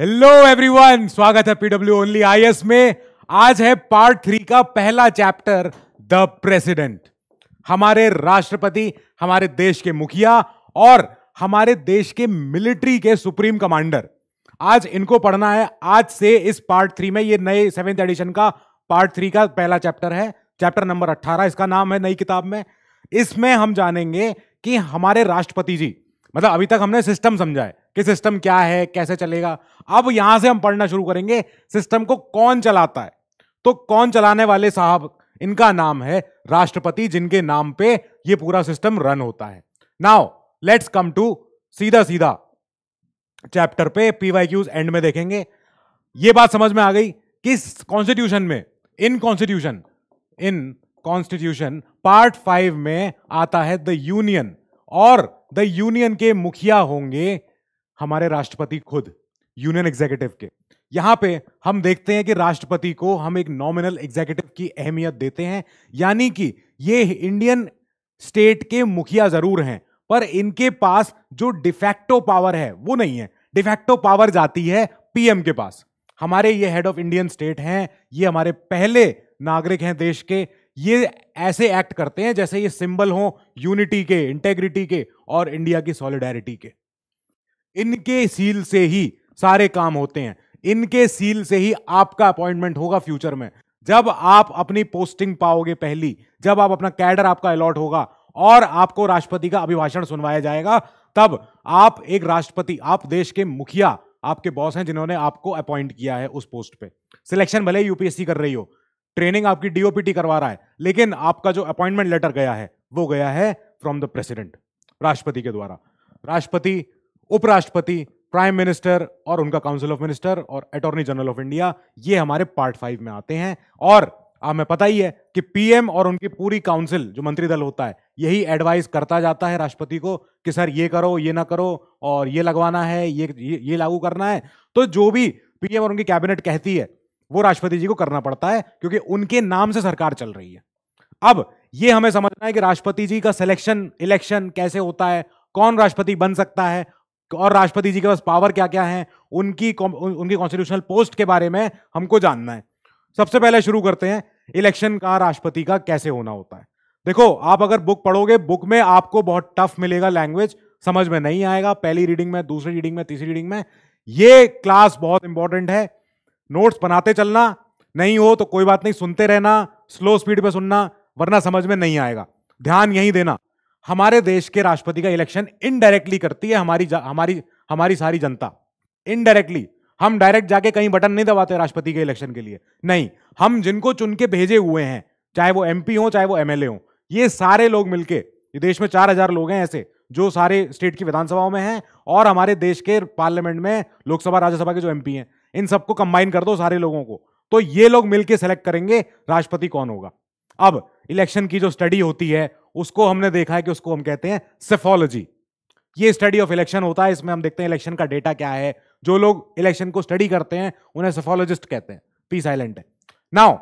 Hello everyone स्वागत है PW only I में आज है पार्ट थ्री का पहला चैप्टर द प्रेसिडेंट हमारे राष्ट्रपति हमारे देश के मुखिया और हमारे देश के मिलिट्री के सुप्रीम कमांडर आज इनको पढ़ना है आज से इस पार्ट थ्री में ये नए सेवेंथ एडिशन का पार्ट थ्री का पहला चैप्टर है चैप्टर नंबर अट्ठारह इसका नाम है नई किताब में इसमें हम जानेंगे कि हमारे राष्ट्रपति जी मतलब अभी तक हमने सिस्टम समझा है कि सिस्टम क्या है कैसे चलेगा अब यहां से हम पढ़ना शुरू करेंगे सिस्टम को कौन चलाता है तो कौन चलाने वाले साहब इनका नाम है राष्ट्रपति जिनके नाम पे ये पूरा सिस्टम रन होता है नाउ लेट्स कम टू सीधा सीधा चैप्टर पे पीवाई क्यूज एंड में देखेंगे ये बात समझ में आ गई कि कॉन्स्टिट्यूशन में in constitution in constitution part five में आता है द यूनियन और द यूनियन के मुखिया होंगे हमारे राष्ट्रपति खुद यूनियन एग्जीक्यूटिव के यहां पे हम देखते हैं कि राष्ट्रपति को हम एक नॉमिनल एग्जीक्यूटिव की अहमियत देते हैं यानी कि ये इंडियन स्टेट के मुखिया जरूर हैं पर इनके पास जो डिफेक्टो पावर है वो नहीं है डिफेक्टो पावर जाती है पीएम के पास हमारे ये हेड ऑफ इंडियन स्टेट हैं ये हमारे पहले नागरिक हैं देश के ये ऐसे एक्ट करते हैं जैसे ये सिंबल हो यूनिटी के इंटेग्रिटी के और इंडिया की सॉलिडेरिटी के इनके सील से ही सारे काम होते हैं इनके सील से ही आपका अपॉइंटमेंट होगा फ्यूचर में जब आप अपनी पोस्टिंग पाओगे पहली जब आप अपना कैडर आपका अलॉट होगा और आपको राष्ट्रपति का अभिभाषण सुनवाया जाएगा तब आप एक राष्ट्रपति आप देश के मुखिया आपके बॉस हैं जिन्होंने आपको अपॉइंट किया है उस पोस्ट पे सिलेक्शन भले यूपीएससी कर रही हो ट्रेनिंग आपकी डीओपीटी करवा रहा है लेकिन आपका जो अपॉइंटमेंट लेटर गया है वो गया है फ्रॉम द प्रेसिडेंट राष्ट्रपति के द्वारा राष्ट्रपति उपराष्ट्रपति प्राइम मिनिस्टर और उनका काउंसिल ऑफ मिनिस्टर और अटॉर्नी जनरल ऑफ इंडिया ये हमारे पार्ट फाइव में आते हैं और हमें पता ही है कि पीएम और उनकी पूरी काउंसिल जो मंत्री दल होता है यही एडवाइस करता जाता है राष्ट्रपति को कि सर ये करो ये ना करो और ये लगवाना है ये ये, ये लागू करना है तो जो भी पीएम और उनकी कैबिनेट कहती है वो राष्ट्रपति जी को करना पड़ता है क्योंकि उनके नाम से सरकार चल रही है अब ये हमें समझना है कि राष्ट्रपति जी का सिलेक्शन इलेक्शन कैसे होता है कौन राष्ट्रपति बन सकता है और राष्ट्रपति जी के पास पावर क्या क्या है उनकी उनकी कॉन्स्टिट्यूशनल पोस्ट के बारे में हमको जानना है सबसे पहले शुरू करते हैं इलेक्शन का राष्ट्रपति का कैसे होना होता है देखो आप अगर बुक पढ़ोगे बुक में आपको बहुत टफ मिलेगा लैंग्वेज समझ में नहीं आएगा पहली रीडिंग में दूसरी रीडिंग में तीसरी रीडिंग में ये क्लास बहुत इंपॉर्टेंट है नोट्स बनाते चलना नहीं हो तो कोई बात नहीं सुनते रहना स्लो स्पीड पे सुनना वरना समझ में नहीं आएगा ध्यान यही देना हमारे देश के राष्ट्रपति का इलेक्शन इनडायरेक्टली करती है हमारी हमारी हमारी सारी जनता इनडायरेक्टली हम डायरेक्ट जाके कहीं बटन नहीं दबाते राष्ट्रपति के इलेक्शन के लिए नहीं हम जिनको चुन के भेजे हुए हैं चाहे वो एम हो चाहे वो एम हो ये सारे लोग मिलके देश में चार हजार लोग हैं ऐसे जो सारे स्टेट की विधानसभाओं में हैं और हमारे देश के पार्लियामेंट में लोकसभा राज्यसभा के जो एमपी हैं इन सबको कंबाइन कर दो सारे लोगों को तो ये लोग मिलकर सेलेक्ट करेंगे राष्ट्रपति कौन होगा अब इलेक्शन की जो स्टडी होती है उसको हमने देखा है कि उसको हम कहते हैं सेफोलॉजी ये स्टडी ऑफ इलेक्शन होता है इसमें हम देखते हैं इलेक्शन का डेटा क्या है जो लोग इलेक्शन को स्टडी करते हैं उन्हें सेफोलॉजिस्ट कहते हैं पी साइलेंट है नाउ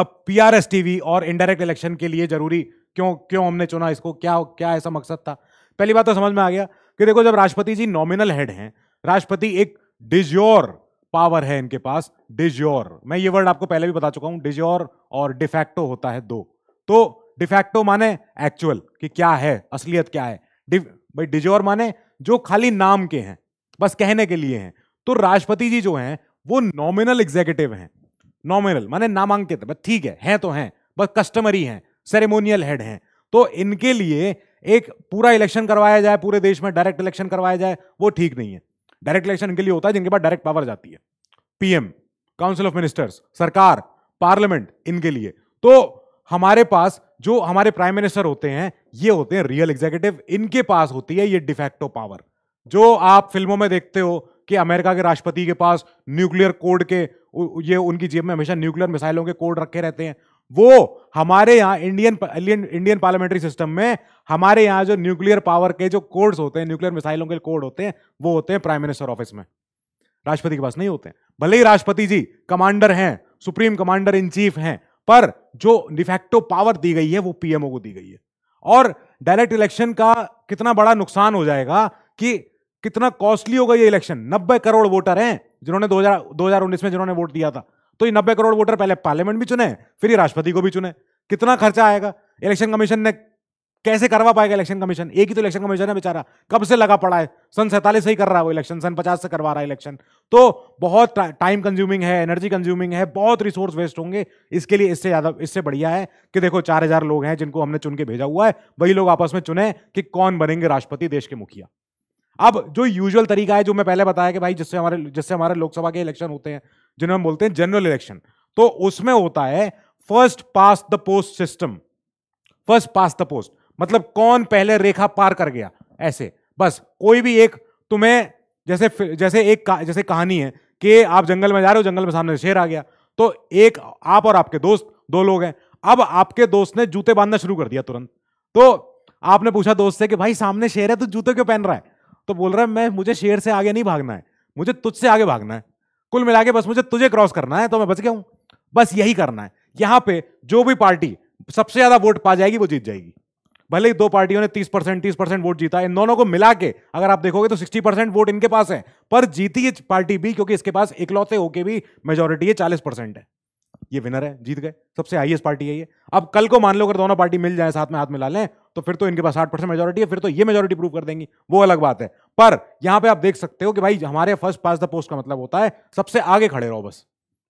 अब पीआरएस टीवी और इनडायरेक्ट इलेक्शन के लिए जरूरी क्यों क्यों हमने चुना इसको क्या क्या ऐसा मकसद था पहली बात तो समझ में आ गया कि देखो जब राष्ट्रपति जी नॉमिनल हेड हैं राष्ट्रपति एक डिज्योर पावर है इनके पास डिज्योर मैं ये वर्ड आपको पहले भी बता चुका हूं डिज्योर और डिफैक्टो होता है दो तो डिफैक्टो माने एक्चुअल कि क्या है असलियत क्या है भाई डिज्योर माने जो खाली नाम के हैं बस कहने के लिए हैं तो राष्ट्रपति जी जो हैं वो नॉमिनल एग्जीक्यूटिव हैं नॉमिनल माने नामांकित बस ठीक है हैं तो हैं बस कस्टमरी हैं सेरेमोनियल हेड हैं तो इनके लिए एक पूरा इलेक्शन करवाया जाए पूरे देश में डायरेक्ट इलेक्शन करवाया जाए वो ठीक नहीं है डायरेक्ट इलेक्शन इनके लिए होता है जिनके पास डायरेक्ट पावर जाती है पीएम काउंसिल ऑफ मिनिस्टर्स सरकार पार्लियामेंट इनके लिए तो हमारे पास जो हमारे प्राइम मिनिस्टर होते हैं ये होते हैं रियल एग्जीक्यूटिव इनके पास होती है ये डिफेक्टो पावर जो आप फिल्मों में देखते हो कि अमेरिका के राष्ट्रपति के पास न्यूक्लियर कोड के ये उनकी जेब में हमेशा न्यूक्लियर मिसाइलों के कोड रखे रहते हैं वो हमारे यहाँ इंडियन इंडियन पार्लियामेंट्री सिस्टम में हमारे यहाँ जो न्यूक्लियर पावर के जो कोड्स होते हैं न्यूक्लियर मिसाइलों के कोड होते हैं वो होते हैं प्राइम मिनिस्टर ऑफिस में राष्ट्रपति के पास नहीं होते भले ही राष्ट्रपति जी कमांडर हैं सुप्रीम कमांडर इन चीफ हैं पर जो डिफेक्टो पावर दी गई है वो पीएमओ को दी गई है और डायरेक्ट इलेक्शन का कितना बड़ा नुकसान हो जाएगा कि कितना कॉस्टली होगा ये इलेक्शन नब्बे करोड़ वोटर हैं जिन्होंने दो हजार में जिन्होंने वोट दिया था तो ये नब्बे करोड़ वोटर पहले पार्लियामेंट भी चुने फिर राष्ट्रपति को भी चुने कितना खर्चा आएगा इलेक्शन कमीशन ने कैसे करवा पाएगा इलेक्शन कमीशन एक ही तो इलेक्शन कमीशन है बेचारा कब से लगा पड़ा है सन सैंतालीस से ही कर रहा है वो इलेक्शन सन पचास से करवा रहा है इलेक्शन तो बहुत टाइम कंज्यूमिंग है एनर्जी कंज्यूमिंग है बहुत रिसोर्स वेस्ट होंगे इसके लिए इससे ज़्यादा इससे बढ़िया है कि देखो चार हजार लोग हैं जिनको हमने चुन के भेजा हुआ है वही लोग आपस में चुने कि कौन बनेंगे राष्ट्रपति देश के मुखिया अब जो यूजुअल तरीका है जो मैं पहले बताया कि भाई जिससे हमारे जिससे हमारे लोकसभा के इलेक्शन होते हैं जिन्हें हम बोलते हैं जनरल इलेक्शन तो उसमें होता है first past the post system first past the post मतलब कौन पहले रेखा पार कर गया ऐसे बस कोई भी एक तुम्हें जैसे जैसे एक जैसे कहानी है कि आप जंगल में जा रहे हो जंगल में सामने शेर आ गया तो एक आप और आपके दोस्त दो लोग हैं अब आपके दोस्त ने जूते बांधना शुरू कर दिया तुरंत तो आपने पूछा दोस्त से कि भाई सामने शेर है तो जूते क्यों पहन रहा है तो बोल रहा है मैं मुझे शेर से आगे नहीं भागना है मुझे तुझसे आगे भागना है कुल मिला के बस मुझे तुझे क्रॉस करना है तो मैं बच गया हूं बस यही करना है यहां पे जो भी पार्टी सबसे ज्यादा वोट पा जाएगी वो जीत जाएगी भले ही दो पार्टियों ने 30 परसेंट तीस परसेंट वोट जीता इन दोनों को मिला के अगर आप देखोगे तो 60 परसेंट वोट इनके पास है पर जीती पार्टी भी क्योंकि इसके पास इकलौते होके भी मेजोरिटी है चालीस परसेंट है ये विनर है जीत गए सबसे हाईएस्ट पार्टी है ये अब कल को मान लो अगर दोनों पार्टी मिल जाए साथ में हाथ मिला लें तो फिर तो इनके पास साठ परसेंट मेजोरिटी है फिर तो ये मेजोरिटी प्रूव कर देंगी वो अलग बात है पर यहाँ पे आप देख सकते हो कि भाई हमारे फर्स्ट पास द पोस्ट का मतलब होता है सबसे आगे खड़े रहो बस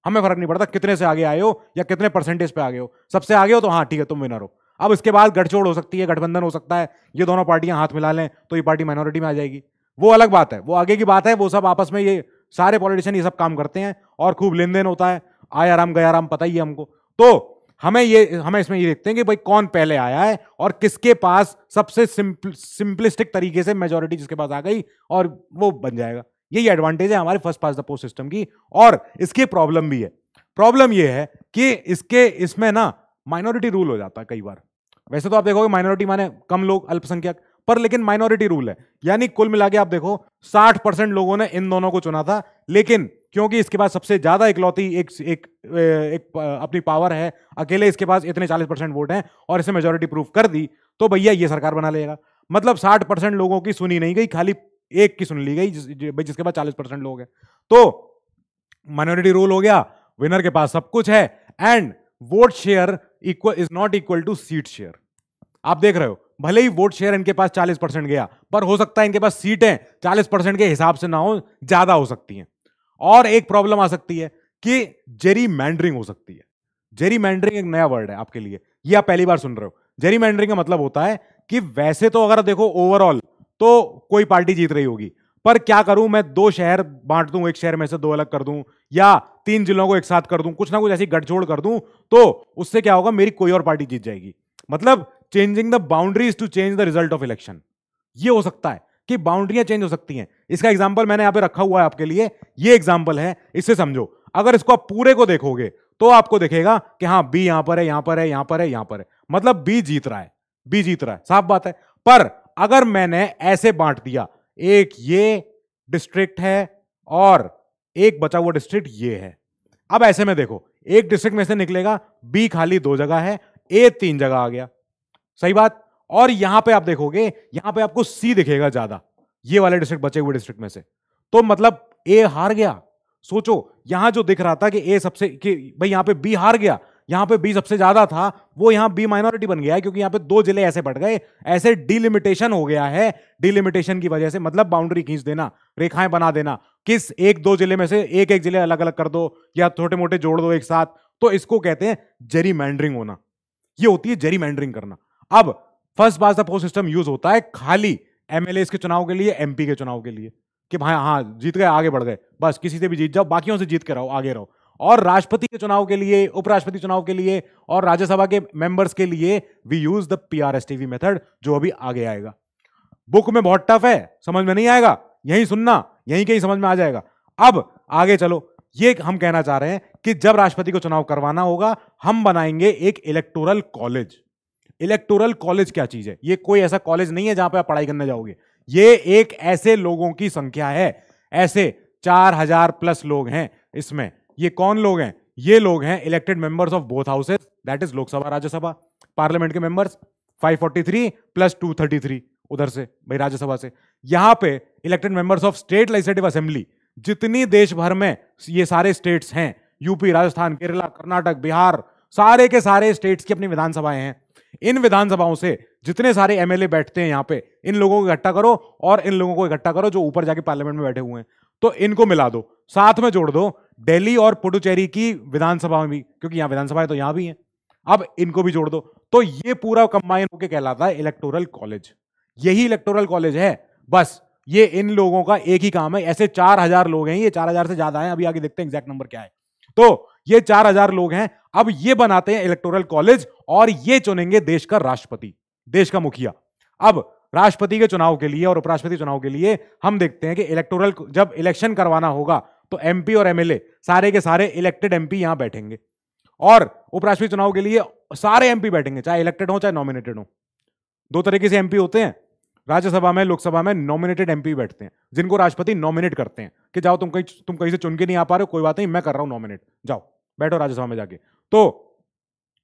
हमें फर्क नहीं पड़ता कितने से आगे आए हो या कितने परसेंटेज पे आगे हो सबसे आगे हो तो हाँ ठीक है तुम विनर हो अब इसके बाद गठजोड़ हो सकती है गठबंधन हो सकता है ये दोनों पार्टियां हाथ मिला लें तो ये पार्टी माइनॉरिटी में आ जाएगी वो अलग बात है वो आगे की बात है वो सब आपस में ये सारे पॉलिटिशियन ये सब काम करते हैं और खूब लेन देन होता है आया राम गया राम पता ही है हमको तो हमें ये हमें इसमें ये देखते हैं कि भाई कौन पहले आया है और किसके पास सबसे सिंपल सिंपलिस्टिक तरीके से मेजोरिटी जिसके पास आ गई और वो बन जाएगा यही एडवांटेज है हमारे first past the post system की और इसकी प्रॉब्लम भी है प्रॉब्लम ये है कि इसके इसमें ना माइनॉरिटी रूल हो जाता है कई बार वैसे तो आप देखोगे माइनॉरिटी माने कम लोग अल्पसंख्यक पर लेकिन माइनॉरिटी रूल है यानी कुल मिला के आप देखो 60 परसेंट लोगों ने इन दोनों को चुना था लेकिन क्योंकि इसके पास सबसे ज्यादा इकलौती एक एक एक अपनी पावर है अकेले इसके पास इतने 40 परसेंट वोट हैं और इसे मेजोरिटी प्रूफ कर दी तो भैया ये सरकार बना लेगा मतलब 60 परसेंट लोगों की सुनी नहीं गई खाली एक की सुन ली गई जिस, जिसके पास 40 परसेंट लोग हैं तो माइनॉरिटी रूल हो गया विनर के पास सब कुछ है and vote share equal is not equal to seat share आप देख रहे हो भले ही वोट शेयर इनके पास 40 परसेंट गया पर हो सकता है इनके पास सीटें 40 परसेंट के हिसाब से ना हो ज्यादा हो सकती हैं और एक प्रॉब्लम आ सकती है कि जेरी मैंडरिंग हो सकती है जेरी मैंड्रिंग एक नया वर्ड है आपके लिए ये आप पहली बार सुन रहे हो जेरी मैंडरिंग का मतलब होता है कि वैसे तो अगर देखो ओवरऑल तो कोई पार्टी जीत रही होगी पर क्या करूं मैं दो शहर बांट दूं एक शहर में से दो अलग कर दूं या तीन जिलों को एक साथ कर दूं कुछ ना कुछ ऐसी गठजोड़ कर दूं तो उससे क्या होगा मेरी कोई और पार्टी जीत जाएगी मतलब changing the boundaries to change the result of election ये हो सकता है कि बाउंड्रियां चेंज हो सकती हैं इसका एग्जाम्पल मैंने यहां पर रखा हुआ है आपके लिए ये एग्जाम्पल है इससे समझो अगर इसको आप पूरे को देखोगे तो आपको देखेगा कि हाँ बी यहां पर है यहां पर है यहां पर है यहां पर है मतलब बी जीत रहा है बी जीत रहा है साफ बात है पर अगर मैंने ऐसे बांट दिया एक ये डिस्ट्रिक्ट है और एक बचा हुआ डिस्ट्रिक्ट ये है अब ऐसे में देखो एक डिस्ट्रिक्ट में से निकलेगा बी खाली दो जगह है ए तीन जगह आ गया सही बात और यहां पे आप देखोगे यहां पे आपको सी दिखेगा ज्यादा ये वाले डिस्ट्रिक्ट बचे हुए डिस्ट्रिक्ट में से तो मतलब ए हार गया सोचो यहां जो दिख रहा था कि ए सबसे कि भाई यहां पे बी हार गया यहां पे बी सबसे ज्यादा था वो यहां बी माइनॉरिटी बन गया क्योंकि यहां पे दो जिले ऐसे बढ़ गए ऐसे डिलिमिटेशन हो गया है डिलिमिटेशन की वजह से मतलब बाउंड्री खींच देना रेखाएं बना देना किस एक दो जिले में से एक एक जिले अलग अलग कर दो या छोटे मोटे जोड़ दो एक साथ तो इसको कहते हैं जेरी मैंडरिंग होना ये होती है जेरी मैंडरिंग करना अब फर्स्ट बार पोस्ट सिस्टम यूज होता है खाली एमएलए के चुनाव के लिए एमपी के चुनाव के लिए कि भाई हाँ जीत गए आगे बढ़ गए बस किसी से भी जीत जाओ बाकी से जीत के रहो आगे रहो और राष्ट्रपति के चुनाव के लिए उपराष्ट्रपति चुनाव के लिए और राज्यसभा के मेंबर्स के लिए we use the P R S method जो अभी आगे आएगा बुक में बहुत टफ है समझ में नहीं आएगा यही सुनना यही कहीं समझ में आ जाएगा अब आगे चलो ये हम कहना चाह रहे हैं कि जब राष्ट्रपति को चुनाव करवाना होगा हम बनाएंगे एक इलेक्टोरल कॉलेज इलेक्टोरल कॉलेज क्या चीज है ये कोई ऐसा कॉलेज नहीं है जहां पर आप पढ़ाई करने जाओगे ये एक ऐसे लोगों की संख्या है ऐसे चार हजार प्लस लोग हैं इसमें ये कौन लोग हैं ये लोग हैं elected members of both houses that is Lok Sabha Rajya Sabha parliament के मेंबर्स 543 प्लस 233 उधर से भाई राज्यसभा से यहां पे elected members of state legislative assembly जितनी देश भर में ये सारे स्टेट्स हैं यूपी राजस्थान केरला कर्नाटक बिहार सारे के सारे स्टेट्स की अपनी विधानसभाएं हैं इन विधानसभाओं से जितने सारे एमएलए बैठते हैं यहां पे इन लोगों को इकट्ठा करो और इन लोगों को इकट्ठा करो जो ऊपर जाके पार्लियामेंट में बैठे हुए हैं तो इनको मिला दो साथ में जोड़ दो दिल्ली और पुडुचेरी की विधानसभा में भी क्योंकि यहां विधानसभा तो यहां भी है अब इनको भी जोड़ दो तो ये पूरा कंबाइन होकर कहलाता है इलेक्टोरल कॉलेज यही इलेक्टोरल कॉलेज है बस ये इन लोगों का एक ही काम है ऐसे चार हजार लोग हैं ये चार हजार से ज्यादा है अभी आगे देखते हैं एग्जैक्ट नंबर क्या है तो ये चार हजार लोग हैं अब ये बनाते हैं इलेक्टोरल कॉलेज और ये चुनेंगे देश का राष्ट्रपति देश का मुखिया अब राष्ट्रपति के चुनाव के लिए और उपराष्ट्रपति चुनाव के लिए हम देखते हैं कि इलेक्टोरल जब इलेक्शन करवाना होगा तो एमपी और एमएलए सारे के सारे इलेक्टेड एमपी यहां बैठेंगे और उपराष्ट्रपति चुनाव के लिए सारे एमपी बैठेंगे चाहे इलेक्टेड हो चाहे नॉमिनेटेड हो दो तरीके से एमपी होते हैं राज्यसभा में लोकसभा में नॉमिनेटेड एमपी बैठते हैं जिनको राष्ट्रपति नॉमिनेट करते हैं कि जाओ तुम कहीं तुम कहीं से चुन के नहीं आ पा रहे हो कोई बात नहीं मैं कर रहा हूं नॉमिनेट जाओ बैठो राज्यसभा में जाके तो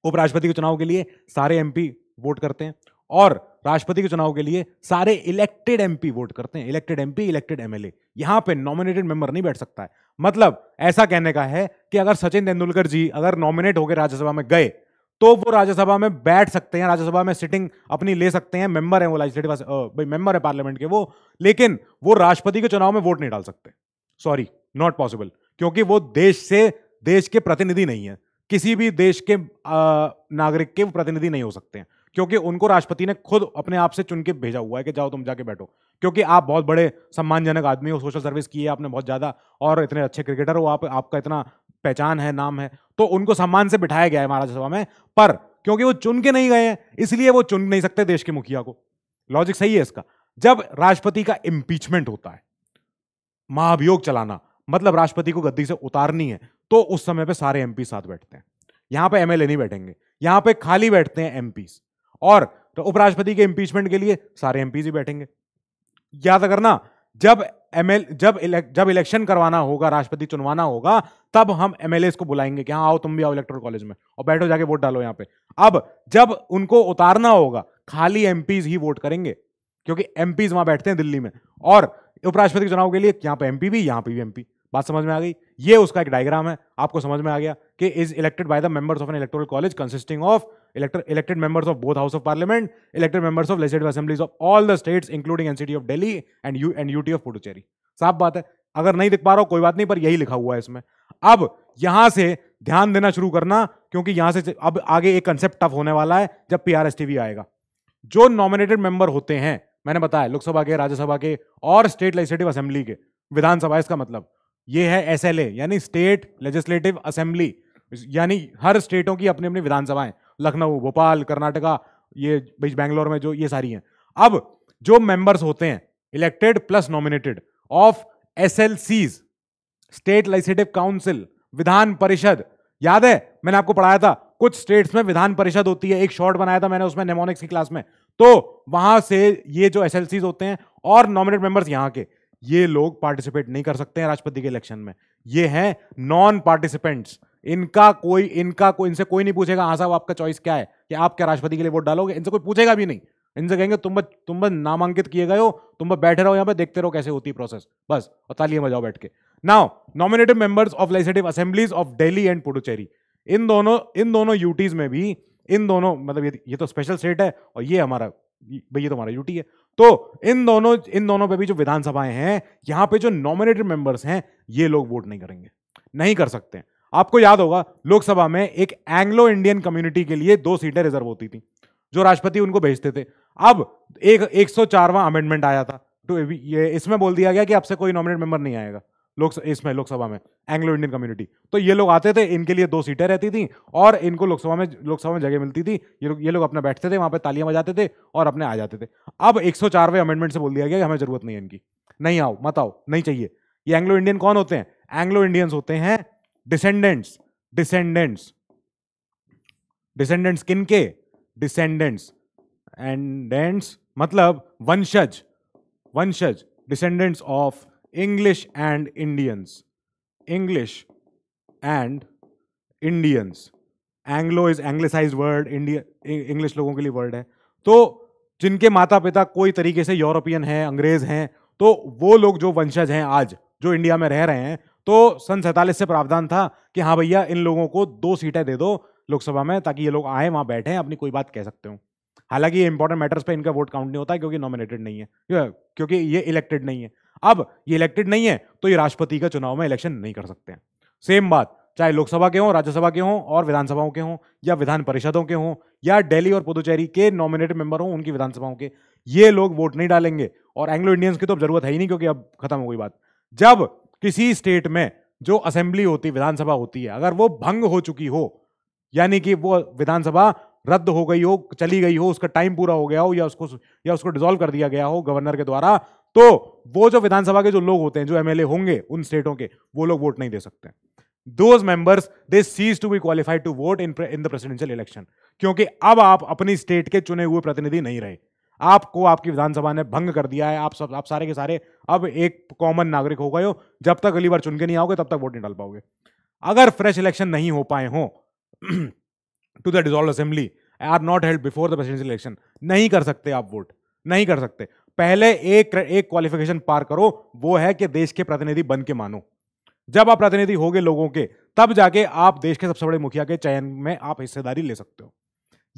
उपराष्ट्रपति के चुनाव के लिए सारे एमपी वोट करते हैं और राष्ट्रपति के चुनाव के लिए सारे इलेक्टेड एमपी वोट करते हैं इलेक्टेड एमपी इलेक्टेड एमएलए यहां पे नॉमिनेटेड मेंबर नहीं बैठ सकता है मतलब ऐसा कहने का है कि अगर सचिन तेंदुलकर जी अगर नॉमिनेट होकर राज्यसभा में गए तो वो राज्यसभा में बैठ सकते हैं राज्यसभा में सिटिंग अपनी ले सकते हैं मेंबर है वो लेजिस्लेटिव भाई मेंबर है पार्लियामेंट के वो लेकिन वो राष्ट्रपति के चुनाव में वोट नहीं डाल सकते सॉरी नॉट पॉसिबल क्योंकि वो देश से देश के प्रतिनिधि नहीं है किसी भी देश के नागरिक के प्रतिनिधि नहीं हो सकते हैं क्योंकि उनको राष्ट्रपति ने खुद अपने आप से चुन के भेजा हुआ है कि जाओ तुम जाके बैठो क्योंकि आप बहुत बड़े सम्मानजनक आदमी हो सोशल सर्विस की है आपने बहुत ज़्यादा और इतने अच्छे क्रिकेटर हो आप आपका इतना पहचान है नाम है तो उनको सम्मान से बिठाया गया है महाराजसभा में पर क्योंकि वो चुन के नहीं गए हैं इसलिए वो चुन नहीं सकते देश के मुखिया को लॉजिक सही है इसका जब राष्ट्रपति का इम्पीचमेंट होता है महाभियोग चलाना मतलब राष्ट्रपति को गद्दी से उतारनी है तो उस समय पे सारे एमपी साथ बैठते हैं यहां पे एमएलए नहीं बैठेंगे यहां पे खाली बैठते हैं एमपी और तो उपराष्ट्रपति के इंपीचमेंट के लिए सारे एमपी ही बैठेंगे याद करना जब एमएल जब इलेक, जब इलेक्शन करवाना होगा राष्ट्रपति चुनवाना होगा तब हम एमएलए को बुलाएंगे कि हाँ आओ तुम भी आओ इलेक्टोरल कॉलेज में और बैठो जाके वोट डालो यहाँ पे अब जब उनको उतारना होगा खाली एमपीज ही वोट करेंगे क्योंकि एमपीज वहां बैठते हैं दिल्ली में और उपराष्ट्रपति चुनाव के लिए यहां पे एमपी भी यहां पे भी एमपी बात समझ में आ गई ये उसका एक डायग्राम है आपको समझ में आ गया कि is elected by the members of an electoral college consisting of elected members of both house of parliament elected members of legislative assemblies of all the states including NCT of Delhi and U and UT of Puducherry साफ बात है अगर नहीं दिख पा रहा हो कोई बात नहीं पर यही लिखा हुआ है इसमें अब यहां से ध्यान देना शुरू करना क्योंकि यहां से अब आगे एक कंसेप्ट टफ होने वाला है जब पी आएगा जो नॉमिनेटेड मेंबर होते हैं मैंने बताया लोकसभा के राज्यसभा के और स्टेट लेजिस्लेटिव असेंबली के विधानसभा इसका मतलब ये है ए यानी स्टेट लेजिस्लेटिव असेंबली यानी हर स्टेटों की अपनी अपनी विधानसभाएं लखनऊ भोपाल कर्नाटका ये बैंगलोर में जो ये सारी हैं अब जो मेंबर्स होते हैं elected plus nominated of S L Cs state legislative council विधान परिषद याद है मैंने आपको पढ़ाया था कुछ स्टेट्स में विधान परिषद होती है एक शॉर्ट बनाया था मैंने उसमें नेमोनिक्स की क्लास में तो वहां से ये जो एस होते हैं और नॉमिनेट मेंबर्स यहाँ के ये लोग पार्टिसिपेट नहीं कर सकते हैं राष्ट्रपति के इलेक्शन में ये हैं नॉन पार्टिसिपेंट्स इनका कोई इनका कोई इनसे कोई नहीं पूछेगा हाँ साहब आपका चॉइस क्या है कि आप क्या राष्ट्रपति के लिए वोट डालोगे इनसे कोई पूछेगा भी नहीं इनसे कहेंगे तुम बस तुम बस नामांकित किए गए हो तुम बस बैठे रहो यहाँ पे देखते रहो कैसे होती है प्रोसेस बस और तालियां बजाओ बैठ के now nominative members of legislative assemblies of Delhi and Puducherry इन दोनों इन दोनों यूटीज में भी इन दोनों मतलब ये ये तो स्पेशल सेट है और ये हमारा भाई ये तो हमारा यूटी है तो इन दोनों इन दोनों पे भी जो विधानसभाएं हैं यहां पे जो नॉमिनेटेड मेंबर्स हैं ये लोग वोट नहीं करेंगे नहीं कर सकते आपको याद होगा लोकसभा में एक एंग्लो इंडियन कम्युनिटी के लिए दो सीटें रिजर्व होती थी जो राष्ट्रपति उनको भेजते थे अब एक एक अमेंडमेंट आया था तो ये इसमें बोल दिया गया कि आपसे कोई नॉमिनेट मेंबर नहीं आएगा लोक इसमें लोकसभा में एंग्लो इंडियन कम्युनिटी तो ये लोग आते थे इनके लिए दो सीटें रहती थी और इनको लोकसभा में लोकसभा में जगह मिलती थी ये लोग ये लोग अपना बैठते थे वहाँ पर तालियां बजाते थे और अपने आ जाते थे अब एक सौ अमेंडमेंट से बोल दिया गया कि हमें ज़रूरत नहीं है इनकी नहीं आओ मत आओ नहीं चाहिए ये एंग्लो इंडियन कौन होते हैं एंग्लो इंडियंस होते हैं डिसेंडेंट्स डिसेंडेंट्स डिसेंडेंट्स किन के डिसेंडेंट्स एंडेंट्स मतलब वंशज वंशज descendants of English and Indians English and Indians Anglo is anglicise word India English लोगों के लिए वर्ड है तो जिनके माता पिता कोई तरीके से यूरोपियन हैं अंग्रेज हैं तो वो लोग जो वंशज हैं आज जो इंडिया में रह रहे हैं तो सन सैतालीस से प्रावधान था कि हाँ भैया इन लोगों को दो सीटें दे दो लोकसभा में ताकि ये लोग आए वहाँ बैठे अपनी कोई बात कह सकते हो हालांकि ये इंपॉर्टेंट मैटर्स पे इनका वोट काउंट नहीं होता क्योंकि नॉमिनेटेड नहीं है क्योंकि ये इलेक्टेड नहीं है अब ये इलेक्टेड नहीं है तो ये राष्ट्रपति का चुनाव में इलेक्शन नहीं कर सकते हैं सेम बात चाहे लोकसभा के हों राज्यसभा के हों और विधानसभाओं के हों या विधान परिषदों के हों या दिल्ली और पुदुचेरी के नॉमिनेटेड मेंबर हों उनकी विधानसभाओं के ये लोग वोट नहीं डालेंगे और एंग्लो इंडियंस की तो अब जरूरत है ही नहीं क्योंकि अब खत्म हो गई बात जब किसी स्टेट में जो असेंबली होती विधानसभा होती है अगर वो भंग हो चुकी हो यानी कि वो विधानसभा रद्द हो गई हो चली गई हो उसका टाइम पूरा हो गया हो या उसको या उसको डिजोल्व कर दिया गया हो गवर्नर के द्वारा तो वो जो विधानसभा के जो लोग होते हैं जो एमएलए होंगे उन स्टेटों के वो लोग वोट नहीं दे सकते those members they cease to be qualified to vote in in the presidential election क्योंकि अब आप अपनी स्टेट के चुने हुए प्रतिनिधि नहीं रहे आपको आपकी विधानसभा ने भंग कर दिया है आप सब आप सारे के सारे अब एक कॉमन नागरिक हो गए हो जब तक अगली बार चुन के नहीं आओगे तब तक वोट नहीं डाल पाओगे अगर फ्रेश इलेक्शन नहीं हो पाए हो to the dissolve assembly are not held before the presidential election नहीं कर सकते आप वोट नहीं कर सकते पहले एक एक क्वालिफिकेशन पार करो वो है कि देश के प्रतिनिधि बन के मानो जब आप प्रतिनिधि होगे लोगों के तब जाके आप देश के सबसे बड़े मुखिया के चयन में आप हिस्सेदारी ले सकते हो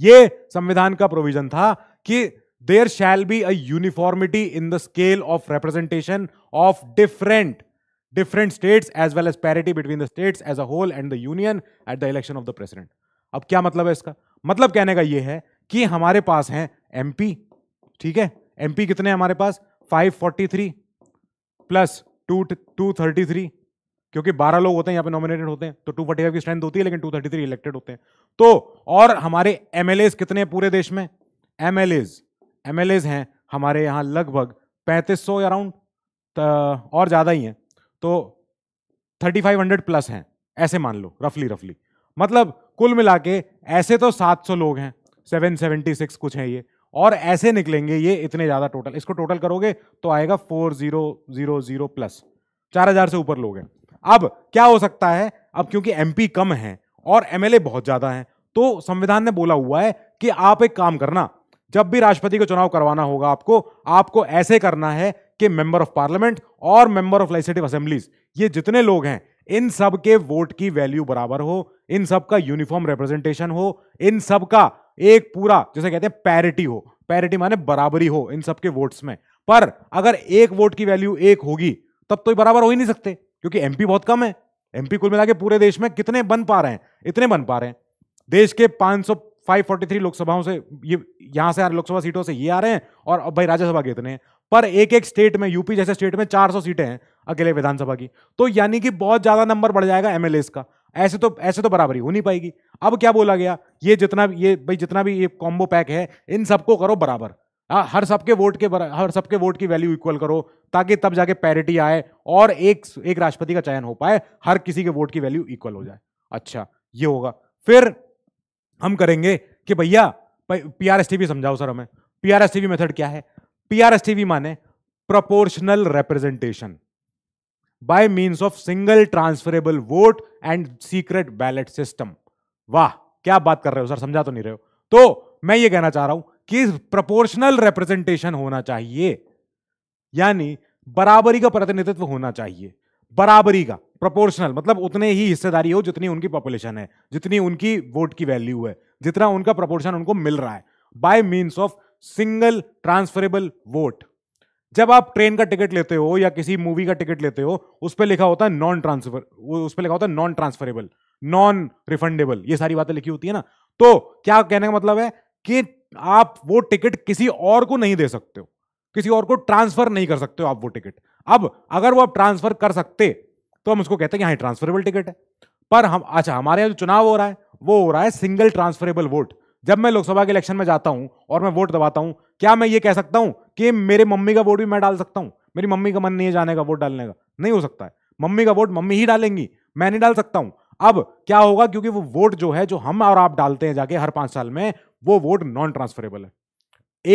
ये संविधान का प्रोविजन था कि there shall be a uniformity in the scale of representation of different different states as well as parity between the states as a whole and the union at the election of the president अब क्या मतलब है इसका मतलब कहने का यह है कि हमारे पास है एमपी ठीक है एमपी कितने हमारे पास 543 plus two two thirty three क्योंकि बारह लोग होते हैं यहाँ पे नॉमिनेटेड होते हैं तो टू फोर्टी फाइव की स्ट्रेंथ होती है लेकिन टू थर्टी थ्री इलेक्टेड होते हैं तो और हमारे एम कितने हैं पूरे देश में एम एल हैं हमारे यहाँ लगभग पैंतीस सौ अराउंड और ज़्यादा ही हैं तो थर्टी फाइव हंड्रेड प्लस हैं ऐसे मान लो रफली रफली मतलब कुल मिला के ऐसे तो सात सौ लोग हैं सेवन सेवेंटी सिक्स कुछ हैं ये और ऐसे निकलेंगे ये इतने ज़्यादा टोटल इसको टोटल करोगे तो आएगा four zero zero zero plus चार हज़ार से ऊपर लोग हैं अब क्या हो सकता है अब क्योंकि एमपी कम है और एमएलए बहुत ज़्यादा है तो संविधान ने बोला हुआ है कि आप एक काम करना जब भी राष्ट्रपति को चुनाव करवाना होगा आपको आपको ऐसे करना है कि मेंबर ऑफ पार्लियामेंट और मेंबर ऑफ लेजिस्लेटिव असेंबलीज ये जितने लोग हैं इन सब के वोट की वैल्यू बराबर हो इन सब का यूनिफॉर्म रिप्रेजेंटेशन हो इन सब का एक पूरा जैसे कहते हैं पैरिटी हो पैरिटी माने बराबरी हो इन सब के वोट्स में पर अगर एक वोट की वैल्यू एक होगी तब तो बराबर हो ही नहीं सकते क्योंकि एमपी बहुत कम है एमपी कुल मिला के पूरे देश में कितने बन पा रहे हैं इतने बन पा रहे हैं देश के पांच लोकसभाओं से ये यहां से लोकसभा सीटों से ये आ रहे हैं और भाई राज्यसभा के इतने पर एक एक स्टेट में यूपी जैसे स्टेट में 400 सीटें हैं अकेले विधानसभा की तो यानी कि बहुत ज्यादा नंबर बढ़ जाएगा एम का ऐसे तो ऐसे तो बराबरी हो नहीं पाएगी अब क्या बोला गया ये जितना ये भाई जितना भी ये कॉम्बो पैक है इन सबको करो बराबर आ, हाँ, हर सबके वोट के हर सबके वोट की वैल्यू इक्वल करो ताकि तब जाके पैरिटी आए और एक एक राष्ट्रपति का चयन हो पाए हर किसी के वोट की वैल्यू इक्वल हो जाए अच्छा ये होगा फिर हम करेंगे कि भैया पी आर एस टी समझाओ सर हमें P R S T method क्या है पी आर एस टी माने proportional representation by means of single transferable vote and secret ballot system वाह क्या बात कर रहे हो सर समझा तो नहीं रहे हो तो मैं ये कहना चाह रहा हूं कि प्रोपोर्शनल रिप्रेजेंटेशन होना चाहिए यानी बराबरी का प्रतिनिधित्व होना चाहिए बराबरी का प्रोपोर्शनल मतलब उतने ही हिस्सेदारी हो जितनी उनकी पॉपुलेशन है जितनी उनकी वोट की वैल्यू है जितना उनका प्रोपोर्शन उनको मिल रहा है by means of single transferable vote जब आप ट्रेन का टिकट लेते हो या किसी मूवी का टिकट लेते हो उस पर लिखा होता है नॉन ट्रांसफर उस पर लिखा होता है नॉन ट्रांसफरेबल नॉन रिफंडेबल ये सारी बातें लिखी होती है ना तो क्या कहने का मतलब है कि आप वो टिकट किसी और को नहीं दे सकते हो किसी और को ट्रांसफर नहीं कर सकते हो आप वो टिकट अब अगर वो आप ट्रांसफर कर सकते तो हम उसको कहते हैं कि हाँ ट्रांसफरेबल टिकट है पर हम अच्छा हमारे यहाँ जो चुनाव हो रहा है वो हो रहा है सिंगल ट्रांसफरेबल वोट जब मैं लोकसभा के इलेक्शन में जाता हूं और मैं वोट दबाता हूं क्या मैं ये कह सकता हूं कि मेरे मम्मी का वोट भी मैं डाल सकता हूं मेरी मम्मी का मन नहीं है जाने का वोट डालने का नहीं हो सकता है मम्मी का वोट मम्मी ही डालेंगी मैं नहीं डाल सकता हूं अब क्या होगा क्योंकि वो वोट जो है जो हम और आप डालते हैं जाके हर पांच साल में वो वोट नॉन ट्रांसफरेबल है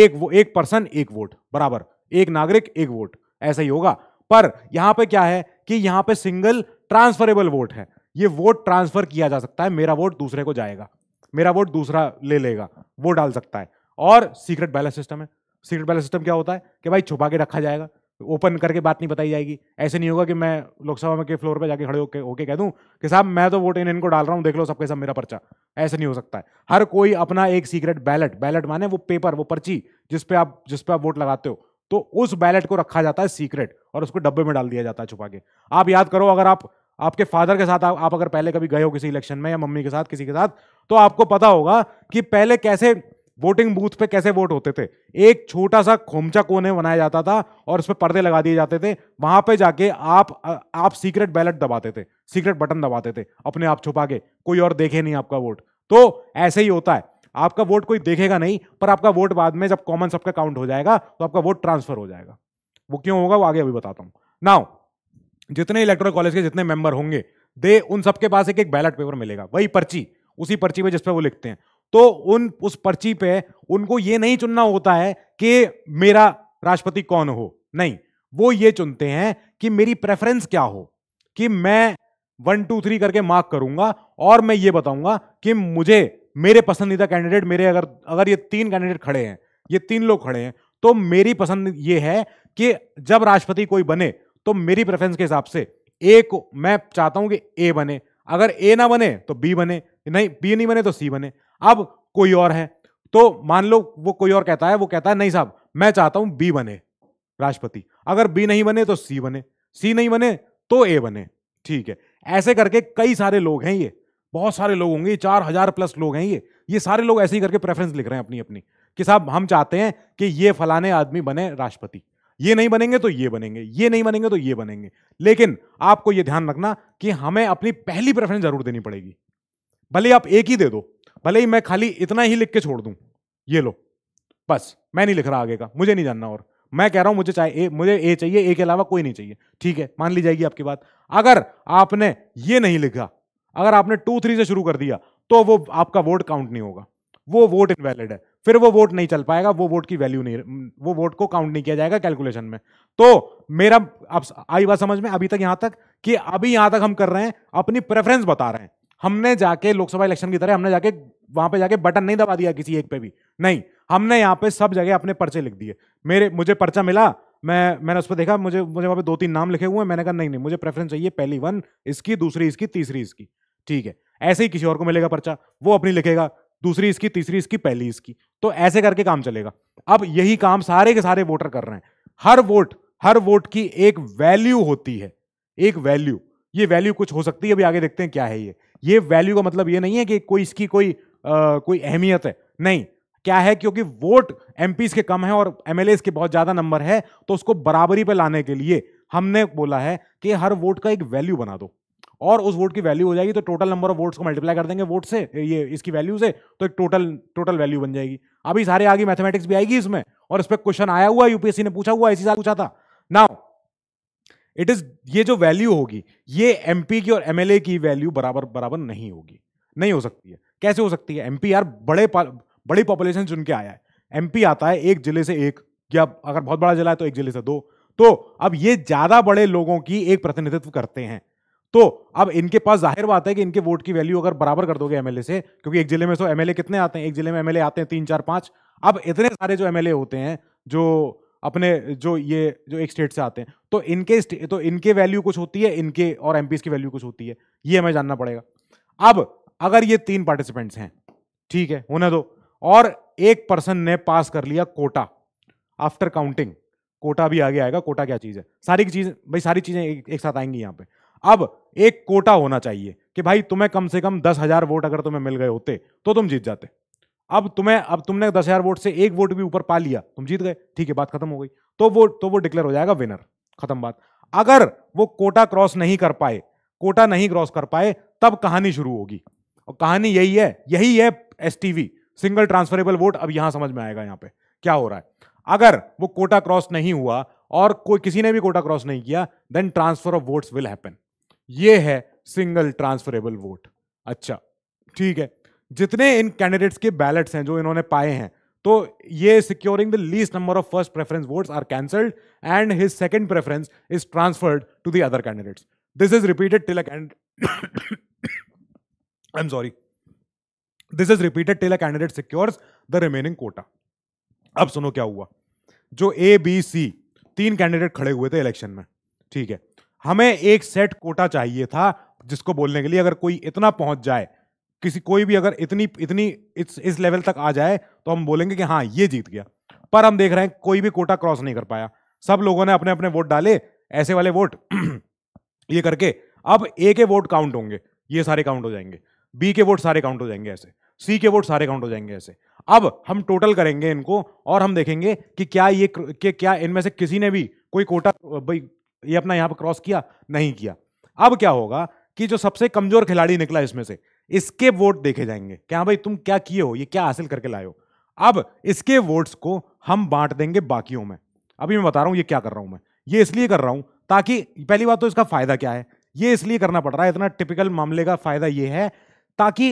एक वो एक पर्सन एक वोट बराबर एक नागरिक एक वोट ऐसा ही होगा पर यहां पे क्या है कि यहां पे सिंगल ट्रांसफरेबल वोट है ये वोट ट्रांसफर किया जा सकता है मेरा वोट दूसरे को जाएगा मेरा वोट दूसरा ले लेगा वो डाल सकता है और सीक्रेट बैलेंस सिस्टम है सीक्रेट बैलेंस सिस्टम क्या होता है कि भाई छुपा के रखा जाएगा ओपन करके बात नहीं बताई जाएगी ऐसे नहीं होगा कि मैं लोकसभा में के फ्लोर पे जाके खड़े होके होके कह दूं कि साहब मैं तो वोट इन इनको डाल रहा हूं देख लो सबके सब मेरा पर्चा ऐसे नहीं हो सकता है हर कोई अपना एक सीक्रेट बैलेट बैलेट माने वो पेपर वो पर्ची जिसपे आप जिसपे आप वोट लगाते हो तो उस बैलेट को रखा जाता है सीक्रेट और उसको डब्बे में डाल दिया जाता है छुपा के आप याद करो अगर आप आपके फादर के साथ आप, आप अगर पहले कभी गए हो किसी इलेक्शन में या मम्मी के साथ किसी के साथ तो आपको पता होगा कि पहले कैसे वोटिंग बूथ पे कैसे वोट होते थे एक छोटा सा खोमचा कोने बनाया जाता था और उस पर पर्दे लगा दिए जाते थे वहां पे जाके आप आप सीक्रेट बैलेट दबाते थे सीक्रेट बटन दबाते थे अपने आप छुपा के कोई और देखे नहीं आपका वोट तो ऐसे ही होता है आपका वोट कोई देखेगा नहीं पर आपका वोट बाद में जब कॉमन सबका काउंट हो जाएगा तो आपका वोट ट्रांसफर हो जाएगा वो क्यों होगा वो आगे अभी बताता हूं नाउ जितने इलेक्टोरल कॉलेज के जितने मेंबर होंगे दे उन सबके पास एक एक बैलेट पेपर मिलेगा वही पर्ची उसी पर्ची पे जिस पे वो लिखते हैं तो उन उस पर्ची पे उनको ये नहीं चुनना होता है कि मेरा राष्ट्रपति कौन हो नहीं वो ये चुनते हैं कि मेरी प्रेफरेंस क्या हो कि मैं वन टू थ्री करके मार्क करूंगा और मैं ये बताऊंगा कि मुझे मेरे पसंदीदा कैंडिडेट मेरे अगर अगर ये तीन कैंडिडेट खड़े हैं ये तीन लोग खड़े हैं तो मेरी पसंद ये है कि जब राष्ट्रपति कोई बने तो मेरी प्रेफरेंस के हिसाब से ए को मैं चाहता हूं कि ए बने अगर ए ना बने तो बी बने नहीं बी नहीं बने तो सी बने अब कोई और है तो मान लो वो कोई और कहता है वो कहता है नहीं साहब मैं चाहता हूं बी बने राष्ट्रपति अगर बी नहीं बने तो सी बने सी नहीं बने तो ए बने ठीक है ऐसे करके कई सारे लोग हैं ये बहुत सारे लोग होंगे चार हजार प्लस लोग हैं ये ये सारे लोग ऐसे ही करके प्रेफरेंस लिख रहे हैं अपनी अपनी कि साहब हम चाहते हैं कि ये फलाने आदमी बने राष्ट्रपति ये नहीं बनेंगे तो ये बनेंगे ये नहीं बनेंगे तो ये बनेंगे लेकिन आपको ये ध्यान रखना कि हमें अपनी पहली प्रेफरेंस जरूर देनी पड़ेगी भले आप एक ही दे दो भले ही मैं खाली इतना ही लिख के छोड़ दूं ये लो बस मैं नहीं लिख रहा आगे का मुझे नहीं जानना और मैं कह रहा हूं मुझे चाहे ए, मुझे ए चाहिए ए के अलावा कोई नहीं चाहिए ठीक है मान ली जाएगी आपकी बात अगर आपने ये नहीं लिखा अगर आपने टू थ्री से शुरू कर दिया तो वो आपका वोट काउंट नहीं होगा वो वोट इनवैलिड है फिर वो वोट नहीं चल पाएगा वो वोट की वैल्यू नहीं वो वोट को काउंट नहीं किया जाएगा कैलकुलेशन में तो मेरा अब आई बात समझ में अभी तक यहां तक कि अभी यहां तक हम कर रहे हैं अपनी प्रेफरेंस बता रहे हैं हमने जाके लोकसभा इलेक्शन की तरह हमने जाके वहां पे जाके बटन नहीं दबा दिया किसी एक पे भी नहीं हमने यहाँ पे सब जगह अपने पर्चे लिख दिए मेरे मुझे पर्चा मिला मैं मैंने उस पर देखा मुझे मुझे वहां पे दो तीन नाम लिखे हुए हैं मैंने कहा नहीं नहीं मुझे प्रेफरेंस चाहिए पहली वन इसकी दूसरी इसकी तीसरी इसकी ठीक है ऐसे ही किसी और को मिलेगा पर्चा वो अपनी लिखेगा दूसरी इसकी तीसरी इसकी पहली इसकी तो ऐसे करके काम चलेगा अब यही काम सारे के सारे वोटर कर रहे हैं हर वोट हर वोट की एक वैल्यू होती है एक वैल्यू ये वैल्यू कुछ हो सकती है अभी आगे देखते हैं क्या है ये ये वैल्यू का मतलब ये नहीं है कि कोई इसकी कोई आ, कोई अहमियत है नहीं क्या है क्योंकि वोट एम के कम है और एम के बहुत ज़्यादा नंबर है तो उसको बराबरी पर लाने के लिए हमने बोला है कि हर वोट का एक वैल्यू बना दो और उस वोट की वैल्यू हो जाएगी तो टोटल नंबर ऑफ वोट्स को मल्टीप्लाई कर देंगे वोट से ये इसकी वैल्यू से तो एक टोटल टोटल वैल्यू बन जाएगी अभी सारे आगे मैथमेटिक्स भी आएगी इसमें और इस पर क्वेश्चन आया हुआ यूपीएससी ने पूछा हुआ इसी साल पूछा था नाउ इट इज ये जो वैल्यू होगी ये एमपी की और एमएलए की वैल्यू बराबर बराबर नहीं होगी नहीं हो सकती है कैसे हो सकती है एमपी यार बड़े बड़ी पॉपुलेशन चुन के आया है एमपी आता है एक जिले से एक या अगर बहुत बड़ा जिला है तो एक जिले से दो तो अब ये ज्यादा बड़े लोगों की एक प्रतिनिधित्व करते हैं तो अब इनके पास जाहिर बात है कि इनके वोट की वैल्यू अगर बराबर कर दोगे एमएलए से क्योंकि एक जिले में तो एमएलए कितने आते हैं एक जिले में एमएलए आते हैं तीन चार पांच अब इतने सारे जो एमएलए होते हैं जो अपने जो ये जो एक स्टेट से आते हैं तो इनके तो इनके वैल्यू कुछ होती है इनके और एम की वैल्यू कुछ होती है ये हमें जानना पड़ेगा अब अगर ये तीन पार्टिसिपेंट्स हैं ठीक है होने दो और एक पर्सन ने पास कर लिया कोटा आफ्टर काउंटिंग कोटा भी आगे आएगा कोटा क्या चीज़ है सारी चीज़ भाई सारी चीज़ें एक, एक साथ आएंगी यहां पे अब एक कोटा होना चाहिए कि भाई तुम्हें कम से कम दस हजार वोट अगर तुम्हें मिल गए होते तो तुम जीत जाते अब तुम्हें अब तुमने दस हजार वोट से एक वोट भी ऊपर पा लिया तुम जीत गए ठीक है बात खत्म हो गई तो वो तो वो डिक्लेयर हो जाएगा विनर खत्म बात अगर वो कोटा क्रॉस नहीं कर पाए कोटा नहीं क्रॉस कर पाए तब कहानी शुरू होगी और कहानी यही है यही है एस सिंगल ट्रांसफरेबल वोट अब यहां समझ में आएगा यहां पर क्या हो रहा है अगर वो कोटा क्रॉस नहीं हुआ और कोई किसी ने भी कोटा क्रॉस नहीं किया then transfer of votes will happen ये है सिंगल ट्रांसफरेबल वोट अच्छा ठीक है जितने इन कैंडिडेट्स के बैलेट्स हैं जो इन्होंने पाए हैं तो ये securing the least number of first preference votes are cancelled and his second preference is transferred to the other candidates this is repeated till I am sorry this is repeated till a candidate secures the remaining quota अब सुनो क्या हुआ जो A B C तीन candidate खड़े हुए थे election में ठीक है हमें एक सेट कोटा चाहिए था जिसको बोलने के लिए अगर कोई इतना पहुंच जाए किसी कोई भी अगर इतनी इतनी इस इस लेवल तक आ जाए तो हम बोलेंगे कि हाँ ये जीत गया पर हम देख रहे हैं कोई भी कोटा क्रॉस नहीं कर पाया सब लोगों ने अपने अपने वोट डाले ऐसे वाले वोट ये करके अब ए के वोट काउंट होंगे ये सारे काउंट हो जाएंगे बी के वोट सारे काउंट हो जाएंगे ऐसे सी के वोट सारे काउंट हो जाएंगे ऐसे अब हम टोटल करेंगे इनको और हम देखेंगे कि क्या ये कि क्या इनमें से किसी ने भी कोई कोटा भाई ये अपना यहां पर क्रॉस किया नहीं किया अब क्या होगा कि जो सबसे कमजोर खिलाड़ी निकला इसमें से इसके वोट देखे जाएंगे क्या भाई तुम क्या किए हो ये क्या हासिल करके लाए हो अब इसके वोट्स को हम बांट देंगे बाकियों में अभी मैं बता रहा हूं ये क्या कर रहा हूं मैं ये इसलिए कर रहा हूं ताकि पहली बात तो इसका फ़ायदा क्या है ये इसलिए करना पड़ रहा है इतना टिपिकल मामले का फ़ायदा ये है ताकि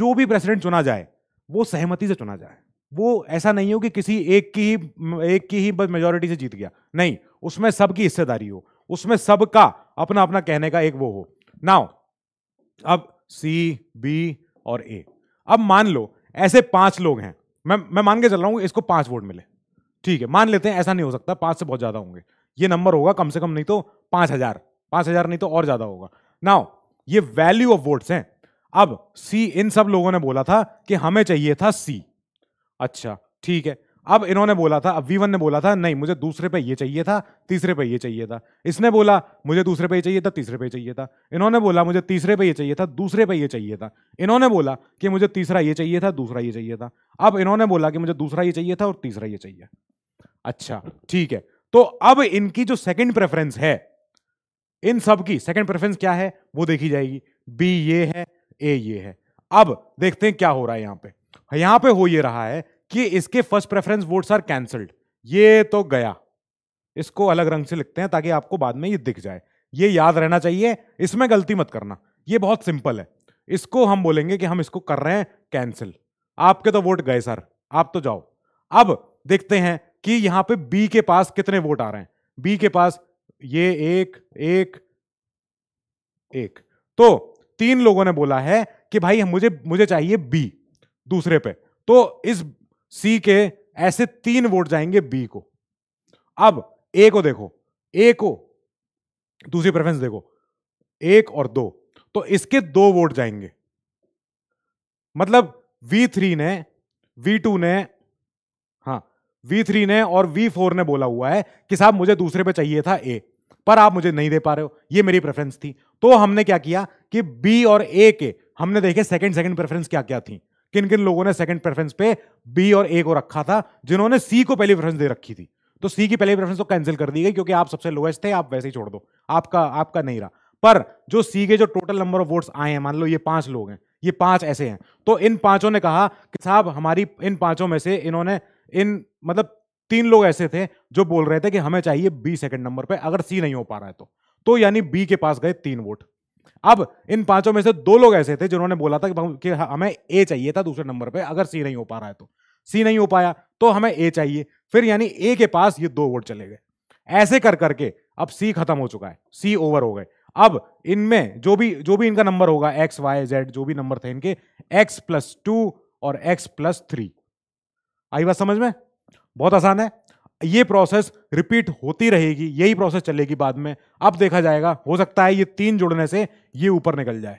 जो भी प्रेसिडेंट चुना जाए वो सहमति से चुना जाए वो ऐसा नहीं हो कि किसी एक की ही एक की ही बस मेजोरिटी से जीत गया नहीं उसमें सबकी हिस्सेदारी हो उसमें सबका अपना अपना कहने का एक वो हो नाउ अब सी बी और ए अब मान लो ऐसे पांच लोग हैं मैं मैं मान के चल रहा हूँ इसको पांच वोट मिले ठीक है मान लेते हैं ऐसा नहीं हो सकता पांच से बहुत ज़्यादा होंगे ये नंबर होगा कम से कम नहीं तो पांच हज़ार पांच हज़ार नहीं तो और ज़्यादा होगा नाउ ये वैल्यू ऑफ वोट्स हैं अब सी इन सब लोगों ने बोला था कि हमें चाहिए था सी अच्छा ठीक है अब इन्होंने बोला था अब वी वन ने बोला था नहीं मुझे दूसरे पे ये चाहिए था तीसरे पे ये चाहिए था इसने बोला मुझे दूसरे पे ये चाहिए था तीसरे पे चाहिए था इन्होंने बोला मुझे तीसरे पे ये चाहिए था दूसरे पे ये चाहिए था इन्होंने बोला कि मुझे तीसरा ये चाहिए था दूसरा ये चाहिए था अब इन्होंने बोला कि मुझे दूसरा ये चाहिए था और तीसरा ये चाहिए अच्छा ठीक है तो अब इनकी जो सेकेंड प्रेफरेंस है इन सब की सेकेंड प्रेफरेंस क्या है वो देखी जाएगी बी ये है ए ये है अब देखते हैं क्या हो रहा है यहां पे यहां पे हो ये रहा है कि इसके first preference votes are cancelled ये तो गया इसको अलग रंग से लिखते हैं ताकि आपको बाद में ये दिख जाए ये याद रहना चाहिए इसमें गलती मत करना ये बहुत सिंपल है इसको हम बोलेंगे कि हम इसको कर रहे हैं कैंसिल आपके तो वोट गए सर आप तो जाओ अब देखते हैं कि यहां पे बी के पास कितने वोट आ रहे हैं बी के पास ये एक एक एक तो तीन लोगों ने बोला है कि भाई मुझे मुझे चाहिए बी दूसरे पे तो इस सी के ऐसे तीन वोट जाएंगे बी को अब ए को देखो ए को दूसरी प्रेफरेंस देखो एक और दो तो इसके दो वोट जाएंगे मतलब V3 ने V2 ने वी V3 हाँ, ने और V4 ने बोला हुआ है कि साहब मुझे दूसरे पे चाहिए था ए पर आप मुझे नहीं दे पा रहे हो ये मेरी प्रेफरेंस थी तो हमने क्या किया कि बी और ए के हमने देखे सेकंड सेकंड प्रेफरेंस क्या क्या थी किन किन लोगों ने सेकंड प्रेफरेंस पे बी और ए को रखा था जिन्होंने सी को पहली प्रेफरेंस दे रखी थी तो सी की पहली प्रेफरेंस तो कैंसिल कर दी गई क्योंकि आप सबसे लोएस्ट थे आप वैसे ही छोड़ दो आपका आपका नहीं रहा पर जो सी के जो टोटल नंबर ऑफ वोट्स आए हैं मान लो ये पांच लोग हैं ये पांच ऐसे हैं तो इन पांचों ने कहा कि साहब हमारी इन पांचों में से इन्होंने इन मतलब तीन लोग ऐसे थे जो बोल रहे थे कि हमें चाहिए बी सेकंड नंबर पे अगर सी नहीं हो पा रहा है तो तो यानी बी के पास गए तीन वोट अब इन पांचों में से दो लोग ऐसे थे जिन्होंने बोला था कि हमें ए चाहिए था दूसरे नंबर पे अगर सी नहीं हो पा रहा है तो सी नहीं हो पाया तो हमें ए चाहिए फिर यानी ए के पास ये दो वोट चले गए ऐसे कर करके अब सी खत्म हो चुका है सी ओवर हो गए अब इनमें जो भी जो भी इनका नंबर होगा एक्स वाई जेड जो भी नंबर थे इनके एक्स प्लस टू और एक्स प्लस थ्री आई बात समझ में बहुत आसान है ये प्रोसेस रिपीट होती रहेगी यही प्रोसेस चलेगी बाद में अब देखा जाएगा हो सकता है ये तीन जुड़ने से ये ऊपर निकल जाए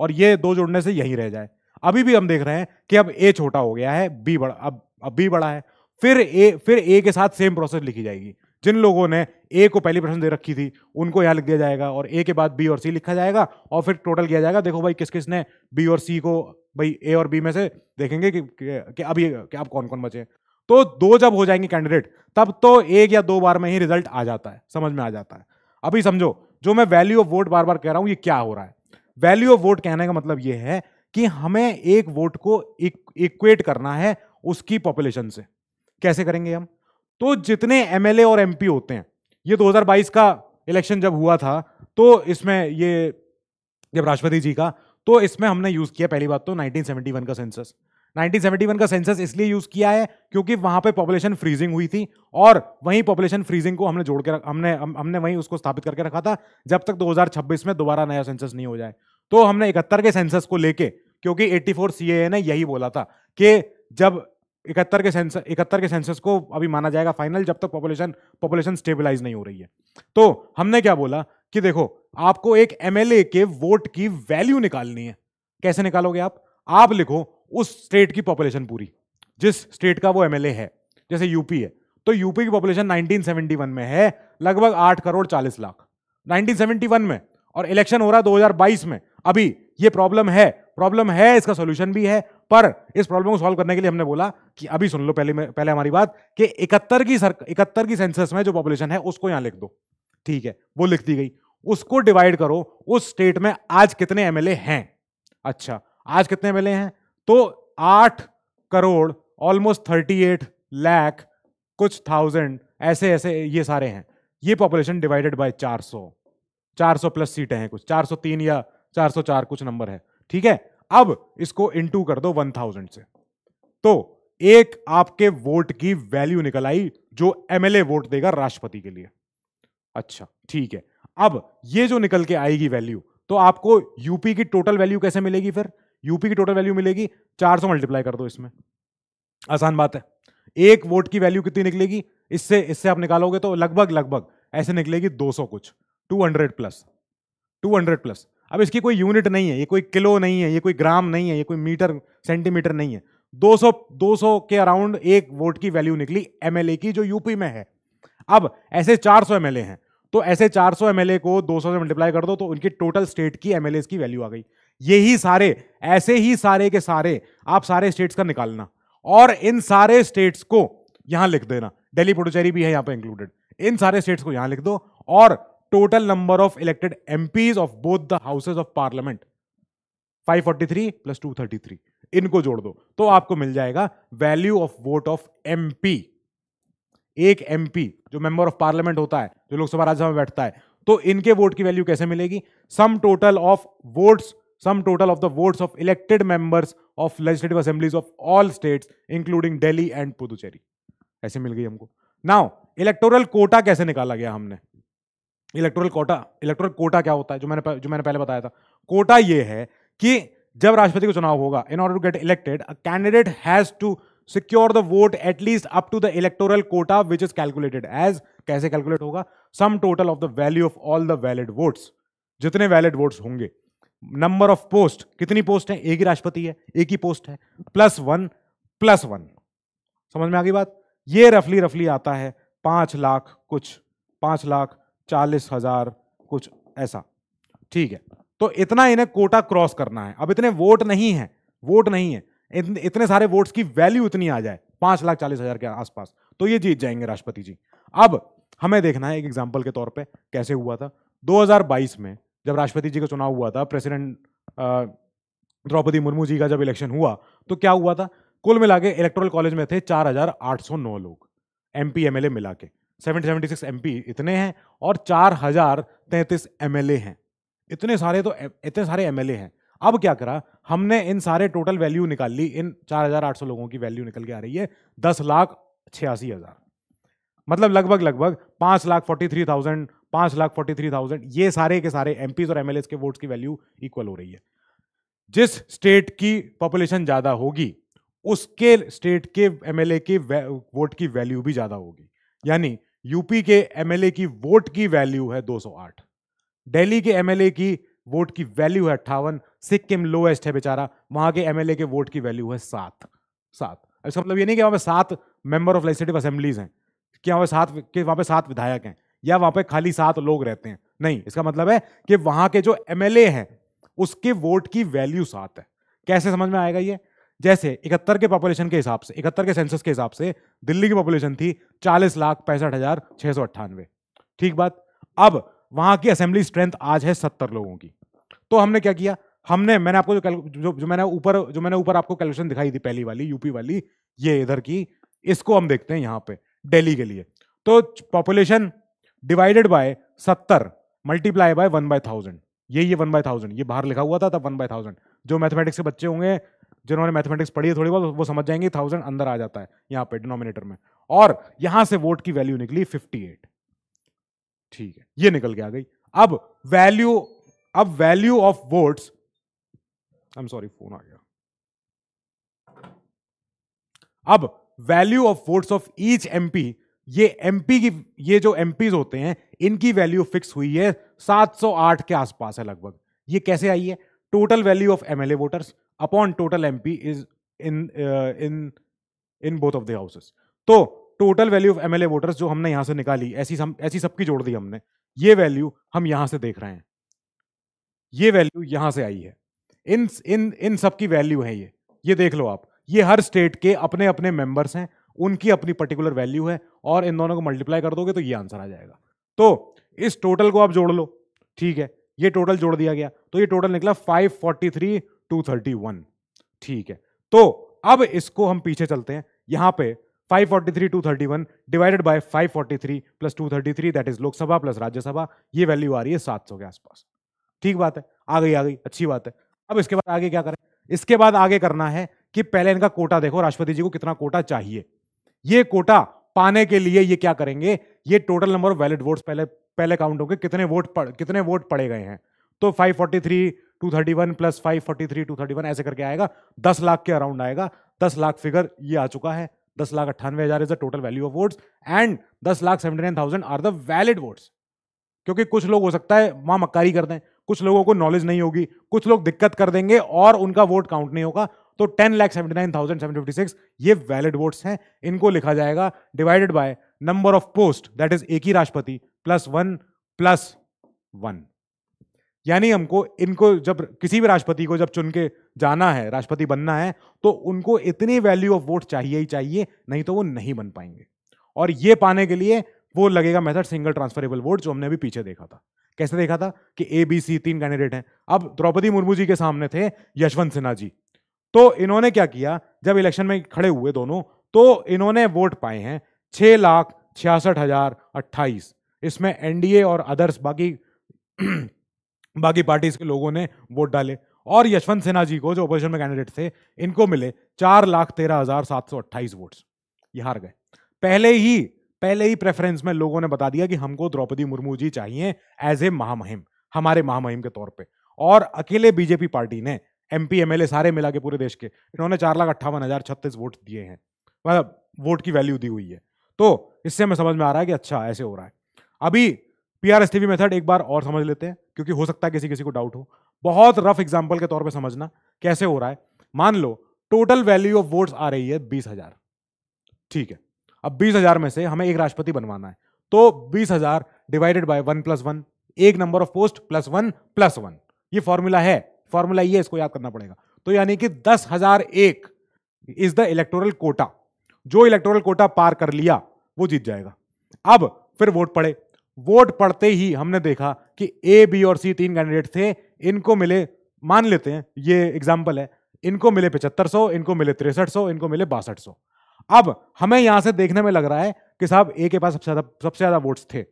और ये दो जुड़ने से यही रह जाए अभी भी हम देख रहे हैं कि अब ए छोटा हो गया है बी बड़ा अब अब बी बड़ा है फिर ए फिर ए के साथ सेम प्रोसेस लिखी जाएगी जिन लोगों ने ए को पहली प्रश्न दे रखी थी उनको यहाँ लिख दिया जाएगा और ए के बाद बी और सी लिखा जाएगा और फिर टोटल किया जाएगा देखो भाई किस किस ने बी और सी को भाई ए और बी में से देखेंगे कि, कि, कि अब ये कि अब कौन कौन बचे तो दो जब हो जाएंगे कैंडिडेट तब तो एक या दो बार में ही रिजल्ट आ जाता है समझ में आ जाता है अभी समझो जो मैं वैल्यू ऑफ वोट बार बार कह रहा हूं ये क्या हो रहा है वैल्यू ऑफ वोट कहने का मतलब ये है कि हमें एक वोट को इक्वेट करना है उसकी पॉपुलेशन से कैसे करेंगे हम तो जितने एमएलए और एमपी होते हैं ये 2022 का इलेक्शन जब हुआ था तो इसमें ये जब राष्ट्रपति जी का तो इसमें हमने यूज़ किया पहली बात तो 1971 का सेंसस 1971 का सेंसस इसलिए यूज किया है क्योंकि वहां पे पॉपुलेशन फ्रीजिंग हुई थी और वहीं पॉपुलेशन फ्रीजिंग को हमने जोड़ के रख, हमने हम, हमने वहीं उसको स्थापित करके रखा था जब तक 2026 में दोबारा नया सेंसस नहीं हो जाए तो हमने इकहत्तर के सेंसस को लेके क्योंकि 84 फोर ने यही बोला था कि जब इकहत्तर के सेंसस इकहत्तर के सेंसस को अभी माना जाएगा फाइनल जब तक पॉपुलेशन पॉपुलेशन स्टेबलाइज नहीं हो रही है तो हमने क्या बोला कि देखो आपको एक एमएलए के वोट की वैल्यू निकालनी है कैसे निकालोगे आप आप लिखो उस स्टेट की पॉपुलेशन पूरी जिस स्टेट का वो एमएलए है जैसे यूपी है तो यूपी की पॉपुलेशन 1971 में है लगभग आठ करोड़ चालीस लाख 1971 में और इलेक्शन हो रहा बाईस में अभी ये प्रॉब्लम है प्रॉब्लम है इसका सोल्यूशन भी है पर इस प्रॉब्लम को सॉल्व करने के लिए हमने बोला कि अभी सुन लो पहले पहले हमारी बात कि इकहत्तर की सर इकहत्तर की सेंसस में जो पॉपुलेशन है उसको यहां लिख दो ठीक है वो लिख दी गई उसको डिवाइड करो उस स्टेट में आज कितने एमएलए हैं अच्छा आज कितने एमएलए हैं तो आठ crore almost thirty eight lakh कुछ थाउजेंड ऐसे ऐसे ये सारे हैं ये पॉपुलेशन डिवाइडेड बाय चार सौ चार सौ प्लस सीटें हैं कुछ चार सौ तीन या चार सौ चार कुछ नंबर है ठीक है अब इसको इनटू कर दो वन थाउजेंड से तो एक आपके वोट की वैल्यू निकल आई जो एमएलए वोट देगा राष्ट्रपति के लिए अच्छा ठीक है अब ये जो निकल के आएगी वैल्यू तो आपको यूपी की टोटल वैल्यू कैसे मिलेगी फिर यूपी की टोटल वैल्यू मिलेगी 400 मल्टीप्लाई कर दो इसमें आसान बात है एक वोट की वैल्यू कितनी निकलेगी इससे इससे आप निकालोगे तो लगभग लगभग ऐसे निकलेगी 200 कुछ 200 प्लस 200 प्लस अब इसकी कोई यूनिट नहीं है ये कोई किलो नहीं है ये कोई ग्राम नहीं है ये कोई मीटर सेंटीमीटर नहीं है 200 200 के अराउंड एक वोट की वैल्यू निकली एमएलए की जो यूपी में है अब ऐसे 400 एमएलए हैं तो ऐसे 400 एमएलए को 200 से मल्टीप्लाई कर दो तो उनकी टोटल स्टेट की एमएलए की वैल्यू आ गई यही सारे ऐसे ही सारे के सारे आप सारे स्टेट्स का निकालना और इन सारे स्टेट्स को यहां लिख देना दिल्ली पुडुचेरी भी है यहां पर इंक्लूडेड इन सारे स्टेट्स को यहां लिख दो और total number of elected MPs of both the houses of parliament 543 plus 233 इनको जोड़ दो तो आपको मिल जाएगा value of vote of MP एक एमपी जो मेंबर ऑफ पार्लियामेंट होता है जो लोकसभा राज्यसभा में बैठता है तो इनके वोट की वैल्यू कैसे मिलेगी sum total of votes sum total of the votes of elected members of legislative assemblies of all states including delhi and puducherry ऐसे मिल गई हमको नाउ इलेक्टोरल कोटा कैसे निकाला गया हमने इलेक्टोरल कोटा इलेक्टोरल कोटा क्या होता है जो मैंने जो मैंने पहले बताया था कोटा ये है कि जब राष्ट्रपति का चुनाव होगा in order to get elected a candidate has to secure the vote at least up to the electoral quota which is calculated as कैसे कैलकुलेट होगा sum total of the value of all the valid votes जितने valid votes होंगे number of post कितनी post है एक ही राष्ट्रपति है एक ही पोस्ट है प्लस वन प्लस वन समझ में आ गई बात ये रफली रफली आता है पांच लाख कुछ पांच लाख चालीस हजार कुछ ऐसा ठीक है तो इतना इन्हें कोटा क्रॉस करना है अब इतने वोट नहीं है वोट नहीं है इतने सारे वोट्स की वैल्यू इतनी आ जाए पांच लाख चालीस हजार के आसपास तो ये जीत जाएंगे राष्ट्रपति जी अब हमें देखना है एक एग्जाम्पल के तौर पर कैसे हुआ था 2022 में जब राष्ट्रपति जी का चुनाव हुआ था प्रेसिडेंट द्रौपदी मुर्मू जी का जब इलेक्शन हुआ तो क्या हुआ था कुल मिला के इलेक्टोरल कॉलेज में थे चार लोग एम पी ए मिला के सेवन सेवेंटी सिक्स एम इतने हैं और चार हजार तैंतीस एम एल हैं इतने सारे तो इतने सारे एम हैं अब क्या करा हमने इन सारे टोटल वैल्यू निकाल ली इन चार हजार आठ सौ लोगों की वैल्यू निकल के आ रही है दस लाख छियासी हजार मतलब लगभग लगभग पांच लाख फोर्टी थ्री थाउजेंड पांच लाख फोर्टी थ्री थाउजेंड ये सारे के सारे एम और एम के वोट्स की वैल्यू इक्वल हो रही है जिस स्टेट की पॉपुलेशन ज़्यादा होगी उसके स्टेट के एमएलए के वोट की वैल्यू भी ज़्यादा होगी यानी यूपी के एमएलए की वोट की वैल्यू है 208 दिल्ली के एमएलए की वोट की वैल्यू है अट्ठावन सिक्किम लोएस्ट है बेचारा वहां के एमएलए के वोट की वैल्यू है सात सात इसका मतलब ये नहीं कि वहां पे सात मेंबर ऑफ लेजिस्लेटिव असेंबलीज हैं कि वहां पे सात के वहां पे सात विधायक हैं या वहां पे खाली सात लोग रहते हैं नहीं इसका मतलब है कि वहां के जो एमएलए हैं उसके वोट की वैल्यू सात है कैसे समझ में आएगा ये जैसे इकहत्तर के पॉपुलेशन के हिसाब से इकहत्तर के सेंसस के हिसाब से दिल्ली की पॉपुलेशन थी चालीस लाख पैंसठ हजार छह सौ अट्ठानवे ठीक बात अब वहां की असेंबली स्ट्रेंथ आज है सत्तर लोगों की तो हमने क्या किया हमने मैंने आपको जो जो, जो मैंने ऊपर जो मैंने ऊपर आपको कैलकुलेशन दिखाई थी पहली वाली यूपी वाली ये इधर की इसको हम देखते हैं यहाँ पे दिल्ली के लिए तो पॉपुलेशन डिवाइडेड बाय सत्तर multiply by one by thousand ये ये वन बाय थाउजेंड ये बाहर लिखा हुआ था तब वन बाय थाउजेंड जो मैथमेटिक्स के बच्चे होंगे जिन्होंने मैथमेटिक्स पढ़ी है थोड़ी बहुत वो समझ जाएंगे थाउजेंड अंदर आ जाता है यहाँ पे डिनोमिनेटर में और यहां से वोट की वैल्यू निकली फिफ्टी एट ठीक है ये निकल के आ गई अब वैल्यू अब value of votes I am sorry phone आ गया अब value of votes of each MP ये एमपी की ये जो एमपीज होते हैं इनकी वैल्यू फिक्स हुई है 708 के आसपास है लगभग ये कैसे आई है total value of MLA voters upon total MP is in in in both of the houses तो total value of MLA voters जो हमने यहां से निकाली ऐसी सम, ऐसी सबकी जोड़ दी हमने ये वैल्यू हम यहां से देख रहे हैं ये वैल्यू यहां से आई है इन इन इन सबकी वैल्यू है ये ये देख लो आप ये हर स्टेट के अपने अपने मेंबर्स हैं उनकी अपनी पर्टिकुलर वैल्यू है और इन दोनों को मल्टीप्लाई कर दोगे तो ये आंसर आ जाएगा तो इस टोटल को आप जोड़ लो ठीक है ये टोटल जोड़ दिया गया तो ये टोटल निकला 543 ठीक है तो अब इसको हम पीछे चलते हैं यहां पे 543 divided by 543 plus 233 that is Lok Sabha plus Rajya Sabha ये वैल्यू आ रही है 700 के आसपास ठीक बात है आ गई आ गई अच्छी बात है अब इसके बाद आगे क्या करें इसके बाद आगे करना है कि पहले इनका कोटा देखो राष्ट्रपति जी को कितना कोटा चाहिए ये कोटा पाने के लिए ये क्या करेंगे ये total number of valid votes पहले पहले काउंट होंगे कितने वोट पड़ कितने वोट पड़े गए हैं तो 543 231 प्लस 543 231 ऐसे करके आएगा 10 लाख के अराउंड आएगा 10 लाख फिगर ये आ चुका है दस लाख अट्ठानवे हजार is the total value of votes and दस lakh seventy nine thousand are the valid votes क्योंकि कुछ लोग हो सकता है वहां मक्कारी कर दें कुछ लोगों को नॉलेज नहीं होगी कुछ लोग दिक्कत कर देंगे और उनका वोट काउंट नहीं होगा तो ten lakh seventy nine thousand seven fifty six ये वैलिड वोट्स हैं इनको लिखा जाएगा divided by number of post that is एक ही राष्ट्रपति प्लस वन प्लस वन यानी हमको इनको जब किसी भी राष्ट्रपति को जब चुन के जाना है राष्ट्रपति बनना है तो उनको इतनी वैल्यू ऑफ वोट चाहिए ही चाहिए नहीं तो वो नहीं बन पाएंगे और ये पाने के लिए वो लगेगा मेथड सिंगल ट्रांसफरेबल वोट जो हमने अभी पीछे देखा था कैसे देखा था कि ए बी सी तीन कैंडिडेट हैं अब द्रौपदी मुर्मू जी के सामने थे यशवंत सिन्हा जी तो इन्होंने क्या किया जब इलेक्शन में खड़े हुए दोनों तो इन्होंने वोट पाए हैं छह लाख छियासठ हजार अट्ठाईस इसमें एनडीए और अदर्स बाकी बाकी पार्टीज के लोगों ने वोट डाले और यशवंत सिन्हा जी को जो अपोजिशन में कैंडिडेट थे इनको मिले चार लाख तेरह हजार सात सौ अट्ठाईस वोट ये हार गए पहले ही पहले ही प्रेफरेंस में लोगों ने बता दिया कि हमको द्रौपदी मुर्मू जी चाहिए एज ए महामहिम हमारे महामहिम के तौर पे और अकेले बीजेपी पार्टी ने M P M L A सारे मिला के पूरे देश के इन्होंने चार लाख अट्ठावन हज़ार छत्तीस वोट दिए हैं मतलब वोट की वैल्यू दी हुई है तो इससे हमें समझ में आ रहा है कि अच्छा ऐसे हो रहा है अभी P R S T V method एक बार और समझ लेते हैं क्योंकि हो सकता है किसी किसी को डाउट हो बहुत रफ एग्जाम्पल के तौर पर समझना कैसे हो रहा है मान लो टोटल वैल्यू ऑफ वोट्स आ रही है बीस हज़ार ठीक है अब बीस हज़ार में से हमें एक राष्ट्रपति बनवाना है तो बीस हज़ार divided by one plus one एक number of post plus one plus one ये फॉर्मूला है फॉर्मूला ये इसको याद करना पड़ेगा तो यानी कि दस हजार एक इज द इलेक्टोरल कोटा जो इलेक्टोरल कोटा पार कर लिया वो जीत जाएगा अब फिर वोट पड़े वोट पड़ते ही हमने देखा कि ए बी और सी तीन कैंडिडेट थे इनको मिले मान लेते हैं ये एग्जाम्पल है इनको मिले पिछहत्तर इनको मिले तिरसठ इनको मिले बासठ अब हमें यहां से देखने में लग रहा है कि साहब ए के पास सबसे ज्यादा सबसे ज्यादा वोट्स थे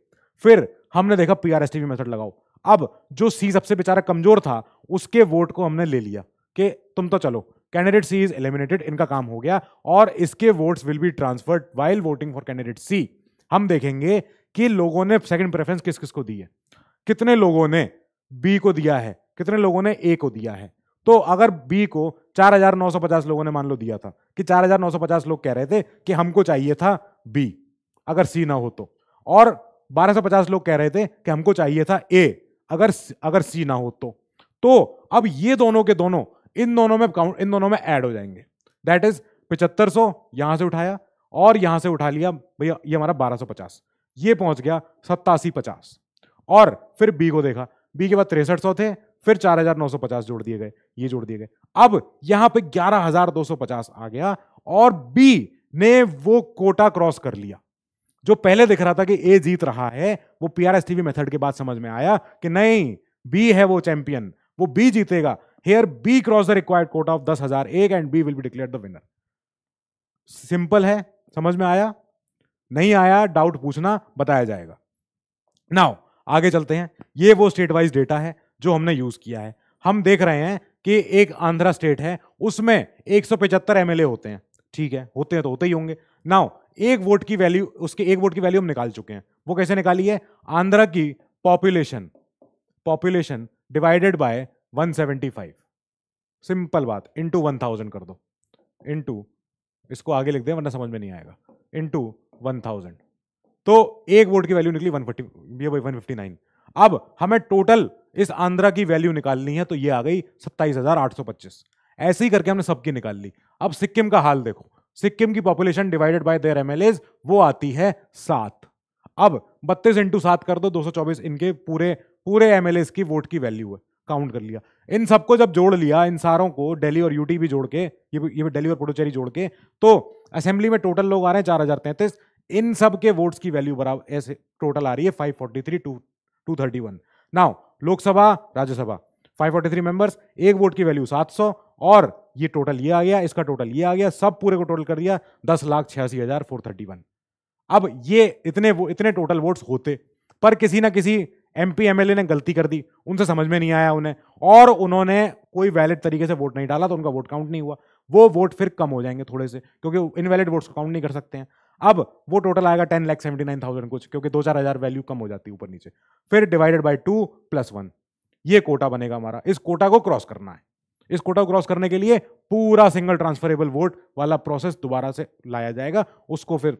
फिर हमने देखा पी आर मेथड लगाओ अब जो सी सबसे बेचारा कमजोर था उसके वोट को हमने ले लिया कि तुम तो चलो कैंडिडेट सी इज एलिमिनेटेड इनका काम हो गया और इसके votes will be transferred while voting for candidate C हम देखेंगे कि लोगों ने सेकंड प्रेफरेंस किस किस को दी है कितने लोगों ने बी को दिया है कितने लोगों ने ए को दिया है तो अगर बी को 4,950 लोगों ने मान लो दिया था कि 4,950 लोग कह रहे थे कि हमको चाहिए था बी अगर सी ना हो तो और 1250 लोग कह रहे थे कि हमको चाहिए था ए अगर अगर सी ना हो तो तो अब ये दोनों के दोनों इन दोनों में काउंट इन दोनों में ऐड हो जाएंगे दैट इज पिचहत्तर सौ यहां से उठाया और यहां से उठा लिया भैया ये हमारा बारह सौ पचास ये पहुंच गया सत्तासी पचास और फिर बी को देखा बी के बाद तिरसठ सौ थे फिर चार हजार नौ सौ पचास जोड़ दिए गए ये जोड़ दिए गए अब यहां पे ग्यारह हजार दो सौ पचास आ गया और बी ने वो कोटा क्रॉस कर लिया जो पहले दिख रहा था कि ए जीत रहा है वो P R S T V method के बाद समझ में आया कि नहीं बी है वो चैंपियन वो बी जीतेगा here B cross the required quota of दस हजार एक and B will be declare the winner simple है समझ में आया नहीं आया डाउट पूछना बताया जाएगा नाउ आगे चलते हैं ये वो स्टेट वाइज डेटा है जो हमने यूज किया है हम देख रहे हैं कि एक आंध्रा स्टेट है उसमें एक सौ एमएलए होते हैं ठीक है होते हैं तो होते ही होंगे नाउ एक वोट की वैल्यू उसके एक वोट की वैल्यू हम निकाल चुके हैं वो कैसे निकाली है आंध्रा की population population divided by 175 simple बात इनटू 1000 कर दो इनटू इसको आगे लिख दे वरना समझ में नहीं आएगा इनटू 1000 तो एक वोट की वैल्यू निकली वन ये वन फिफ्टी नाइन अब हमें टोटल इस आंध्रा की वैल्यू निकालनी है तो ये आ गई सत्ताईस हजार आठ सौ पच्चीस ऐसे ही करके हमने सबकी निकाल ली अब सिक्किम का हाल देखो सिक्किम की population divided by their MLAs वो आती है सात अब बत्तीस इंटू सात कर दो 224 इनके पूरे पूरे एम की वोट की वैल्यू है काउंट कर लिया इन सबको जब जोड़ लिया इन सारों को दिल्ली और यूटी भी जोड़ के ये ये दिल्ली और पुडुचेरी जोड़ के तो असेंबली में टोटल लोग आ रहे हैं चार हज़ार तैंतीस इन सब के वोट्स की वैल्यू बराबर ऐसे टोटल आ रही है five forty three two two thirty one now Lok Sabha Rajya Sabha five forty three members एक वोट की वैल्यू सात सौ और ये टोटल ये आ गया इसका टोटल ये आ गया सब पूरे को टोटल कर दिया दस लाख छियासी हजार फोर थर्टी वन अब ये इतने वो इतने टोटल वोट्स होते पर किसी ना किसी एम पी ने गलती कर दी उनसे समझ में नहीं आया उन्हें और उन्होंने कोई वैलिड तरीके से वोट नहीं डाला तो उनका वोट काउंट नहीं हुआ वो वोट फिर कम हो जाएंगे थोड़े से क्योंकि इनवैलिड वोट्स काउंट नहीं कर सकते हैं अब वो टोटल आएगा ten lakh seventy nine thousand कुछ क्योंकि दो चार हज़ार वैल्यू कम हो जाती है ऊपर नीचे फिर divided by two plus one ये कोटा बनेगा हमारा इस कोटा को क्रॉस करना है इस कोटा को क्रॉस करने के लिए पूरा सिंगल ट्रांसफरेबल वोट वाला प्रोसेस दोबारा से लाया जाएगा उसको फिर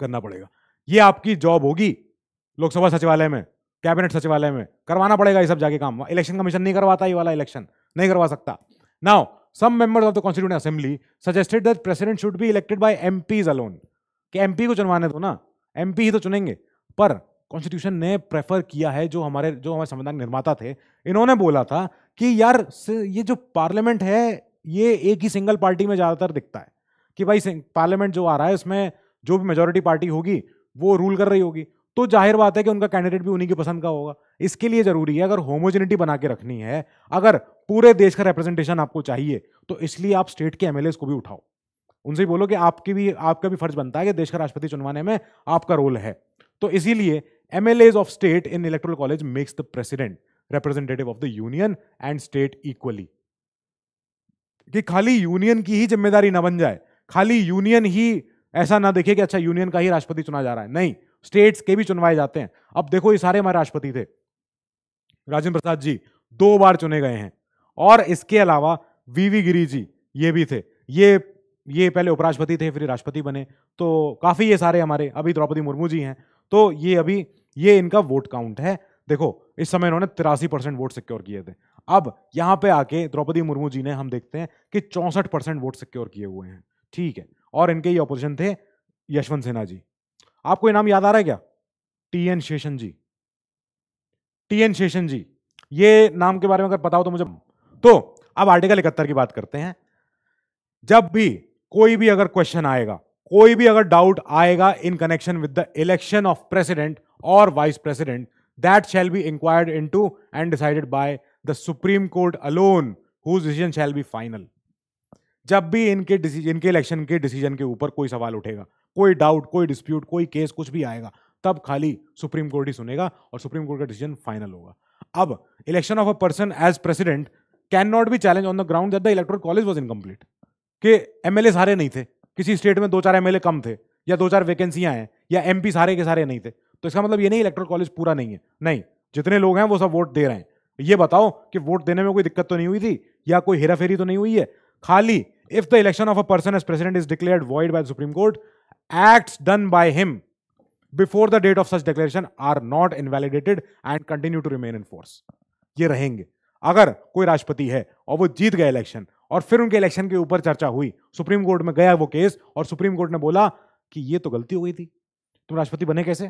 करना पड़ेगा ये आपकी जॉब होगी लोकसभा सचिवालय में कैबिनेट सचिवालय में करवाना पड़ेगा ये सब जाके काम इलेक्शन कमीशन नहीं करवाता ये वाला इलेक्शन नहीं करवा सकता now some members of the constitute assembly suggested that president should be elected by Ps alone कि एम को चुनवाने दो ना एम ही तो चुनेंगे पर कॉन्स्टिट्यूशन ने प्रेफर किया है जो हमारे जो हमारे संविधान निर्माता थे इन्होंने बोला था कि यार ये जो पार्लियामेंट है ये एक ही सिंगल पार्टी में ज़्यादातर दिखता है कि भाई पार्लियामेंट जो आ रहा है उसमें जो भी मेजोरिटी पार्टी होगी वो रूल कर रही होगी तो जाहिर बात है कि उनका कैंडिडेट भी उन्हीं की पसंद का होगा इसके लिए ज़रूरी है अगर होमोजेनिटी बना के रखनी है अगर पूरे देश का रिप्रेजेंटेशन आपको चाहिए तो इसलिए आप स्टेट के एमएलए को भी उठाओ उनसे बोलो कि आपकी भी आपका भी फर्ज बनता है कि देश का राष्ट्रपति चुनवाने में आपका रोल है तो इसीलिए M of state in electoral college makes the president representative of the union and state equally कि खाली यूनियन की ही जिम्मेदारी ना बन जाए खाली यूनियन ही ऐसा ना देखे कि अच्छा यूनियन का ही राष्ट्रपति चुना जा रहा है नहीं स्टेट्स के भी चुनवाए जाते हैं अब देखो ये सारे हमारे राष्ट्रपति थे राजेंद्र प्रसाद जी दो बार चुने गए हैं और इसके अलावा वीवी गिरी जी ये भी थे ये ये पहले उपराष्ट्रपति थे फिर राष्ट्रपति बने तो काफ़ी ये सारे हमारे अभी द्रौपदी मुर्मू जी हैं तो ये अभी ये इनका वोट काउंट है देखो इस समय इन्होंने तिरासी परसेंट वोट सिक्योर किए थे अब यहाँ पे आके द्रौपदी मुर्मू जी ने हम देखते हैं कि चौंसठ परसेंट वोट सिक्योर किए हुए हैं ठीक है और इनके ये ऑपोजिशन थे यशवंत सिन्हा जी आपको ये नाम याद आ रहा है क्या T N Seshan ji T N Seshan ji ये नाम के बारे में अगर पता हो तो मुझे तो अब आर्टिकल इकहत्तर की बात करते हैं जब भी कोई भी अगर क्वेश्चन आएगा कोई भी अगर डाउट आएगा in connection with the election of president और vice president that shall be inquired into and decided by the supreme court alone whose decision shall be final जब भी इनके डिसीजन इनके इलेक्शन के डिसीजन के ऊपर कोई सवाल उठेगा कोई डाउट कोई डिस्प्यूट कोई केस कुछ भी आएगा तब खाली सुप्रीम कोर्ट ही सुनेगा और सुप्रीम कोर्ट का डिसीजन फाइनल होगा अब election of a person as president can not be challenge on the ground that the electoral college was incomplete के एमएलए सारे नहीं थे किसी स्टेट में दो चार एमएलए कम थे या दो चार वैकेंसियां हैं या पी सारे के सारे नहीं थे तो इसका मतलब ये नहीं इलेक्टोरल कॉलेज पूरा नहीं है नहीं जितने लोग हैं वो सब वोट दे रहे हैं ये बताओ कि वोट देने में कोई दिक्कत तो नहीं हुई थी या कोई हेराफेरी तो नहीं हुई है खाली if the election of a person as president is declared void by supreme court acts done by him before the date of such declaration are not invalidated and continue to remain in force. ये रहेंगे अगर कोई राष्ट्रपति है और वो जीत गए election और फिर उनके इलेक्शन के ऊपर चर्चा हुई सुप्रीम कोर्ट में गया वो केस और सुप्रीम कोर्ट ने बोला कि ये तो गलती हो गई थी तुम राष्ट्रपति बने कैसे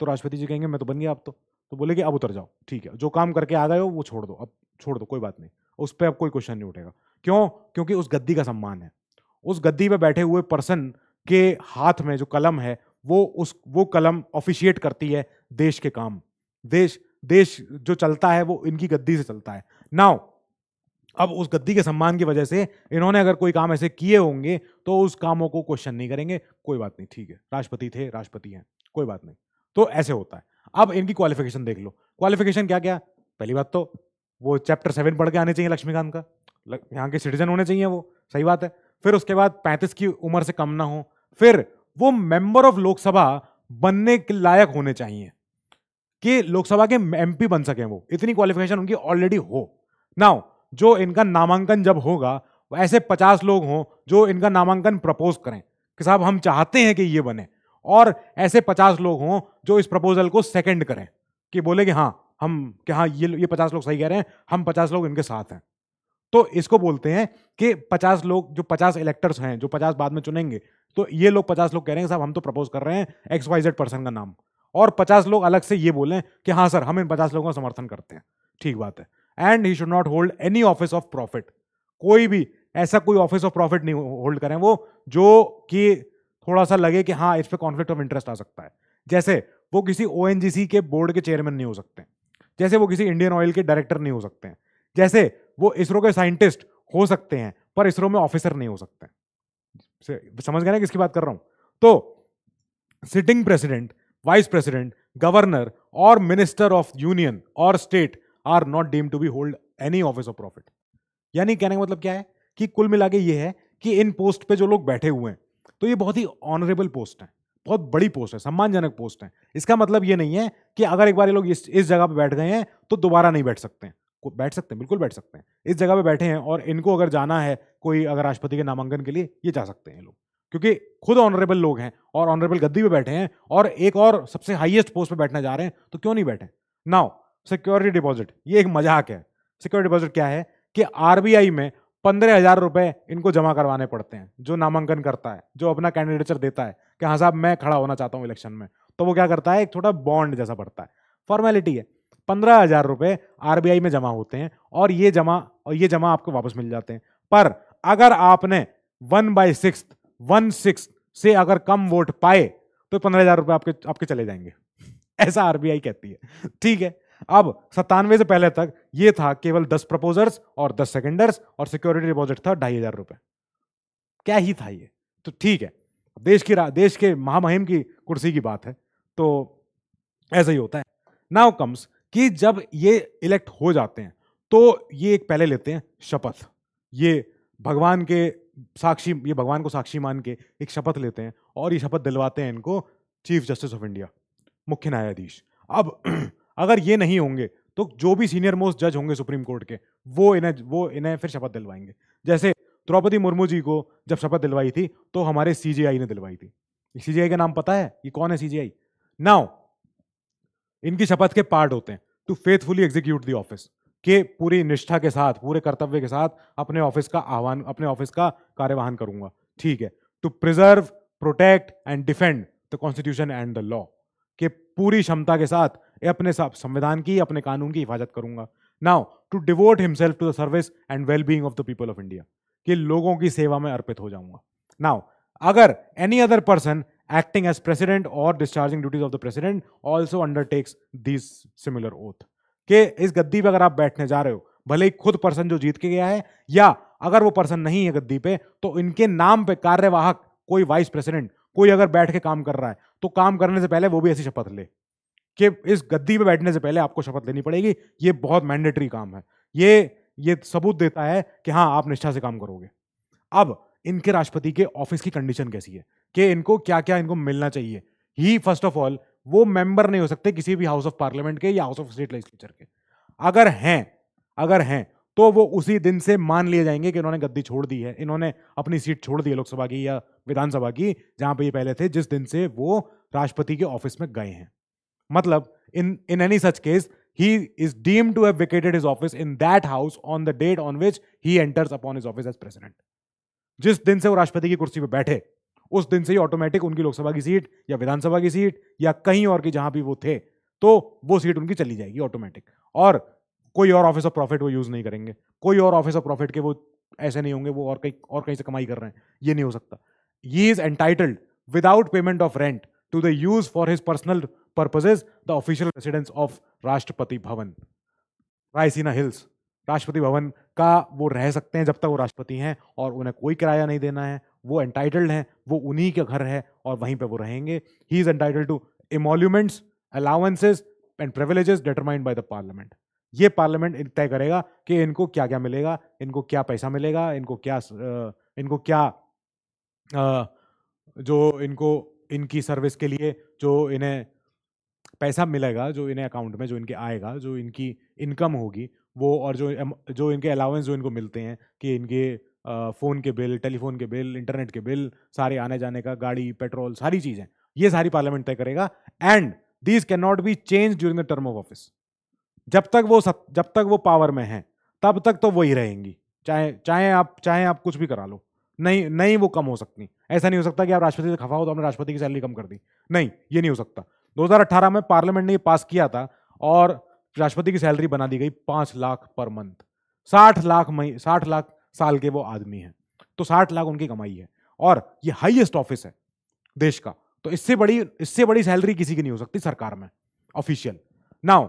तो राष्ट्रपति जी कहेंगे मैं तो बन गया अब तो तो बोले कि अब उतर जाओ ठीक है जो काम करके आ गए हो वो छोड़ दो अब छोड़ दो कोई बात नहीं उस पर अब कोई क्वेश्चन नहीं उठेगा क्यों क्योंकि उस गद्दी का सम्मान है उस गद्दी पर बैठे हुए पर्सन के हाथ में जो कलम है वो उस वो कलम ऑफिशिएट करती है देश के काम देश देश जो चलता है वो इनकी गद्दी से चलता है नाउ अब उस गद्दी के सम्मान की वजह से इन्होंने अगर कोई काम ऐसे किए होंगे तो उस कामों को क्वेश्चन नहीं करेंगे कोई बात नहीं ठीक है राष्ट्रपति थे राष्ट्रपति हैं कोई बात नहीं तो ऐसे होता है अब इनकी क्वालिफिकेशन देख लो क्वालिफिकेशन क्या क्या पहली बात तो वो चैप्टर सेवन पढ़ के आने चाहिए लक्ष्मीकांत का यहाँ के सिटीजन होने चाहिए वो सही बात है फिर उसके बाद पैंतीस की उम्र से कम ना हो फिर वो मेंबर ऑफ लोकसभा बनने के लायक होने चाहिए कि लोकसभा के एमपी बन सके वो इतनी क्वालिफिकेशन उनकी ऑलरेडी हो नाउ जो इनका नामांकन जब होगा ऐसे पचास लोग हों जो इनका नामांकन प्रपोज करें कि साहब हम चाहते हैं कि ये बने और ऐसे पचास लोग हों जो इस प्रपोजल को सेकेंड करें कि बोले कि हाँ हम कि हाँ ये ये पचास लोग सही कह रहे हैं हम पचास लोग इनके साथ हैं तो इसको बोलते हैं कि पचास लोग जो पचास इलेक्टर्स हैं जो पचास बाद में चुनेंगे तो ये लोग पचास लोग कह रहे हैं साहब हम तो प्रपोज कर रहे हैं एक्स वाई जेड पर्सन का नाम और पचास लोग अलग से ये बोलें कि हाँ सर हम इन पचास लोगों का समर्थन करते हैं ठीक बात है and he should not hold any office of profit कोई भी ऐसा कोई ऑफिस ऑफ प्रॉफिट नहीं होल्ड करें वो जो कि थोड़ा सा लगे कि हाँ इस पर कॉन्फ्लिक्ट ऑफ इंटरेस्ट आ सकता है जैसे वो किसी ओ के बोर्ड के चेयरमैन नहीं हो सकते जैसे वो किसी इंडियन ऑयल के डायरेक्टर नहीं हो सकते हैं जैसे वो इसरो के साइंटिस्ट हो सकते हैं पर इसरो में ऑफिसर नहीं हो सकते समझ गए ना किसकी बात कर रहा हूं तो sitting president vice president governor और मिनिस्टर ऑफ यूनियन और state are not deem to be hold any office of profit यानी कहने का मतलब क्या है कि कुल मिला के ये है कि इन पोस्ट पे जो लोग बैठे हुए हैं तो ये बहुत ही ऑनरेबल पोस्ट है बहुत बड़ी पोस्ट है सम्मानजनक पोस्ट है इसका मतलब ये नहीं है कि अगर एक बार ये लोग इस इस जगह पे बैठ गए हैं तो दोबारा नहीं बैठ सकते हैं बैठ सकते हैं बिल्कुल बैठ सकते हैं इस जगह पे बैठे हैं और इनको अगर जाना है कोई अगर राष्ट्रपति के नामांकन के लिए ये जा सकते हैं लोग क्योंकि खुद ऑनरेबल लोग हैं और ऑनरेबल गद्दी पे बैठे हैं और एक और सबसे हाईएस्ट पोस्ट पे बैठना जा रहे हैं तो क्यों नहीं बैठे नाउ सिक्योरिटी डिपॉजिट ये एक मजाक है सिक्योरिटी डिपॉजिट क्या है कि आर में पंद्रह हजार रुपए इनको जमा करवाने पड़ते हैं जो नामांकन करता है जो अपना कैंडिडेचर देता है कि हाँ साहब मैं खड़ा होना चाहता हूँ इलेक्शन में तो वो क्या करता है एक छोटा बॉन्ड जैसा पड़ता है फॉर्मेलिटी है पंद्रह हजार रुपये आरबीआई में जमा होते हैं और ये जमा और ये जमा आपको वापस मिल जाते हैं पर अगर आपने one by six one six से अगर कम वोट पाए तो पंद्रह हजार रुपये आपके आपके चले जाएंगे ऐसा आरबीआई कहती है ठीक है अब सत्तानवे से पहले तक ये था केवल दस प्रपोजर्स और दस सेकेंडर्स और सिक्योरिटी डिपॉजिट था ढाई हजार रुपये क्या ही था ये तो ठीक है देश की देश के महामहिम की कुर्सी की बात है तो ऐसा ही होता है नाउ कम्स कि जब ये इलेक्ट हो जाते हैं तो ये एक पहले लेते हैं शपथ ये भगवान के साक्षी ये भगवान को साक्षी मान के एक शपथ लेते हैं और ये शपथ दिलवाते हैं इनको चीफ जस्टिस ऑफ इंडिया मुख्य न्यायाधीश अब अगर ये नहीं होंगे तो जो भी सीनियर मोस्ट जज होंगे सुप्रीम कोर्ट के वो इन्हें वो इन्हें फिर शपथ दिलवाएंगे जैसे द्रौपदी मुर्मू जी को जब शपथ दिलवाई थी तो हमारे सीजीआई ने दिलवाई थी सीजीआई का नाम पता है ये कौन है सीजीआई नाउ इनकी शपथ के पार्ट होते हैं to faithfully execute the office के पूरी निष्ठा के साथ पूरे कर्तव्य के साथ अपने ऑफिस का आह्वान अपने ऑफिस का कार्यवाहन करूंगा ठीक है to preserve protect and defend the constitution and the law के पूरी क्षमता के साथ अपने संविधान की अपने कानून की हिफाजत करूंगा now to devote himself to the service and well being of the people of India कि लोगों की सेवा में अर्पित हो जाऊंगा नाउ अगर any other person acting as president or discharging duties of the president also undertakes this similar oath के इस गद्दी पे अगर आप बैठने जा रहे हो भले ही खुद पर्सन जो जीत के गया है या अगर वो पर्सन नहीं है गद्दी पे तो इनके नाम पे कार्यवाहक कोई वाइस प्रेसिडेंट कोई अगर बैठ के काम कर रहा है तो काम करने से पहले वो भी ऐसी शपथ ले कि इस गद्दी पे बैठने से पहले आपको शपथ लेनी पड़ेगी ये बहुत मैंडेटरी काम है ये ये सबूत देता है कि हाँ आप निष्ठा से काम करोगे अब इनके राष्ट्रपति के ऑफिस की कंडीशन कैसी है कि इनको क्या क्या इनको मिलना चाहिए ही फर्स्ट ऑफ ऑल वो मेंबर नहीं हो सकते किसी भी हाउस ऑफ पार्लियामेंट के या हाउस ऑफ स्टेट लेजिस्लेचर के अगर हैं अगर हैं तो वो उसी दिन से मान लिए जाएंगे कि इन्होंने गद्दी छोड़ दी है इन्होंने अपनी सीट छोड़ दी है लोकसभा की या विधानसभा की जहां पर ये पहले थे जिस दिन से वो राष्ट्रपति के ऑफिस में गए हैं मतलब in in any such case he is deem to have vacated his office in that house on the date on which he enters upon his office as president जिस दिन से वो राष्ट्रपति की कुर्सी पर बैठे उस दिन से ही ऑटोमेटिक उनकी लोकसभा की सीट या विधानसभा की सीट या कहीं और की जहां भी वो थे तो वो सीट उनकी चली जाएगी ऑटोमेटिक और कोई और ऑफिस ऑफ प्रॉफिट वो यूज़ नहीं करेंगे कोई और ऑफिस ऑफ प्रॉफिट के वो ऐसे नहीं होंगे वो और कहीं और कहीं से कमाई कर रहे हैं ये नहीं हो सकता ये is entitled without payment of rent to the use for his personal purposes the official residence of Rashtrapati Bhavan Raisina hills राष्ट्रपति भवन का वो रह सकते हैं जब तक वो राष्ट्रपति हैं और उन्हें कोई किराया नहीं देना है वो एंटाइटल्ड हैं वो उन्हीं का घर है और वहीं पर वो रहेंगे he is entitle to emoluments allowances and privileges determined by the parliament ये पार्लियामेंट तय करेगा कि इनको क्या क्या मिलेगा इनको क्या पैसा मिलेगा इनको क्या इनको क्या जो इनको इनकी सर्विस के लिए जो इन्हें पैसा मिलेगा जो इन्हें अकाउंट में जो इनके आएगा जो इनकी इनकम होगी वो और जो जो इनके अलाउंस जो इनको मिलते हैं कि इनके फ़ोन के बिल टेलीफोन के बिल इंटरनेट के बिल सारे आने जाने का गाड़ी पेट्रोल सारी चीज़ें ये सारी पार्लियामेंट तय करेगा and these can not be change during the term of office जब तक वो सत, जब तक वो पावर में हैं तब तक तो वही रहेंगी चाहे चाहे आप चाहे आप कुछ भी करा लो नहीं नहीं वो कम हो सकती ऐसा नहीं हो सकता कि आप राष्ट्रपति से खफा हो तो हमने राष्ट्रपति की सैलरी कम कर दी नहीं ये नहीं हो सकता 2018 में पार्लियामेंट ने ये पास किया था और राष्ट्रपति की सैलरी बना दी गई पांच लाख पर मंथ साठ लाख मई साठ लाख साल के वो आदमी हैं तो साठ लाख उनकी कमाई है और ये हाईएस्ट ऑफिस है देश का तो इससे बड़ी इससे बड़ी सैलरी किसी की नहीं हो सकती सरकार में ऑफिशियल नाउ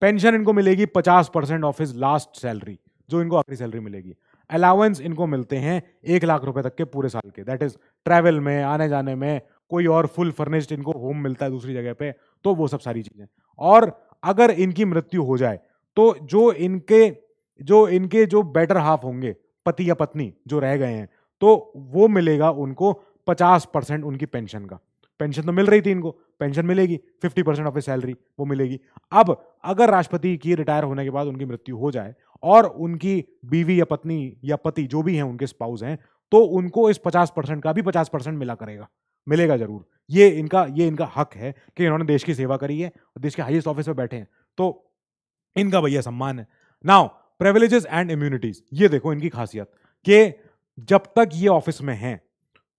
पेंशन इनको मिलेगी पचास परसेंट ऑफ लास्ट सैलरी जो इनको आखिरी सैलरी मिलेगी अलाउंस इनको मिलते हैं एक लाख रुपए तक के पूरे साल के दैट इज ट्रैवल में आने जाने में कोई और फुल फर्निश्ड इनको होम मिलता है दूसरी जगह पे तो वो सब सारी चीज़ें और अगर इनकी मृत्यु हो जाए तो जो इनके जो इनके जो बेटर हाफ होंगे पति या पत्नी जो रह गए हैं तो वो मिलेगा उनको पचास परसेंट उनकी पेंशन का पेंशन तो मिल रही थी इनको पेंशन मिलेगी fifty percent of a salary वो मिलेगी अब अगर राष्ट्रपति की रिटायर होने के बाद उनकी मृत्यु हो जाए और उनकी बीवी या पत्नी या पति जो भी हैं उनके स्पाउस हैं तो उनको इस पचास परसेंट का भी पचास परसेंट मिला करेगा मिलेगा जरूर ये इनका ये इनका हक है कि इन्होंने देश की सेवा करी है और देश के हाईएस्ट ऑफिस पर बैठे हैं तो इनका भैया सम्मान है नाउ प्रेवलेजेस एंड इम्यूनिटीज ये देखो इनकी खासियत कि जब तक ये ऑफिस में हैं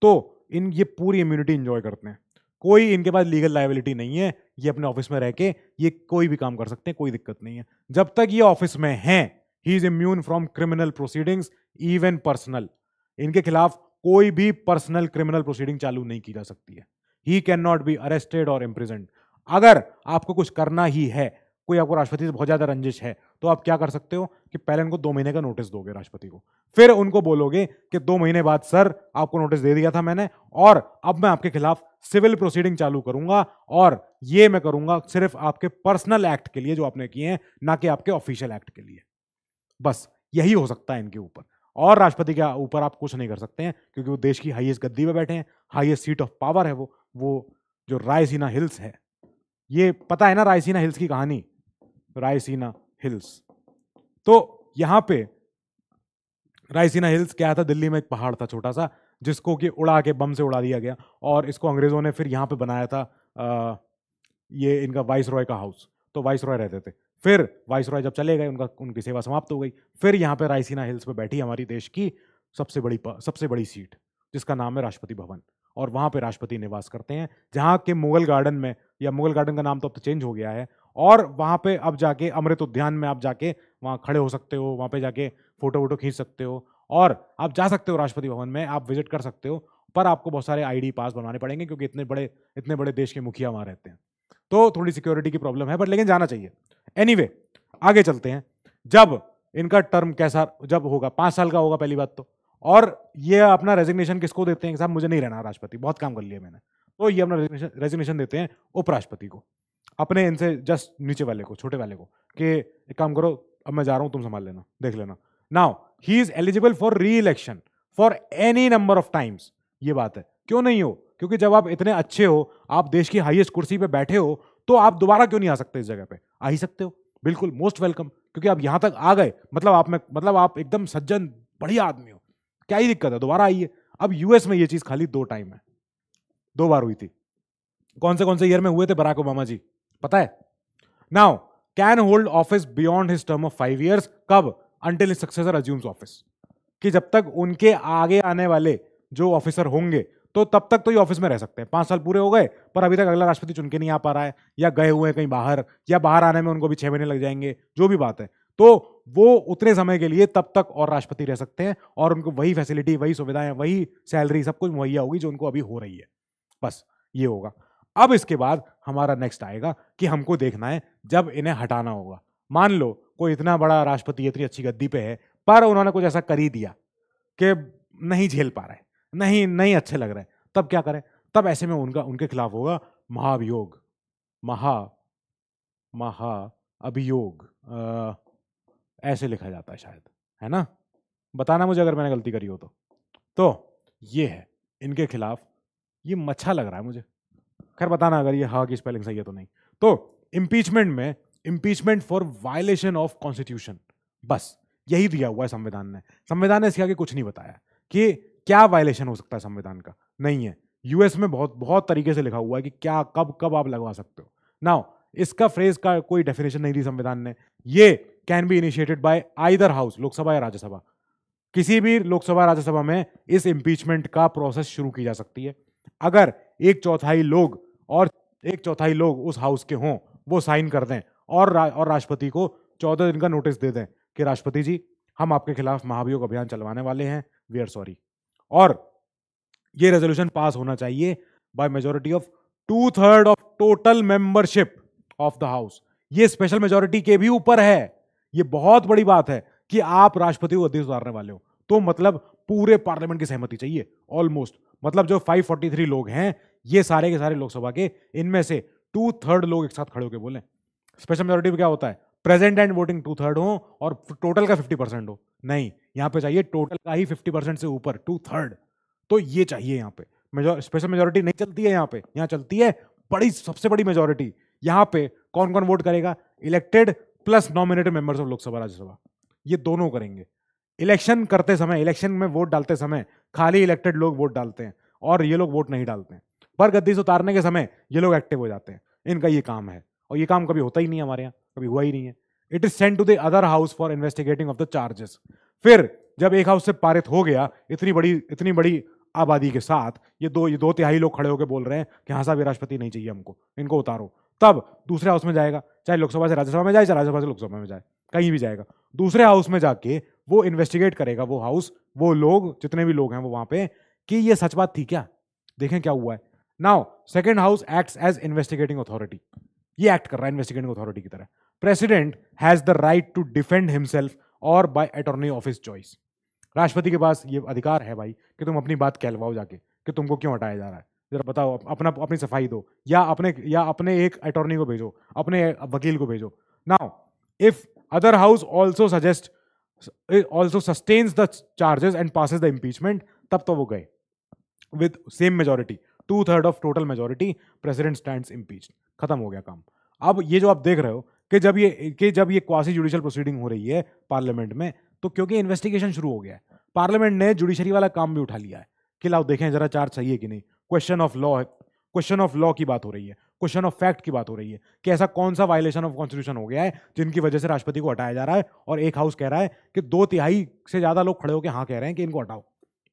तो इन ये पूरी इम्यूनिटी इंजॉय करते हैं कोई इनके पास लीगल लाइबिलिटी नहीं है ये अपने ऑफिस में रह के ये कोई भी काम कर सकते हैं कोई दिक्कत नहीं है जब तक ये ऑफिस में हैं he is immune from criminal proceedings even personal इनके खिलाफ कोई भी पर्सनल क्रिमिनल प्रोसीडिंग चालू नहीं की जा सकती है he can not be arrested और इम्प्रिजेंट अगर आपको कुछ करना ही है कोई आपको राष्ट्रपति से बहुत ज़्यादा रंजिश है तो आप क्या कर सकते हो कि पहले उनको दो महीने का नोटिस दोगे राष्ट्रपति को फिर उनको बोलोगे कि दो महीने बाद सर आपको नोटिस दे दिया था मैंने और अब मैं आपके खिलाफ सिविल प्रोसीडिंग चालू करूंगा और ये मैं करूंगा सिर्फ आपके पर्सनल एक्ट के लिए जो आपने किए हैं ना कि आपके ऑफिशियल एक्ट के लिए बस यही हो सकता है इनके ऊपर और राष्ट्रपति के ऊपर आप कुछ नहीं कर सकते हैं क्योंकि वो देश की हाईएस्ट गद्दी पर बैठे हैं हाईएस्ट सीट ऑफ पावर है वो वो जो रायसीना हिल्स है ये पता है ना रायसीना हिल्स की कहानी रायसीना हिल्स तो यहाँ पे रायसीना हिल्स क्या था दिल्ली में एक पहाड़ था छोटा सा जिसको कि उड़ा के बम से उड़ा दिया गया और इसको अंग्रेज़ों ने फिर यहाँ पे बनाया था आ, ये इनका वाइस रॉय का हाउस तो वाइस रॉय रहते थे फिर वाइस रॉय जब चले गए उनका उनकी सेवा समाप्त हो गई फिर यहाँ पे रायसीना हिल्स पे बैठी हमारी देश की सबसे बड़ी सबसे बड़ी सीट जिसका नाम है राष्ट्रपति भवन और वहाँ पे राष्ट्रपति निवास करते हैं जहाँ के मुगल गार्डन में या मुगल गार्डन का नाम तो अब तो चेंज हो गया है और वहाँ पे अब जाके अमृत उद्यान में आप जाके वहाँ खड़े हो सकते हो वहाँ पे जाके फ़ोटो वोटो खींच सकते हो और आप जा सकते हो राष्ट्रपति भवन में आप विजिट कर सकते हो पर आपको बहुत सारे आईडी पास बनवाने पड़ेंगे क्योंकि इतने बड़े इतने बड़े देश के मुखिया वहाँ रहते हैं तो थोड़ी सिक्योरिटी की प्रॉब्लम है बट लेकिन जाना चाहिए एनी anyway, आगे चलते हैं जब इनका टर्म कैसा जब होगा पांच साल का होगा पहली बात तो और ये अपना रेजिग्नेशन किसको देते हैं साहब मुझे नहीं रहना राष्ट्रपति बहुत काम कर लिया मैंने तो ये अपना रेजिग्नेशन देते हैं उपराष्ट्रपति को अपने इनसे जस्ट नीचे वाले को छोटे वाले को कि एक काम करो अब मैं जा रहा हूँ तुम संभाल लेना देख लेना now he is eligible for re election for any number of times ये बात है क्यों नहीं हो क्योंकि जब आप इतने अच्छे हो आप देश की हाईएस्ट कुर्सी पे बैठे हो तो आप दोबारा क्यों नहीं आ सकते इस जगह पे आ ही सकते हो बिल्कुल मोस्ट वेलकम क्योंकि आप यहां तक आ गए मतलब आप में मतलब आप एकदम सज्जन बढ़िया आदमी हो क्या ही दिक्कत है दोबारा आइए अब यूएस में ये चीज़ खाली दो टाइम है दो बार हुई थी कौन से कौन से ईयर में हुए थे बराक ओबामा जी पता है now can hold office beyond his term of five years कब अंटिल सक्सेसर अज्यूम्स ऑफिस कि जब तक उनके आगे आने वाले जो ऑफिसर होंगे तो तब तक तो ये ऑफिस में रह सकते हैं पाँच साल पूरे हो गए पर अभी तक अगला राष्ट्रपति चुन के नहीं आ पा रहा है या गए हुए हैं कहीं बाहर या बाहर आने में उनको भी छः महीने लग जाएंगे जो भी बात है तो वो उतने समय के लिए तब तक और राष्ट्रपति रह सकते हैं और उनको वही फैसिलिटी वही सुविधाएं वही सैलरी सब कुछ मुहैया होगी जो उनको अभी हो रही है बस ये होगा अब इसके बाद हमारा नेक्स्ट आएगा कि हमको देखना है जब इन्हें हटाना होगा मान लो कोई इतना बड़ा राष्ट्रपति इतनी अच्छी गद्दी पे है पर उन्होंने कुछ ऐसा कर ही दिया कि नहीं झेल पा रहा है नहीं नहीं अच्छे लग रहे तब क्या करें तब ऐसे में उनका उनके खिलाफ होगा महाभियोग महा महा अभियोग ऐसे लिखा जाता है शायद है ना बताना मुझे अगर मैंने गलती करी हो तो तो ये है इनके खिलाफ ये मच्छा लग रहा है मुझे खैर बताना अगर ये हा की स्पेलिंग सही है तो नहीं तो इम्पीचमेंट में impeachment for violation of constitution बस यही दिया हुआ है संविधान ने संविधान ने इसके आगे कुछ नहीं बताया कि क्या वायलेशन हो सकता है संविधान का नहीं है यूएस में बहुत बहुत तरीके से लिखा हुआ है कि क्या कब कब आप लगवा सकते हो नाउ इसका फ्रेज का कोई डेफिनेशन नहीं दी संविधान ने ये can be initiated by either house Lok Sabha या राज्यसभा किसी भी लोकसभा राज्यसभा में इस इम्पीचमेंट का प्रोसेस शुरू की जा सकती है अगर एक चौथाई लोग और एक चौथाई लोग उस हाउस के हों वो साइन कर दें और रा, और राष्ट्रपति को चौदह दिन का नोटिस दे दें कि राष्ट्रपति जी हम आपके खिलाफ महाभियोग अभियान चलवाने वाले हैं वी आर सॉरी और ये रेजोल्यूशन पास होना चाहिए by majority of two third of total membership of the house ये स्पेशल मेजोरिटी के भी ऊपर है ये बहुत बड़ी बात है कि आप राष्ट्रपति को अध्यक्ष उतारने वाले हो तो मतलब पूरे पार्लियामेंट की सहमति चाहिए ऑलमोस्ट मतलब जो 543 लोग हैं ये सारे के सारे लोकसभा के इनमें से टू थर्ड लोग एक साथ खड़े होकर बोले स्पेशल मेजोरिटी में क्या होता है present and voting two third हो और टोटल का फिफ्टी परसेंट हो नहीं यहाँ पे चाहिए टोटल का ही फिफ्टी परसेंट से ऊपर टू थर्ड तो ये चाहिए यहाँ पे स्पेशल मेजोरिटी नहीं चलती है यहाँ पे यहाँ चलती है बड़ी सबसे बड़ी मेजोरिटी यहाँ पे कौन कौन वोट करेगा elected plus nominated members of Lok Sabha Rajya Sabha ये दोनों करेंगे इलेक्शन करते समय इलेक्शन में वोट डालते समय खाली इलेक्टेड लोग वोट डालते हैं और ये लोग वोट नहीं डालते हैं पर गद्दी से उतारने के समय ये लोग एक्टिव हो जाते हैं इनका ये काम है और ये काम कभी होता ही नहीं हमारे यहाँ कभी हुआ ही नहीं है it is send to the other house for investigating of the charges फिर जब एक हाउस से पारित हो गया इतनी बड़ी इतनी बड़ी आबादी के साथ ये दो ये दो तिहाई लोग खड़े होकर बोल रहे हैं कि हाँ साहब ये राष्ट्रपति नहीं चाहिए हमको इनको उतारो तब दूसरे हाउस में जाएगा चाहे लोकसभा से राज्यसभा में जाए चाहे राज्यसभा से लोकसभा में जाए कहीं भी जाएगा दूसरे हाउस में जाके वो इन्वेस्टिगेट करेगा वो हाउस वो लोग जितने भी लोग हैं वो वहाँ पे कि ये सच बात थी क्या देखें क्या हुआ है now second house act as investigating authority ये एक्ट कर रहा है इन्वेस्टिगेटिंग अथॉरिटी की तरह president has the right to defend himself और by attorney office choice Rashtrapati के पास ये अधिकार है भाई कि तुम अपनी बात कहलवाओ जाके कि तुमको क्यों हटाया जा रहा है जरा बताओ अपना अपनी सफाई दो या अपने या अपने एक अटॉर्नी को भेजो अपने वकील को भेजो now if other house also suggest also sustains the charges and passes the impeachment तब तो वो गए with same majority two third of total majority president stand impeach खत्म हो गया काम अब ये जो आप देख रहे हो कि जब ये कि जब ये क्वासी जुडिशल प्रोसीडिंग हो रही है पार्लियामेंट में तो क्योंकि इन्वेस्टिगेशन शुरू हो गया है पार्लियामेंट ने जुडिशरी वाला काम भी उठा लिया है कि लाओ देखें जरा चार्ज सही है कि नहीं question of law question of law की बात हो रही है क्वेश्चन ऑफ फैक्ट की बात हो रही है कि ऐसा कौन सा वायलेशन ऑफ कॉन्स्टिट्यूशन हो गया है जिनकी वजह से राष्ट्रपति को हटाया जा रहा है और एक हाउस कह रहा है कि दो तिहाई से ज़्यादा लोग खड़े होकर हाँ कह रहे हैं कि इनको हटाओ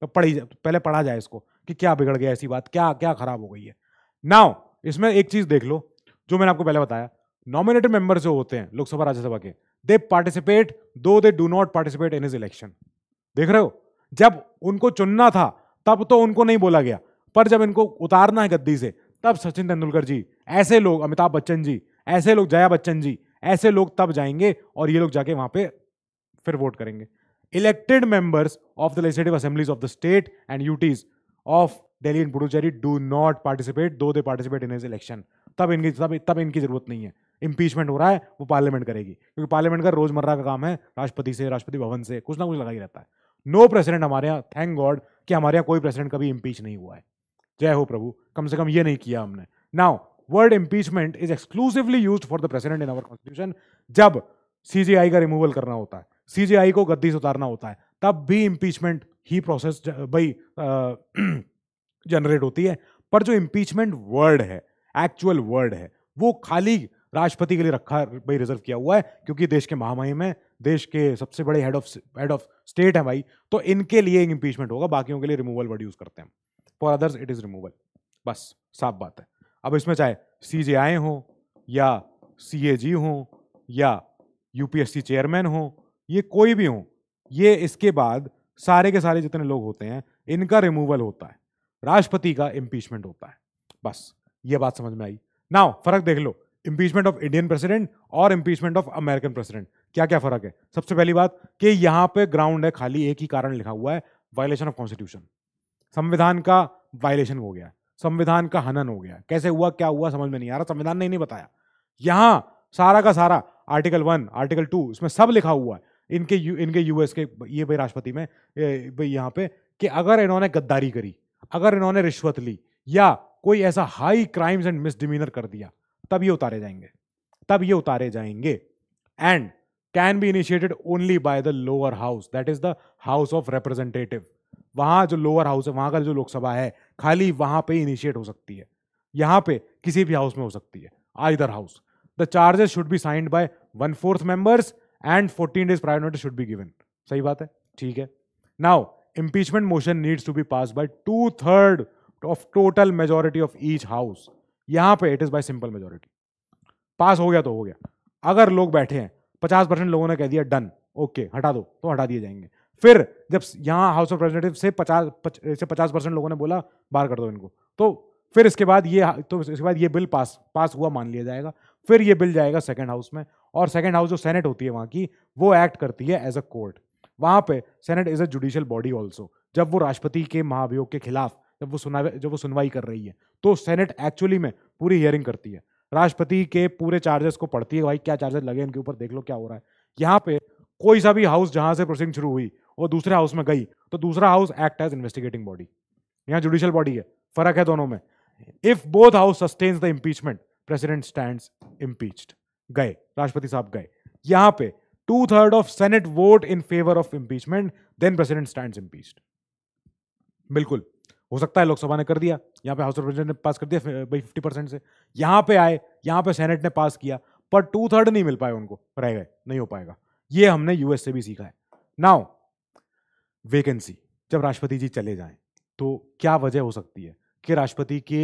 तो पढ़ी पहले पढ़ा जाए इसको कि क्या बिगड़ गया ऐसी बात क्या क्या खराब हो गई है नाउ इसमें एक चीज़ देख लो जो मैंने आपको पहले बताया नॉमिनेटेड मेंबर जो होते हैं लोकसभा राज्यसभा के they participate though they do not participate in is election देख रहे हो जब उनको चुनना था तब तो उनको नहीं बोला गया पर जब इनको उतारना है गद्दी से तब सचिन तेंदुलकर जी ऐसे लोग अमिताभ बच्चन जी ऐसे लोग जया बच्चन जी ऐसे लोग तब जाएंगे और ये लोग जाके वहां पे फिर वोट करेंगे elected members of the legislative assemblies of the state and UTs of Delhi and Puducherry do not participate though they participate in is election तब इनकी तब तब इनकी जरूरत नहीं है इम्पीचमेंट हो रहा है वो पार्लियामेंट करेगी क्योंकि पार्लियामेंट का रोजमर्रा का काम है राष्ट्रपति से राष्ट्रपति भवन से कुछ ना कुछ लगा ही रहता है नो प्रेसिडेंट हमारे यहाँ थैंक गॉड कि हमारे यहाँ कोई प्रेसिडेंट कभी इम्पीच नहीं हुआ है जय हो प्रभु कम से कम ये नहीं किया हमने now word impeachment is exclusively use for the president in our constitution जब सीजीआई का रिमूवल करना होता है सीजीआई को गद्दी से उतारना होता है तब भी इम्पीचमेंट ही प्रोसेस भाई जनरेट होती है पर जो इम्पीचमेंट वर्ड है एक्चुअल वर्ड है वो खाली राष्ट्रपति के लिए रखा भाई रिजर्व किया हुआ है क्योंकि देश के महामहिम है देश के सबसे बड़े head of head of state हैं भाई तो इनके लिए इंपीचमेंट होगा बाकियों के लिए रिमूवल वर्ड यूज करते हैं for others it is removal बस साफ बात है अब इसमें चाहे सी जे आई हों या सी ए जी हों या यूपीएससी चेयरमैन हों ये कोई भी हों ये इसके बाद सारे के सारे जितने लोग होते हैं इनका रिमूवल होता है राष्ट्रपति का इम्पीचमेंट होता है बस ये बात समझ में आई नाउ फर्क देख लो इम्पीचमेंट ऑफ इंडियन प्रेसिडेंट और इम्पीचमेंट ऑफ अमेरिकन प्रेसिडेंट क्या क्या फर्क है सबसे पहली बात कि यहाँ पे ग्राउंड है खाली एक ही कारण लिखा हुआ है वायलेशन ऑफ कॉन्स्टिट्यूशन संविधान का वायलेशन हो गया संविधान का हनन हो गया कैसे हुआ क्या हुआ समझ में नहीं आ रहा संविधान ने नहीं बताया यहाँ सारा का सारा आर्टिकल वन आर्टिकल टू इसमें सब लिखा हुआ है इनके यू, इनके यूएस के ये भाई राष्ट्रपति में यहाँ पे कि अगर इन्होंने गद्दारी करी अगर इन्होंने रिश्वत ली या कोई ऐसा हाई क्राइम्स एंड मिसडिमीनर कर दिया तब ये उतारे जाएंगे तब ये उतारे जाएंगे and can be initiated only by the lower house that is the house of representative वहां जो लोअर हाउस है वहां का जो लोकसभा है खाली वहां पे इनिशिएट हो सकती है यहां पे किसी भी हाउस में हो सकती है either house the charges should be signed by one fourth members and fourteen days prior notice should be given सही बात है ठीक है now impeachment motion needs to be pass by two third of total majority of each house यहां पे it is by simple majority pass हो गया तो हो गया अगर लोग बैठे हैं पचास परसेंट लोगों ने कह दिया डन ओके हटा दो तो हटा दिए जाएंगे फिर जब यहाँ हाउस ऑफ रिप्रेजेंटेटिव से पचास पचास परसेंट लोगों ने बोला बाहर कर दो इनको तो फिर इसके बाद ये तो इसके बाद ये बिल पास पास हुआ मान लिया जाएगा फिर ये बिल जाएगा सेकेंड हाउस में और सेकेंड हाउस जो सेनेट होती है वहाँ की वो एक्ट करती है एज अ कोर्ट वहाँ पे senate is a judicial body also जब वो राष्ट्रपति के महाभियोग के खिलाफ जब वो सुना जब वो सुनवाई कर रही है तो सेनेट एक्चुअली में पूरी हियरिंग करती है राष्ट्रपति के पूरे चार्जेस को पढ़ती है भाई क्या चार्जेस लगे इनके ऊपर देख लो क्या हो रहा है यहाँ पे कोई सा भी हाउस जहां से प्रोसीडिंग शुरू हुई वो दूसरे हाउस में गई तो दूसरा house act as investigating body यहाँ जुडिशियल बॉडी है फर्क है दोनों में if both house sustains the impeachment president stand impeached गए राष्ट्रपति साहब गए यहाँ पे two third of senate vote in favour of impeachment then president stand impeach बिल्कुल हो सकता है लोकसभा ने कर दिया यहाँ पे हाउस ऑफ रिप्रेजेंटेटिव ने पास कर दिया भाई फिफ्टी परसेंट से यहाँ पे आए यहाँ पे सेनेट ने पास किया पर टू थर्ड नहीं मिल पाए उनको रह गए नहीं हो पाएगा ये हमने यूएस से भी सीखा है नाउ वेकेंसी जब राष्ट्रपति जी चले जाएं तो क्या वजह हो सकती है कि राष्ट्रपति के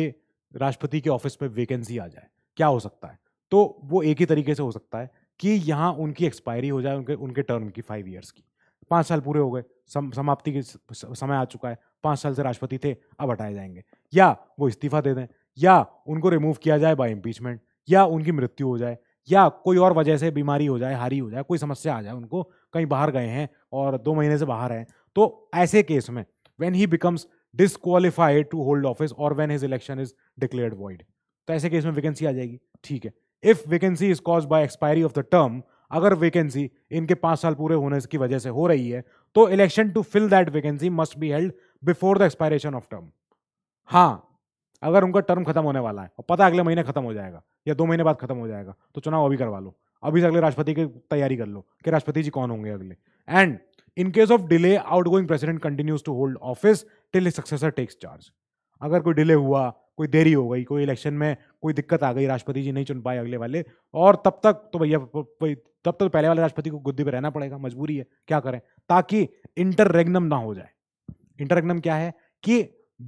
राष्ट्रपति के ऑफिस में वेकेंसी आ जाए क्या हो सकता है तो वो एक ही तरीके से हो सकता है कि यहाँ उनकी एक्सपायरी हो जाए उनके उनके टर्म की फाइव ईयर्स की पाँच साल पूरे हो गए सम, समाप्ति के समय आ चुका है पाँच साल से राष्ट्रपति थे अब हटाए जाएंगे या वो इस्तीफा दे दें या उनको रिमूव किया जाए बाय इम्पीचमेंट या उनकी मृत्यु हो जाए या कोई और वजह से बीमारी हो जाए हारी हो जाए कोई समस्या आ जाए उनको कहीं बाहर गए हैं और दो महीने से बाहर हैं तो ऐसे केस में when he becomes disqualified to hold office और when his election is declared void तो ऐसे केस में वैकेंसी आ जाएगी ठीक है if vacancy is cause by expiry of the term अगर वैकेंसी इनके पाँच साल पूरे होने की वजह से हो रही है तो election to fill that vacancy must be held before the expiration of term हाँ अगर उनका टर्म खत्म होने वाला है और पता अगले महीने खत्म हो जाएगा या दो महीने बाद खत्म हो जाएगा तो चुनाव अभी करवा लो अभी से अगले राष्ट्रपति की तैयारी कर लो कि राष्ट्रपति जी कौन होंगे अगले and in case of delay outgoing president continues to hold office till successor takes charge अगर कोई डिले हुआ कोई देरी हो गई कोई इलेक्शन में कोई दिक्कत आ गई राष्ट्रपति जी नहीं चुन पाए अगले वाले और तब तक तो भैया तब तक तो पहले वाले राष्ट्रपति को गुद्दी पर रहना पड़ेगा मजबूरी है क्या करें ताकि इंटर रेगनम ना हो जाए इंटरग्नम क्या है कि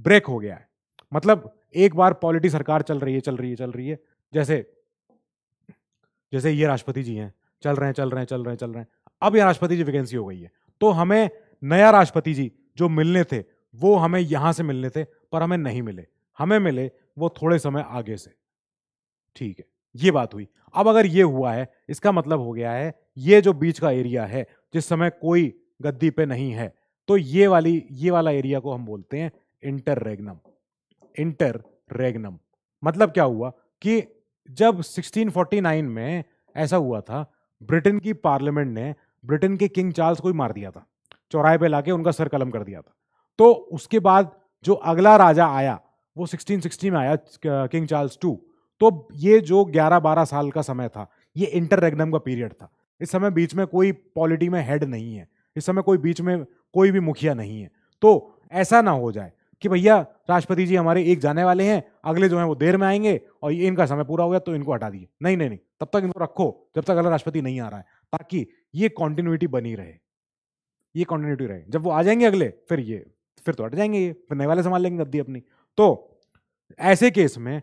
ब्रेक हो गया है मतलब एक बार पॉलिटी सरकार चल रही है चल रही है चल रही है जैसे जैसे ये राष्ट्रपति जी हैं चल रहे हैं चल रहे हैं चल रहे हैं चल रहे हैं अब ये राष्ट्रपति जी वैकेंसी हो गई है तो हमें नया राष्ट्रपति जी जो मिलने थे वो हमें यहां से मिलने थे पर हमें नहीं मिले हमें मिले वो थोड़े समय आगे से ठीक है ये बात हुई अब अगर ये हुआ है इसका मतलब हो गया है ये जो बीच का एरिया है जिस समय कोई गद्दी पे नहीं है तो ये वाली ये वाला एरिया को हम बोलते हैं इंटर रेगनम इंटर रेगनम मतलब क्या हुआ कि जब 1649 में ऐसा हुआ था ब्रिटेन की पार्लियामेंट ने ब्रिटेन के किंग चार्ल्स को ही मार दिया था चौराहे पे लाके उनका सर कलम कर दिया था तो उसके बाद जो अगला राजा आया वो 1660 में आया किंग चार्ल्स टू तो ये जो 11-12 साल का समय था ये इंटर रेगनम का पीरियड था इस समय बीच में कोई पॉलिटी में हेड नहीं है इस समय कोई बीच में कोई भी मुखिया नहीं है तो ऐसा ना हो जाए कि भैया राष्ट्रपति जी हमारे एक जाने वाले हैं अगले जो हैं वो देर में आएंगे और ये इनका समय पूरा हो गया तो इनको हटा दिए नहीं नहीं नहीं तब तक इनको रखो जब तक अगला राष्ट्रपति नहीं आ रहा है ताकि ये कॉन्टिन्यूटी बनी रहे ये कॉन्टिन्यूटी रहे जब वो आ जाएंगे अगले फिर ये फिर तो हट जाएंगे ये फिर नए वाले संभाल लेंगे गद्दी अपनी तो ऐसे केस में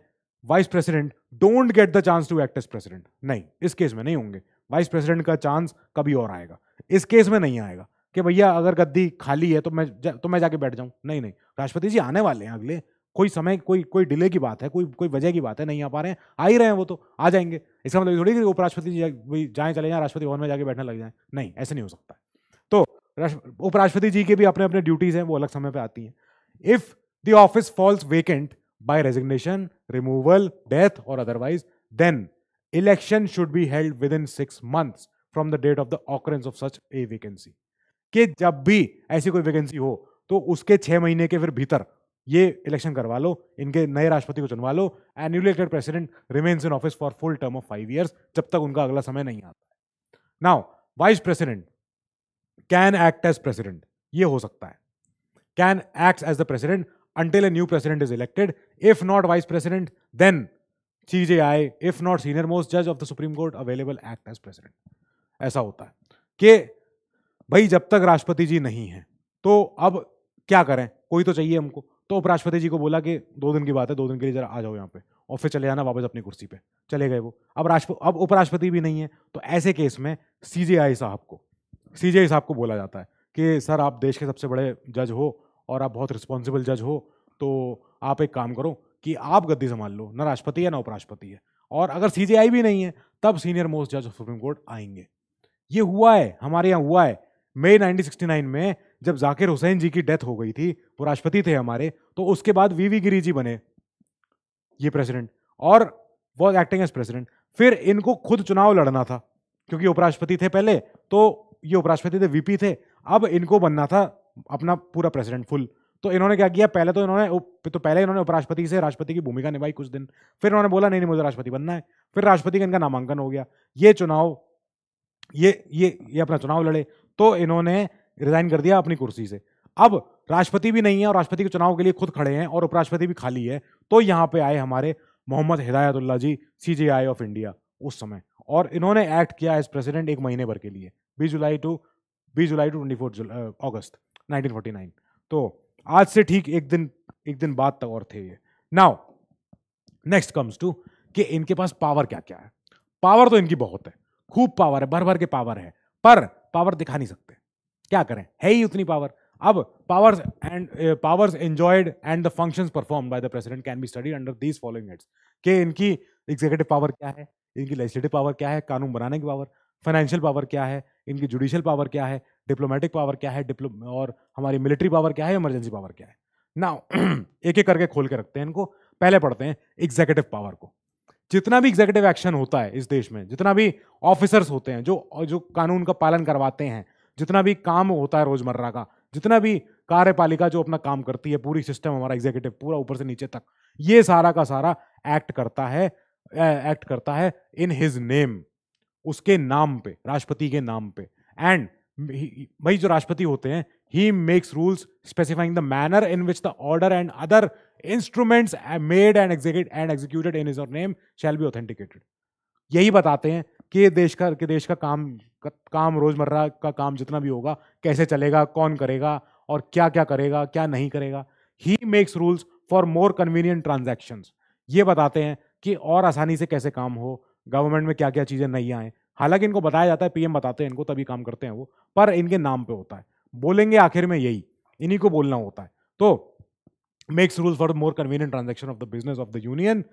vice president don't get the chance to act as president नहीं इस केस में नहीं होंगे वाइस प्रेसिडेंट का चांस कभी और आएगा इस केस में नहीं आएगा कि भैया अगर गद्दी खाली है तो मैं तो मैं जाके बैठ जाऊँ नहीं नहीं राष्ट्रपति जी आने वाले हैं अगले कोई समय कोई कोई डिले की बात है कोई कोई वजह की बात है नहीं आ पा रहे हैं आ ही रहे हैं वो तो आ जाएंगे इसका मतलब थोड़ी कि उपराष्ट्रपति जी जाएँ चले जाएँ राष्ट्रपति भवन में जाके बैठने लग जाए नहीं ऐसे नहीं हो सकता है तो उपराष्ट्रपति जी के भी अपने अपने ड्यूटीज़ हैं वो अलग समय पर आती हैं if the office falls vacant by resignation removal death और otherwise then election should be held within six month from the date of the occurrence of such a vacancy कि जब भी ऐसी कोई वैकेंसी हो तो उसके छह महीने के फिर भीतर ये इलेक्शन करवा लो इनके नए राष्ट्रपति को चुनवा लो and elected president remains in office for full term of five years जब तक उनका अगला समय नहीं आता है now vice president can act as president ये हो सकता है can act as the president until a new president is elected if not vice president then CJI if not senior most जज of the supreme court available act as president ऐसा होता है कि भाई जब तक राष्ट्रपति जी नहीं हैं तो अब क्या करें कोई तो चाहिए हमको तो उपराष्ट्रपति जी को बोला कि दो दिन की बात है दो दिन के लिए जरा आ जाओ यहाँ पे और फिर चले जाना वापस अपनी कुर्सी पे चले गए वो अब राष्ट्र अब उपराष्ट्रपति भी नहीं है तो ऐसे केस में सीजेआई साहब को सीजेआई साहब को बोला जाता है कि सर आप देश के सबसे बड़े जज हो और आप बहुत रिस्पॉन्सिबल जज हो तो आप एक काम करो कि आप गद्दी संभाल लो ना राष्ट्रपति है ना उपराष्ट्रपति है और अगर सी भी नहीं है तब सीनियर मोस्ट जज ऑफ सुप्रीम कोर्ट आएंगे ये हुआ है हमारे यहाँ हुआ है मई नाइनटीन में जब जाकिर हुसैन जी की डेथ हो गई थी वो राष्ट्रपति थे हमारे तो उसके बाद वी वी गिरी जी बने ये प्रेसिडेंट और वॉज एक्टिंग एज प्रेसिडेंट फिर इनको खुद चुनाव लड़ना था क्योंकि उपराष्ट्रपति थे पहले तो ये उपराष्ट्रपति थे वीपी थे अब इनको बनना था अपना पूरा प्रेसिडेंट फुल तो इन्होंने क्या किया पहले तो इन्होंने तो पहले इन्होंने उपराष्ट्रपति से राष्ट्रपति की भूमिका निभाई कुछ दिन फिर उन्होंने बोला नहीं नहीं मुझे राष्ट्रपति बनना है फिर राष्ट्रपति का इनका नामांकन हो गया ये चुनाव ये ये ये अपना चुनाव लड़े तो इन्होंने रिजाइन कर दिया अपनी कुर्सी से अब राष्ट्रपति भी नहीं है और राष्ट्रपति के चुनाव के लिए खुद खड़े हैं और उपराष्ट्रपति भी खाली है तो यहाँ पे आए हमारे Mohammad Hidayatullah ji C of India उस समय और इन्होंने एक्ट किया एज प्रेसिडेंट एक महीने भर के लिए बीस जुलाई टू बीस जुलाई to twenty fourth August nineteen तो आज से ठीक एक दिन एक दिन बाद तक और थे ये नाउ नेक्स्ट कम्स टू कि इनके पास पावर क्या क्या है पावर तो इनकी बहुत है खूब पावर है भर भर के पावर है पर पावर दिखा नहीं सकते क्या करें है ही उतनी पावर अब powers and powers enjoyed and the functions perform by the president can be studied under these following heads के इनकी एग्जीक्यूटिव पावर क्या है इनकी लेजिस्लेटिव पावर क्या है कानून बनाने की पावर फाइनेंशियल पावर क्या है इनकी जुडिशियल पावर क्या है डिप्लोमेटिक पावर क्या है डिप्लो और हमारी मिलिट्री पावर क्या है इमरजेंसी पावर क्या है ना एक एक करके खोल के रखते हैं इनको पहले पढ़ते हैं एग्जीक्यूटिव पावर को जितना भी एग्जीक्यूटिव एक्शन होता है इस देश में जितना भी ऑफिसर्स होते हैं जो जो कानून का पालन करवाते हैं जितना भी काम होता है रोजमर्रा का जितना भी कार्यपालिका जो अपना काम करती है पूरी सिस्टम हमारा एग्जीक्यूटिव पूरा ऊपर से नीचे तक ये सारा का सारा एक्ट करता है एक्ट करता है इन हिज नेम उसके नाम पे राष्ट्रपति के नाम पे एंड भाई जो राष्ट्रपति होते हैं he makes rules specifying the manner in which the order and other instruments made and and executed in is और नेम शैल बी ऑथेंटिकेटेड यही बताते हैं कि देश का कि देश का काम का, काम रोजमर्रा का काम जितना भी होगा कैसे चलेगा कौन करेगा और क्या क्या करेगा क्या नहीं करेगा he makes rules for more convenient transaction ये बताते हैं कि और आसानी से कैसे काम हो गवर्नमेंट में क्या क्या चीज़ें नहीं आएँ हालांकि इनको बताया जाता है पीएम बताते हैं इनको तभी काम करते हैं वो पर इनके नाम पे होता है बोलेंगे आखिर में यही इन्हीं को बोलना होता है तो makes rule for more convenient transaction of the business of the union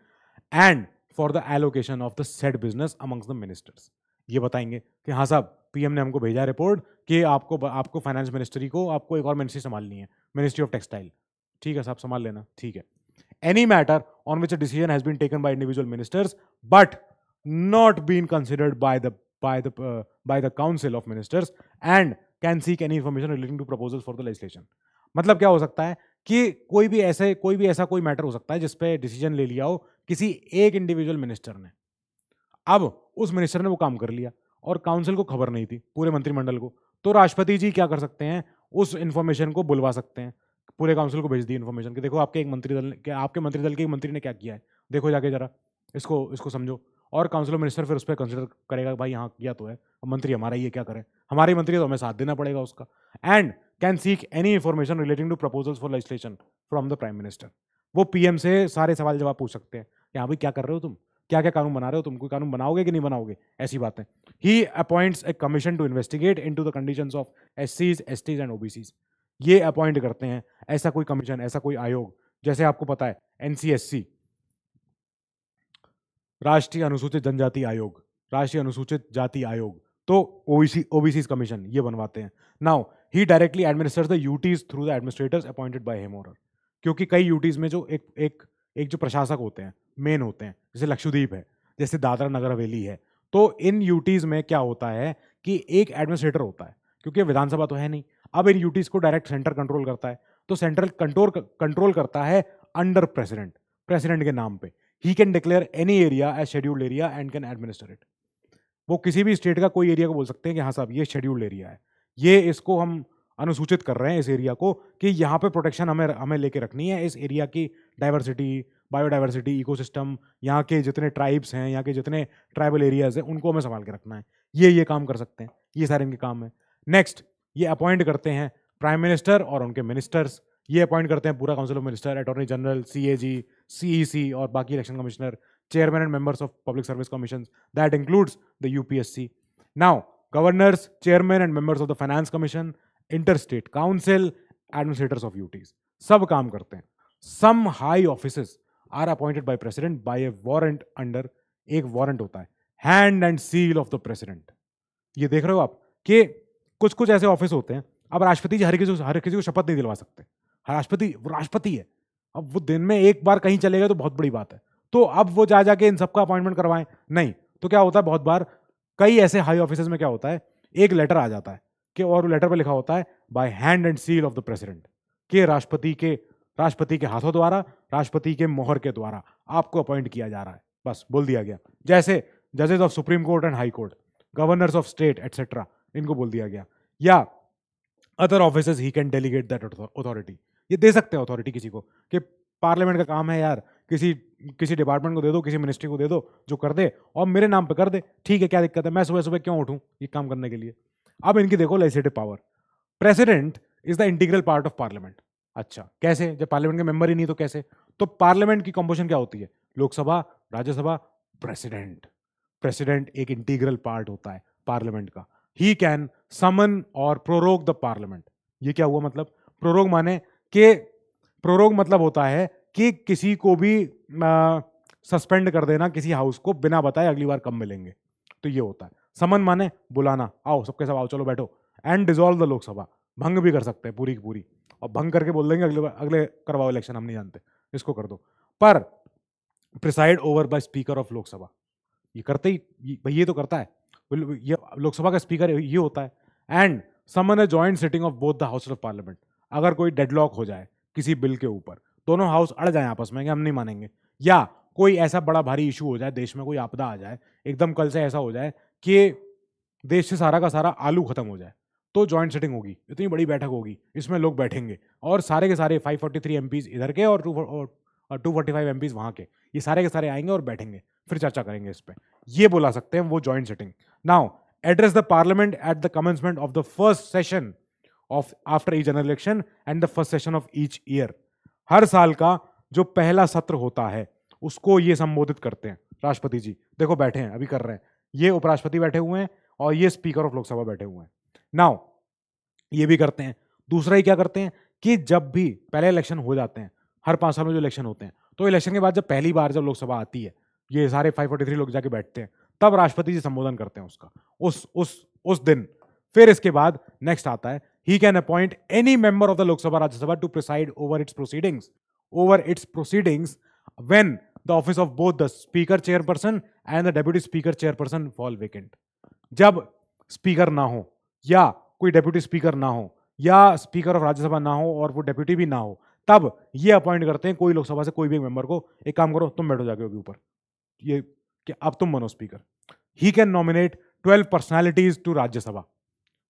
and for the allocation of the set business amongst the ministers ये बताएंगे कि हाँ साहब पीएम ने हमको भेजा रिपोर्ट कि आपको आपको फाइनेंस मिनिस्ट्री को आपको एक और मिनिस्ट्री संभालनी है मिनिस्ट्री ऑफ टेक्सटाइल ठीक है साहब संभाल लेना ठीक है any matter on which a decision has been taken by individual ministers but not been considered by the by the uh, by the council of ministers and can seek any information relating to proposal for the legislation मतलब क्या हो सकता है कि कोई भी ऐसे कोई भी ऐसा कोई मैटर हो सकता है जिसपे डिसीजन ले लिया हो किसी एक इंडिविजुअल मिनिस्टर ने अब उस मिनिस्टर ने वो काम कर लिया और काउंसिल को खबर नहीं थी पूरे मंत्रिमंडल को तो राष्ट्रपति जी क्या कर सकते हैं उस इन्फॉर्मेशन को बुलवा सकते हैं पूरे काउंसिल को भेज दी इन्फॉर्मेशन कि देखो आपके एक मंत्री दल ने आपके मंत्री दल के एक मंत्री ने क्या किया है देखो जाके जरा इसको इसको समझो और काउंसिल मिनिस्टर फिर उस पर कंसिडर करेगा भाई हाँ किया तो है अब मंत्री हमारा ये क्या करें हमारे मंत्री है तो हमें साथ देना पड़ेगा उसका and can seek any information relating to proposals for legislation from the prime minister वो पीएम से सारे सवाल जवाब पूछ सकते हैं कि हाँ भाई क्या कर रहे हो तुम क्या क्या कानून बना रहे हो तुम कोई कानून बनाओगे कि नहीं बनाओगे ऐसी बातें he appoints a commission to investigate in to the condition of S Cs S Ts and O B Cs ये अपॉइंट करते हैं ऐसा कोई कमीशन ऐसा कोई आयोग जैसे आपको पता है एन सी एस सी राष्ट्रीय अनुसूचित जनजाति आयोग राष्ट्रीय अनुसूचित जाति आयोग तो ओबीसी ओबीसी कमीशन ये बनवाते हैं now he directly administers the UTs through the administrators appointed by him or क्योंकि कई यूटीज में जो एक एक एक जो प्रशासक होते हैं मेन होते हैं जैसे लक्षद्वीप है जैसे दादरा नगर हवेली है तो इन यूटीज में क्या होता है कि एक एडमिनिस्ट्रेटर होता है क्योंकि विधानसभा तो है नहीं अब इन यूटीज को डायरेक्ट सेंटर कंट्रोल करता है तो सेंट्रल कंट्रोल कंट्रोल करता है अंडर प्रेसिडेंट प्रेसिडेंट के नाम पे he can declare any area as scheduled area and can administer it वो किसी भी स्टेट का कोई एरिया को बोल सकते हैं कि हाँ साहब ये शेड्यूल्ड एरिया है ये इसको हम अनुसूचित कर रहे हैं इस एरिया को कि यहाँ पे प्रोटेक्शन हमें हमें लेके रखनी है इस एरिया की डाइवर्सिटी बायोडाइवर्सिटी इकोसिस्टम यहाँ के जितने ट्राइब्स हैं यहाँ के जितने ट्राइबल एरियाज़ हैं उनको हमें संभाल के रखना है ये ये काम कर सकते हैं ये सारे इनके काम है नेक्स्ट ये अपॉइंट करते हैं प्राइम मिनिस्टर और उनके मिनिस्टर्स ये अपॉइंट करते हैं पूरा council of minister attorney general C A G C E C और बाकी election commissioner chairman and members of public service commission that includes the U P S C now governors chairman and members of the finance commission inter state council administrators of UTs सब काम करते हैं some high office are appointed by president by a warrant under एक warrant होता है hand and seal of the president ये देख रहे हो आप कि कुछ कुछ ऐसे ऑफिस होते हैं अब राष्ट्रपति जी हर किसी को हर किसी को शपथ नहीं दिलवा सकते राष्ट्रपति वो राष्ट्रपति है अब वो दिन में एक बार कहीं चले गए तो बहुत बड़ी बात है तो अब वो जा जाके इन सबका अपॉइंटमेंट करवाएं नहीं तो क्या होता है बहुत बार कई ऐसे हाई ऑफिस में क्या होता है एक लेटर आ जाता है कि और लेटर पर लिखा होता है by hand and seal of the president के राष्ट्रपति के राष्ट्रपति के हाथों द्वारा राष्ट्रपति के मोहर के द्वारा आपको अपॉइंट किया जा रहा है बस बोल दिया गया जैसे जजेस of supreme court and high court governors of state etcetera इनको बोल दिया गया या other officers he can delegate that authority ये दे सकते हैं अथॉरिटी किसी को कि पार्लियामेंट का काम है यार किसी किसी डिपार्टमेंट को दे दो किसी मिनिस्ट्री को दे दो जो कर दे और मेरे नाम पर कर दे ठीक है क्या दिक्कत है मैं सुबह सुबह क्यों उठूँ ये काम करने के लिए अब इनकी देखो legislative power president is the integral part of parliament अच्छा कैसे जब पार्लियामेंट के मेंबर ही नहीं तो कैसे तो पार्लियामेंट की कंपोजिशन क्या होती है लोकसभा राज्यसभा प्रेसिडेंट प्रेसिडेंट एक इंटीग्रल पार्ट होता है पार्लियामेंट का ही कैन समन और प्रोरोग द पार्लियामेंट ये क्या हुआ मतलब प्रोरोग माने कि प्रोरोग मतलब होता है कि किसी को भी सस्पेंड कर देना किसी हाउस को बिना बताए अगली बार कब मिलेंगे तो ये होता है समन माने बुलाना आओ सबके सब आओ चलो बैठो एंड डिजोल्व द लोकसभा भंग भी कर सकते हैं पूरी की पूरी और भंग करके बोल देंगे अगले अगले करवाओ इलेक्शन हम नहीं जानते इसको कर दो पर preside over by speaker of Lok Sabha ये करते ही भाई ये तो करता है ये लोकसभा का स्पीकर ये होता है and summon a joint sitting of both the house of parliament अगर कोई डेडलॉक हो जाए किसी बिल के ऊपर दोनों हाउस अड़ जाए आपस में कि हम नहीं मानेंगे या कोई ऐसा बड़ा भारी इशू हो जाए देश में कोई आपदा आ जाए एकदम कल से ऐसा हो जाए कि देश से सारा का सारा आलू खत्म हो जाए तो जॉइंट सेटिंग होगी इतनी बड़ी बैठक होगी इसमें लोग बैठेंगे और सारे के सारे 543 फोर्टी इधर के और टू और two forty five M Ps वहाँ के ये सारे के सारे आएंगे और बैठेंगे फिर चर्चा करेंगे इस पर यह बुला सकते हैं वो joint setting now address the parliament at the commencement of the first session of after the general election and the first session of each year हर साल का जो पहला सत्र होता है उसको ये संबोधित करते हैं राष्ट्रपति जी देखो बैठे हैं अभी कर रहे हैं ये उपराष्ट्रपति बैठे हुए हैं और ये स्पीकर ऑफ लोकसभा बैठे हुए हैं नाउ ये भी करते हैं दूसरा ही क्या करते हैं कि जब भी पहले इलेक्शन हो जाते हैं हर पाँच साल में जो इलेक्शन होते हैं तो इलेक्शन के बाद जब पहली बार जब लोकसभा आती है ये सारे फाइव फोर्टी थ्री लोग जाके बैठते हैं तब राष्ट्रपति जी संबोधन करते हैं उसका उस उस उस दिन फिर इसके बाद नेक्स्ट आता है he can appoint any member of the Lok Sabha Rajya Sabha to preside over its proceedings. Over its proceedings when the office of both the speaker chairperson and the deputy speaker chairperson fall vacant. जब speaker ना हो या कोई deputy speaker ना हो या speaker of Rajya Sabha ना हो और वो डेप्यूटी भी ना हो तब ये अपॉइंट करते हैं कोई लोकसभा से कोई भी एक मेंबर को एक काम करो तुम बैठो जाके होगी ऊपर ये कि अब तुम बनो speaker he can nominate twelve personalities to Rajya Sabha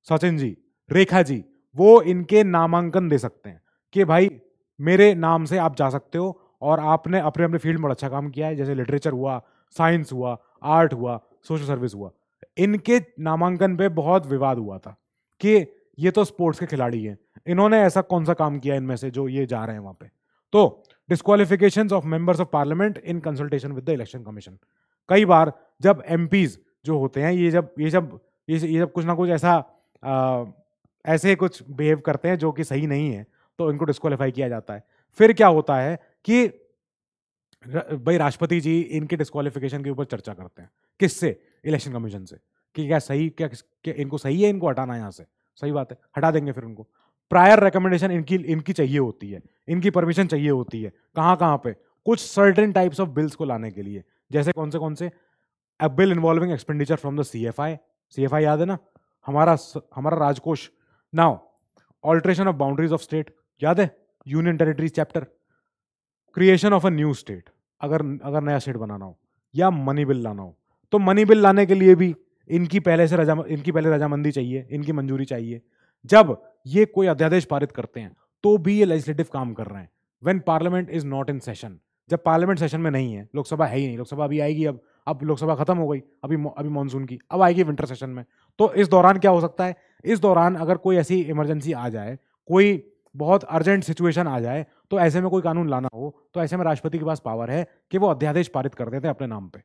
Sachin ji Rekha ji वो इनके नामांकन दे सकते हैं कि भाई मेरे नाम से आप जा सकते हो और आपने अपने अपने फील्ड में अच्छा काम किया है जैसे लिटरेचर हुआ साइंस हुआ आर्ट हुआ सोशल सर्विस हुआ इनके नामांकन पे बहुत विवाद हुआ था कि ये तो स्पोर्ट्स के खिलाड़ी हैं इन्होंने ऐसा कौन सा काम किया इनमें से जो ये जा रहे हैं वहाँ पे तो disqualification of members of parliament in consultation with the election commission कई बार जब एम जो होते हैं ये जब ये जब ये, ये जब कुछ ना कुछ ऐसा ऐसे कुछ बिहेव करते हैं जो कि सही नहीं है तो इनको डिस्कालीफाई किया जाता है फिर क्या होता है कि भाई राष्ट्रपति जी इनके डिस्कालिफिकेशन के ऊपर चर्चा करते हैं किससे इलेक्शन कमीशन से कि क्या सही क्या, क्या इनको सही है इनको हटाना यहाँ से सही बात है हटा देंगे फिर उनको प्रायर रिकमेंडेशन इनकी इनकी चाहिए होती है इनकी परमिशन चाहिए होती है कहाँ कहाँ पे कुछ सर्टेन टाइप्स ऑफ बिल्स को लाने के लिए जैसे कौन से कौन से a bill involving expenditure from the C F I C F I याद है ना हमारा हमारा राजकोष now alteration of boundaries of state याद है union territories chapter creation of a new state अगर अगर नया स्टेट बनाना हो या मनी बिल लाना हो तो मनी बिल लाने के लिए भी इनकी पहले से रजा इनकी पहले रजामंदी चाहिए इनकी मंजूरी चाहिए जब ये कोई अध्यादेश पारित करते हैं तो भी ये लेजिस्लेटिव काम कर रहे हैं when parliament is not in session जब पार्लियामेंट सेशन में नहीं है लोकसभा है ही नहीं लोकसभा अभी आएगी अब अब लोकसभा खत्म हो गई अभी अभी मानसून की अब आएगी विंटर सेशन में तो इस दौरान क्या हो सकता है इस दौरान अगर कोई ऐसी इमरजेंसी आ जाए कोई बहुत अर्जेंट सिचुएशन आ जाए तो ऐसे में कोई कानून लाना हो तो ऐसे में राष्ट्रपति के पास पावर है कि वो अध्यादेश पारित कर देते हैं अपने नाम पे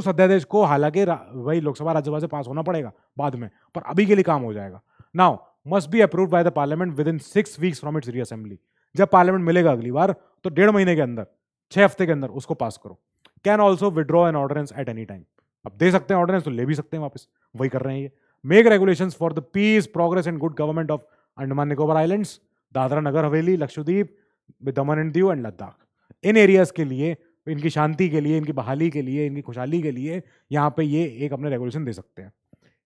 उस अध्यादेश को हालांकि वही लोकसभा राज्यसभा से पास होना पड़ेगा बाद में पर अभी के लिए काम हो जाएगा now must be approve by the parliament within six weeks from its assembly जब पार्लियामेंट मिलेगा अगली बार तो डेढ़ महीने के अंदर छः हफ्ते के अंदर उसको पास करो can also withdraw an ordinance at any time अब दे सकते हैं ऑर्डरेंस तो ले भी सकते हैं वापस वही कर रहे हैं ये make regulations for the peace, progress, and good government of Andaman Nicobar Islands, Dadra Nagar Haveli, Lakshadweep, Daman and Diu and Ladakh इन एरियाज के लिए इनकी शांति के लिए इनकी बहाली के लिए इनकी खुशहाली के लिए यहाँ पे ये एक अपने रेगुलेशन दे सकते हैं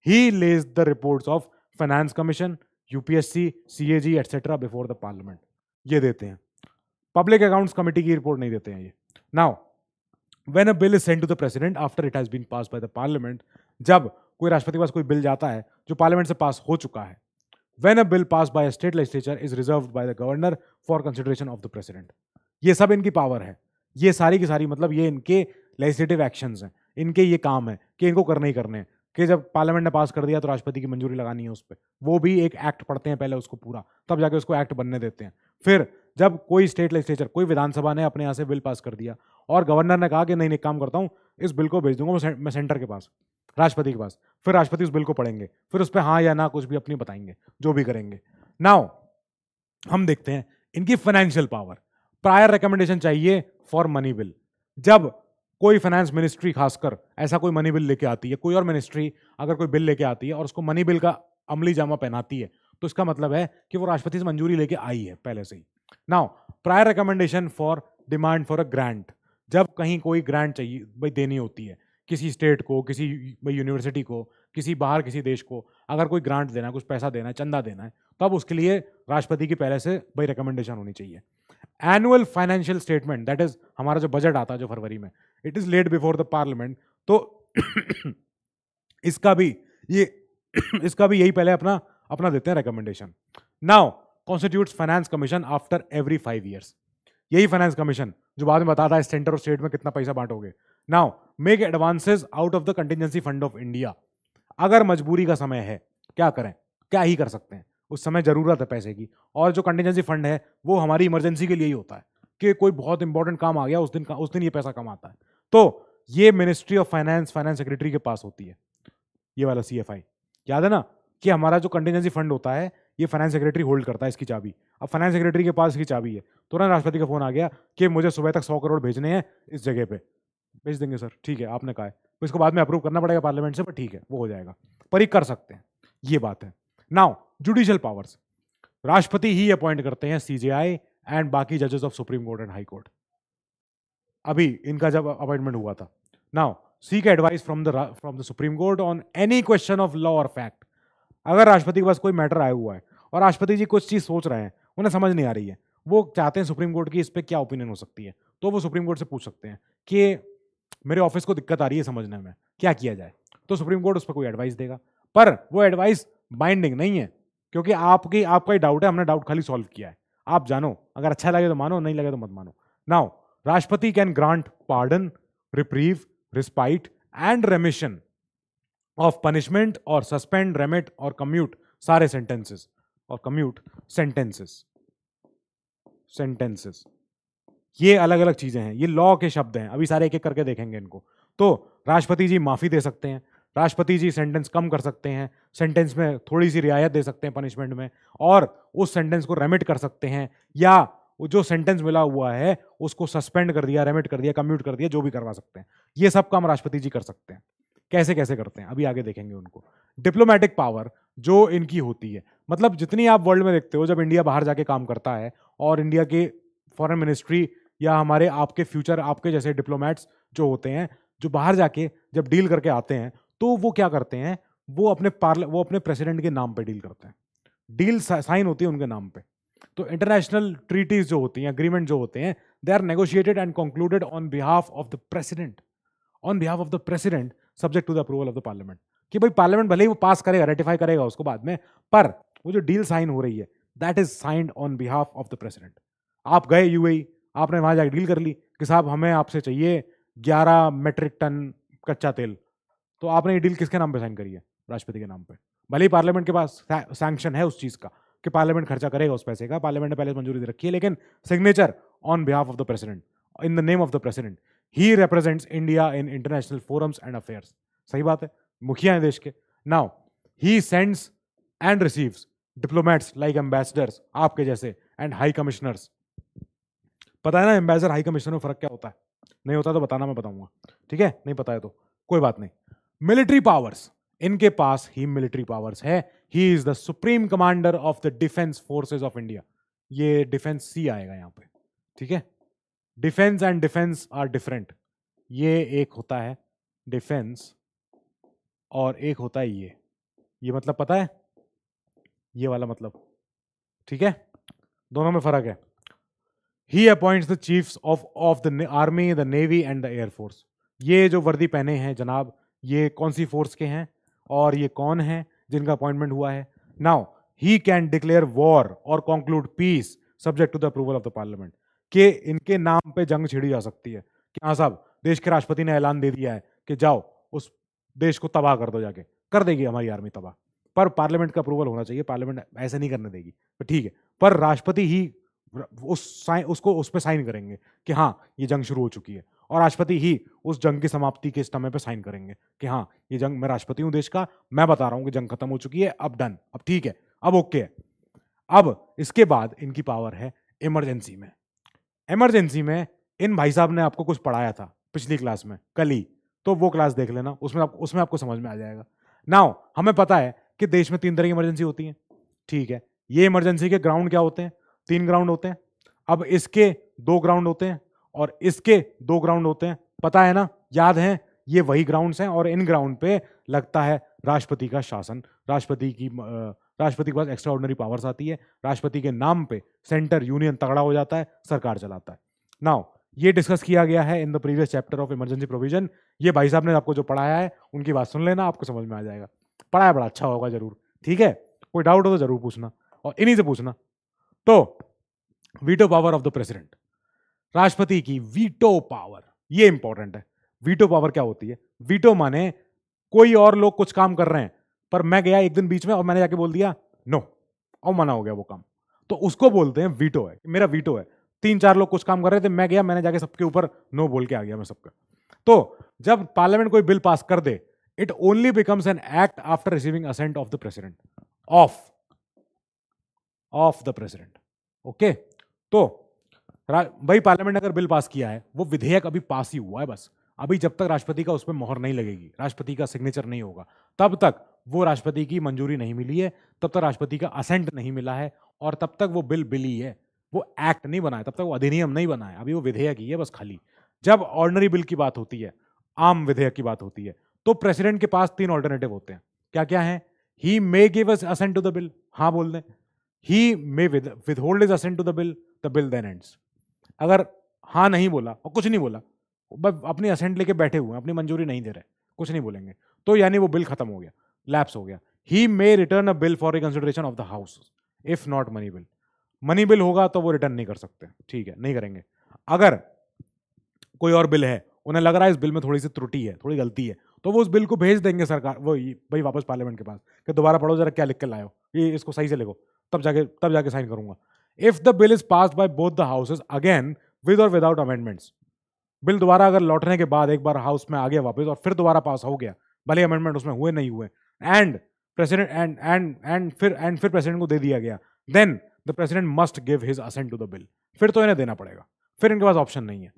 he lays the reports of finance commission UPSC जी एटसेट्रा बिफोर द पार्लियामेंट ये देते हैं पब्लिक अकाउंट्स कमेटी की रिपोर्ट नहीं देते हैं ये now when a bill is send to the president after it has been pass by the parliament जब कोई राष्ट्रपति के पास कोई बिल जाता है जो पार्लियामेंट से पास हो चुका है when a bill pass by state legislature is reserve by the governor for consideration of the president ये सब इनकी पावर है ये सारी की सारी मतलब ये इनके लेजिस्लेटिव एक्शन हैं इनके ये काम है कि इनको करने ही करने हैं कि जब पार्लियामेंट ने पास कर दिया तो राष्ट्रपति की मंजूरी लगानी है उस पर वो भी एक एक्ट पढ़ते हैं पहले उसको पूरा तब जाके उसको एक्ट बनने देते हैं फिर जब कोई स्टेट लेजिस्लेचर कोई विधानसभा ने अपने यहाँ से बिल पास कर दिया और गवर्नर ने कहा कि नहीं नहीं काम करता हूँ इस बिल को भेज दूंगा मैं सेंटर के पास राष्ट्रपति के पास फिर राष्ट्रपति उस बिल को पढ़ेंगे फिर उस पर हाँ या ना कुछ भी अपनी बताएंगे जो भी करेंगे नाउ हम देखते हैं इनकी फाइनेंशियल पावर प्रायर रिकमेंडेशन चाहिए फॉर मनी बिल जब कोई फाइनेंस मिनिस्ट्री खासकर ऐसा कोई मनी बिल लेके आती है कोई और मिनिस्ट्री अगर कोई बिल लेके आती है और उसको मनी बिल का अमली जामा पहनाती है तो इसका मतलब है कि वो राष्ट्रपति से मंजूरी लेके आई है पहले से ही now prior recommendation for demand for a grant जब कहीं कोई ग्रांट चाहिए भाई देनी होती है किसी स्टेट को किसी भाई यूनिवर्सिटी को किसी बाहर किसी देश को अगर कोई ग्रांट देना है कुछ पैसा देना है चंदा देना है तब उसके लिए राष्ट्रपति की पहले से भाई रिकमेंडेशन होनी चाहिए annual financial statement that is हमारा जो बजट आता है जो फरवरी में it is laid before the parliament तो इसका भी ये इसका भी यही पहले अपना अपना देते हैं recommendation now constitute finance commission after every five years यही फाइनेंस कमीशन जो बाद में बताता है सेंटर और स्टेट में कितना पैसा बांटोगे now make advances out of the contingency fund of India अगर मजबूरी का समय है क्या करें क्या ही कर सकते हैं उस समय ज़रूरत है पैसे की और जो कंटिजेंसी फंड है वो हमारी इमरजेंसी के लिए ही होता है कि कोई बहुत इंपॉर्टेंट काम आ गया उस दिन का उस दिन ये पैसा कम आता है तो ये ministry of finance finance secretary के पास होती है ये वाला सी याद है ना कि हमारा जो कंटिजेंसी फंड होता है ये फाइनेंस सेक्रेटरी होल्ड करता है इसकी चाबी अब फाइनेंस सेक्रेटरी के पास इसकी चाबी है तुरंत राष्ट्रपति का फोन आ गया कि मुझे सुबह तक सौ करोड़ भेजने हैं इस जगह पे भेज देंगे सर ठीक है आपने कहा है तो इसको बाद में अप्रूव करना पड़ेगा पार्लियामेंट से पर ठीक है वो हो जाएगा पर ही कर सकते हैं ये बात है नाउ जुडिशियल पावर्स राष्ट्रपति ही अपॉइंट करते हैं सीजेआई एंड बाकी जजेस of supreme court and high court अभी इनका जब अपॉइंटमेंट हुआ था now seek advice from the from the supreme court on any question of law और फैक्ट अगर राष्ट्रपति के पास कोई मैटर आया हुआ है और राष्ट्रपति जी कुछ चीज़ सोच रहे हैं उन्हें समझ नहीं आ रही है वो चाहते हैं सुप्रीम कोर्ट की इस पर क्या ओपिनियन हो सकती है तो वो सुप्रीम कोर्ट से पूछ सकते हैं कि मेरे ऑफिस को दिक्कत आ रही है समझने में क्या किया जाए तो सुप्रीम कोर्ट उस पर कोई एडवाइस देगा पर वो एडवाइस बाइंडिंग नहीं है क्योंकि आपकी आपका ही डाउट है हमने डाउट खाली सॉल्व किया है आप जानो अगर अच्छा लगे तो मानो नहीं लगे तो मत मानो नाउ राष्ट्रपति can grant pardon reprieve respite and remission of punishment और सस्पेंड रेमिट और कम्यूट सारे सेंटेंसेस और कम्यूट सेंटेंसेस सेंटेंसेस ये अलग अलग चीज़ें हैं ये लॉ के शब्द हैं अभी सारे एक एक करके देखेंगे इनको तो राष्ट्रपति जी माफ़ी दे सकते हैं राष्ट्रपति जी सेंटेंस कम कर सकते हैं सेंटेंस में थोड़ी सी रियायत दे सकते हैं पनिशमेंट में और उस सेंटेंस को रेमिट कर सकते हैं या जो सेंटेंस मिला हुआ है उसको सस्पेंड कर दिया रेमिट कर दिया कम्यूट कर दिया जो भी करवा सकते हैं ये सब काम राष्ट्रपति जी कर सकते हैं कैसे कैसे करते हैं अभी आगे देखेंगे उनको डिप्लोमेटिक पावर जो इनकी होती है मतलब जितनी आप वर्ल्ड में देखते हो जब इंडिया बाहर जाके काम करता है और इंडिया के फॉरेन मिनिस्ट्री या हमारे आपके फ्यूचर आपके जैसे डिप्लोमेट्स जो होते हैं जो बाहर जाके जब डील करके आते हैं तो वो क्या करते हैं वो अपने पार्ल वो अपने प्रेसिडेंट के नाम पे डील करते हैं डील साइन होती है उनके नाम पे तो इंटरनेशनल ट्रीटीज जो होती हैं अग्रीमेंट जो होते हैं they are negotiated and concluded on behalf of the president on behalf of the president subject to the approval of the parliament कि भाई पार्लियामेंट भले ही वो पास करेगा रेटिफाई करेगा उसको बाद में पर वो जो डील साइन हो रही है that is signed on behalf of the president आप गए यू e, आपने वहां जाकर डील कर ली कि साहब हमें आपसे चाहिए ग्यारह मेट्रिक टन कच्चा तेल तो आपने ये डील किसके नाम पे साइन करी है राष्ट्रपति के नाम पे भले ही पार्लियामेंट के पास सैंक्शन है उस चीज़ का कि पार्लियामेंट खर्चा करेगा उस पैसे का पार्लियामेंट ने पहले मंजूरी दे रखी है लेकिन signature on behalf of the president in the name of the president he represents India in international forums and affairs सही बात है मुखिया हैं देश के now he sends and receives diplomats like ambassadors आपके जैसे एंड हाई कमिश्नर्स पता है ना एम्बेसडर हाई कमिश्नर में फर्क क्या होता है नहीं होता तो बताना मैं बताऊंगा ठीक है नहीं पता है तो कोई बात नहीं मिलिट्री पावर्स इनके पास ही मिलिट्री पावर्स है he is the supreme commander of the defence forces of India ये डिफेंस सी आएगा यहाँ पे ठीक है defence and defence are different ये एक होता है डिफेंस और एक होता है ये ये मतलब पता है ये वाला मतलब ठीक है दोनों में फर्क है he appoints the chiefs of of the army the navy and the air force ये जो वर्दी पहने हैं जनाब ये कौन सी फोर्स के हैं और ये कौन हैं जिनका अपॉइंटमेंट हुआ है now he can declare war और conclude peace subject to the approval of the parliament कि इनके नाम पे जंग छिड़ी जा सकती है कि हाँ साहब देश के राष्ट्रपति ने ऐलान दे दिया है कि जाओ उस देश को तबाह कर दो जाके कर देगी हमारी आर्मी तबाह पर पार्लियामेंट का अप्रूवल होना चाहिए पार्लियामेंट ऐसे नहीं करने देगी तो ठीक है पर राष्ट्रपति ही उस साइन उसको उस पर साइन करेंगे कि हाँ ये जंग शुरू हो चुकी है और राष्ट्रपति ही उस जंग की समाप्ति के समय पर साइन करेंगे कि हाँ ये जंग मैं राष्ट्रपति हूँ देश का मैं बता रहा हूँ कि जंग खत्म हो चुकी है अब डन अब ठीक है अब ओके है अब इसके बाद इनकी पावर है इमरजेंसी में इमरजेंसी में इन भाई साहब ने आपको कुछ पढ़ाया था पिछली क्लास में कल ही तो वो क्लास देख लेना उसमें आप उसमें आपको समझ में आ जाएगा नाउ हमें पता है कि देश में तीन तरह की इमरजेंसी होती है ठीक है ये इमरजेंसी के ग्राउंड क्या होते हैं तीन ग्राउंड होते हैं अब इसके दो ग्राउंड होते हैं और इसके दो ग्राउंड होते हैं पता है ना याद है ये वही ग्राउंड्स हैं और इन ग्राउंड पे लगता है राष्ट्रपति का शासन राष्ट्रपति की राष्ट्रपति के पास एक्स्ट्रा ऑर्डनरी पावर्स आती है राष्ट्रपति के नाम पे सेंटर यूनियन तगड़ा हो जाता है सरकार चलाता है नाउ ये डिस्कस किया गया है in the previous chapter of emergency provision ये भाई साहब ने आपको जो पढ़ाया है उनकी बात सुन लेना आपको समझ में आ जाएगा पढ़ाया बड़ा अच्छा होगा जरूर ठीक है कोई डाउट हो तो जरूर पूछना और इन्हीं से पूछना तो veto power of the president राष्ट्रपति की वीटो पावर ये इंपॉर्टेंट है वीटो पावर क्या होती है वीटो माने कोई और लोग कुछ काम कर रहे हैं पर मैं गया एक दिन बीच में और मैंने जाके बोल दिया नो और मना हो गया वो काम तो उसको बोलते हैं वीटो है मेरा वीटो है तीन चार लोग कुछ काम कर रहे थे मैं गया मैंने जाके सबके ऊपर नो बोल के आ गया मैं सबका तो जब पार्लियामेंट कोई बिल पास कर दे it only becomes an act after receiving assent of the president of of the president okay तो भाई पार्लियामेंट ने अगर बिल पास किया है वो विधेयक अभी पास ही हुआ है बस अभी जब तक राष्ट्रपति का उस पर मोहर नहीं लगेगी राष्ट्रपति का सिग्नेचर नहीं होगा तब तक वो राष्ट्रपति की मंजूरी नहीं मिली है तब तक राष्ट्रपति का असेंट नहीं मिला है और तब तक वो बिल बिली है वो एक्ट नहीं बना है तब तक वो अधिनियम नहीं बना है अभी वो विधेयक ही है बस खाली जब ऑर्डनरी बिल की बात होती है आम विधेयक की बात होती है तो प्रेसिडेंट के पास तीन ऑल्टरनेटिव होते हैं क्या क्या है he may give his assent to the bill हाँ बोल दें he may withhold his assent to the bill the bill then ends अगर हाँ नहीं बोला और कुछ नहीं बोला अपनी असेंट लेके बैठे हुए हैं अपनी मंजूरी नहीं दे रहे कुछ नहीं बोलेंगे तो यानी वो बिल खत्म हो गया लैप्स हो गया he may return a bill for reconsideration of the house if not money bill money bill होगा तो वो रिटर्न नहीं कर सकते ठीक है नहीं करेंगे अगर कोई और बिल है उन्हें लग रहा है इस बिल में थोड़ी सी त्रुटि है थोड़ी गलती है तो वो उस बिल को भेज देंगे सरकार वो भाई वापस पार्लियामेंट के पास कि दोबारा पढ़ो जरा क्या लिख के लाओ ये इसको सही से लिखो तब जाके तब जाके साइन करूंगा if the bill is pass by both the houses again with और विदाउट अमेंडमेंट्स बिल दोबारा अगर लौटने के बाद एक बार हाउस में आ गया वापस और फिर दोबारा पास हो गया भले अमेंडमेंट उसमें हुए नहीं हुए and president and and and फिर एंड फिर प्रेसिडेंट को दे दिया गया then the president must give his assent to the bill फिर तो इन्हें देना पड़ेगा फिर इनके पास ऑप्शन नहीं है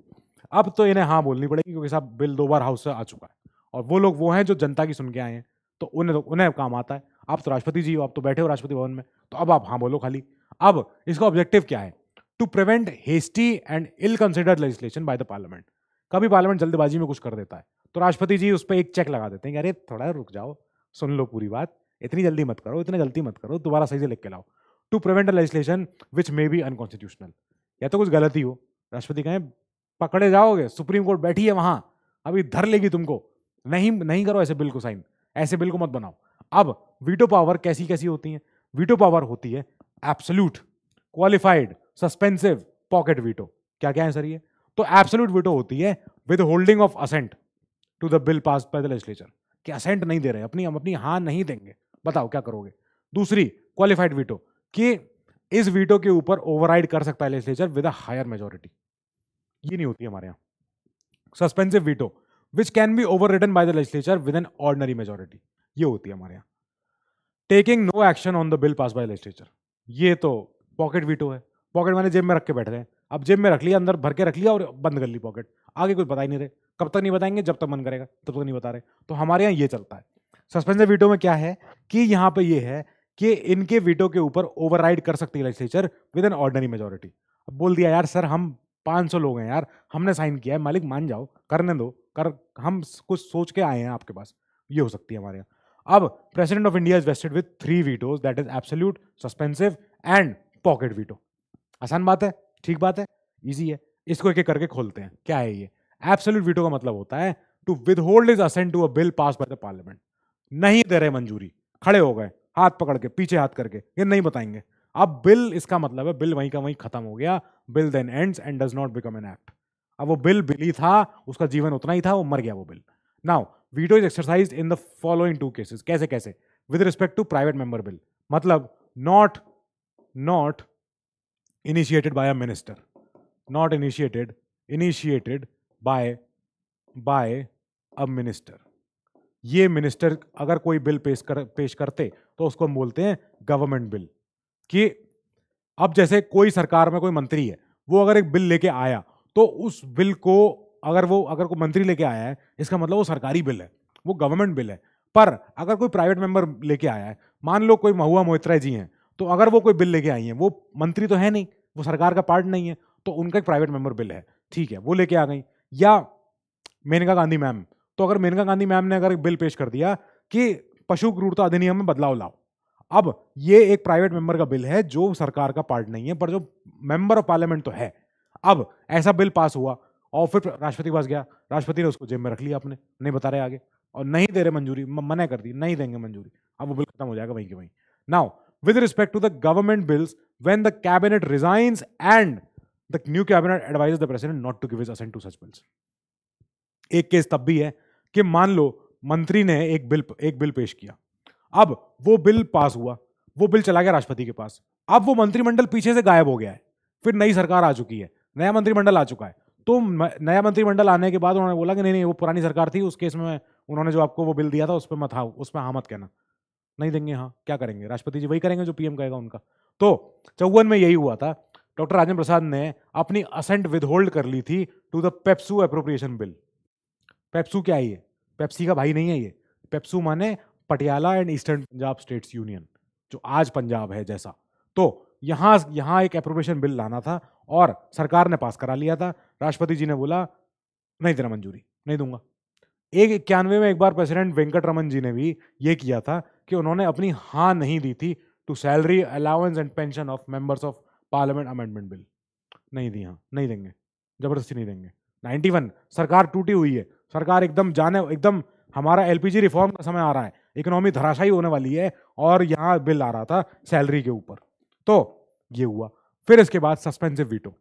अब तो इन्हें हाँ बोलनी पड़ेगी क्योंकि साहब बिल दो बार हाउस से आ चुका है और वो लोग वो हैं जो जनता की सुन के आए हैं तो उन्हें तो उन्हें काम आता है आप तो राष्ट्रपति जी हो आप तो बैठे हो राष्ट्रपति भवन में तो अब आप हाँ बोलो खाली अब इसका ऑब्जेक्टिव क्या है to prevent hasty and ill considered legislation by the parliament कभी पार्लियामेंट जल्दबाजी में कुछ कर देता है तो राष्ट्रपति जी उस पर एक चेक लगा देते हैं कि अरे थोड़ा रुक जाओ सुन लो पूरी बात इतनी जल्दी मत करो इतनी गलती मत करो दोबारा सही से लिख के लाओ to prevent a legislation which may be unconstitutional या तो कुछ गलती हो राष्ट्रपति कहें पकड़े जाओगे सुप्रीम कोर्ट बैठी है वहाँ अभी धर लेगी तुमको नहीं नहीं करो ऐसे बिल को साइन ऐसे बिल को मत बनाओ अब वीटो पावर कैसी कैसी होती है वीटो पावर होती है absolute qualified suspensive pocket veto क्या क्या है सर ये तो एब्सोल्यूट वीटो होती है withholding of assent to the bill pass by the legislature कि असेंट नहीं दे रहे अपनी हम अपनी हाँ नहीं देंगे बताओ क्या करोगे दूसरी क्वालिफाइड वीटो कि इस वीटो के ऊपर ओवरराइड कर सकता है legislature with a higher majority ये नहीं होती हमारे यहाँ suspensive veto which can be overridden by the legislature with an ordinary majority ये होती है हमारे यहाँ taking no action on the bill pass by legislature ये तो पॉकेट वीटो है पॉकेट मैंने जेब में रख के बैठ गए अब जेब में रख लिया अंदर भर के रख लिया और बंद कर ली पॉकेट आगे कुछ बता ही नहीं रहे कब तक नहीं बताएंगे जब तक मन करेगा तब तक नहीं बता रहे तो हमारे यहाँ ये चलता है सस्पेंसिव वीटो में क्या है कि यहाँ पर ये है कि इनके वीटो के ऊपर ओवरराइड कर सकती है legislature with an ordinary majority अब बोल दिया यार सर हम 500 लोग हैं यार हमने साइन किया है मालिक मान जाओ करने दो कर हम कुछ सोच के आए हैं आपके पास ये हो सकती है हमारे यहाँ अब president of India is vested with three vetoes that is absolute suspensive and pocket veto आसान बात है ठीक बात है ईजी है इसको एक एक करके खोलते हैं क्या है ये एब्सोल्यूट वीटो का मतलब होता है to withhold his assent to a bill pass by the parliament नहीं दे रहे मंजूरी खड़े हो गए हाथ पकड़ के पीछे हाथ करके ये नहीं बताएंगे अब बिल इसका मतलब है बिल वहीं का वहीं खत्म हो गया bill then ends and does not become an act अब वो बिल बिल ही था उसका जीवन उतना ही था वो मर गया वो bill now veto is exercise in the following two cases कैसे कैसे with respect to private member bill मतलब not not initiated by a minister not initiated initiated by by a minister ये मिनिस्टर अगर कोई बिल पेश कर पेश करते तो उसको हम बोलते हैं गवर्नमेंट बिल कि अब जैसे कोई सरकार में कोई मंत्री है वो अगर एक बिल लेके आया तो उस बिल को अगर वो अगर कोई मंत्री लेके आया है इसका मतलब वो सरकारी बिल है वो गवर्नमेंट बिल है पर अगर कोई प्राइवेट मेंबर लेके आया है मान लो कोई महुआ मोहित्रा जी हैं तो अगर वो कोई बिल लेके आई है वो मंत्री तो है नहीं वो सरकार का पार्ट नहीं है तो उनका एक प्राइवेट मेंबर बिल है ठीक है वो लेके आ गई या मेनका गांधी मैम तो अगर मेनका गांधी मैम ने अगर एक बिल पेश कर दिया कि पशु क्रूरता अधिनियम में बदलाव लाओ अब ये एक प्राइवेट मेंबर का बिल है जो सरकार का पार्ट नहीं है पर जो मेंबर ऑफ पार्लियामेंट तो है अब ऐसा बिल पास हुआ और फिर राष्ट्रपति के पास गया राष्ट्रपति ने उसको जेब में रख लिया अपने नहीं बता रहे आगे और नहीं दे रहे मंजूरी मना कर दी नहीं देंगे मंजूरी अब वो बिल खत्म हो जाएगा वहीं के वहीं now with respect to the government bills when the cabinet resigns and the new cabinet advises the president not to give his assent to such bills. एक केस तब भी है कि मान लो मंत्री ने एक बिल एक बिल पेश किया अब वो बिल पास हुआ वो बिल चला गया राष्ट्रपति के पास अब वो मंत्रिमंडल पीछे से गायब हो गया है फिर नई सरकार आ चुकी है नया मंत्रिमंडल आ चुका है तो नया मंत्रिमंडल आने के बाद उन्होंने बोला कि नहीं नहीं वो पुरानी सरकार थी उस केस में उन्होंने जो आपको वो बिल दिया था उस पर मत हाँ उस पर हाँ मत कहना नहीं देंगे हाँ क्या करेंगे राष्ट्रपति जी वही करेंगे जो पीएम कहेगा उनका तो चौवन में यही हुआ था डॉक्टर राजेंद्र प्रसाद ने अपनी असेंट विदहोल्ड कर ली थी to the PEPSU appropriation bill PEPSU क्या है ये पेप्सी का भाई नहीं है ये पेप्सू माने Patiala and eastern Punjab states union जो आज पंजाब है जैसा तो यहाँ यहाँ एक अप्रोप्रिएशन बिल लाना था और सरकार ने पास करा लिया था राष्ट्रपति जी ने बोला नहीं देना मंजूरी नहीं दूंगा एक इक्यानवे में एक बार प्रेसिडेंट वेंकट रमन जी ने भी ये किया था कि उन्होंने अपनी हाँ नहीं दी थी to salary allowance and pension of members of parliament amendment bill नहीं दी हाँ नहीं देंगे ज़बरदस्ती नहीं देंगे 91 सरकार टूटी हुई है सरकार एकदम जाने एकदम हमारा एलपीजी रिफॉर्म का समय आ रहा है इकोनॉमी धराशायी होने वाली है और यहाँ बिल आ रहा था सैलरी के ऊपर तो ये हुआ फिर इसके बाद सस्पेंसिव वीटो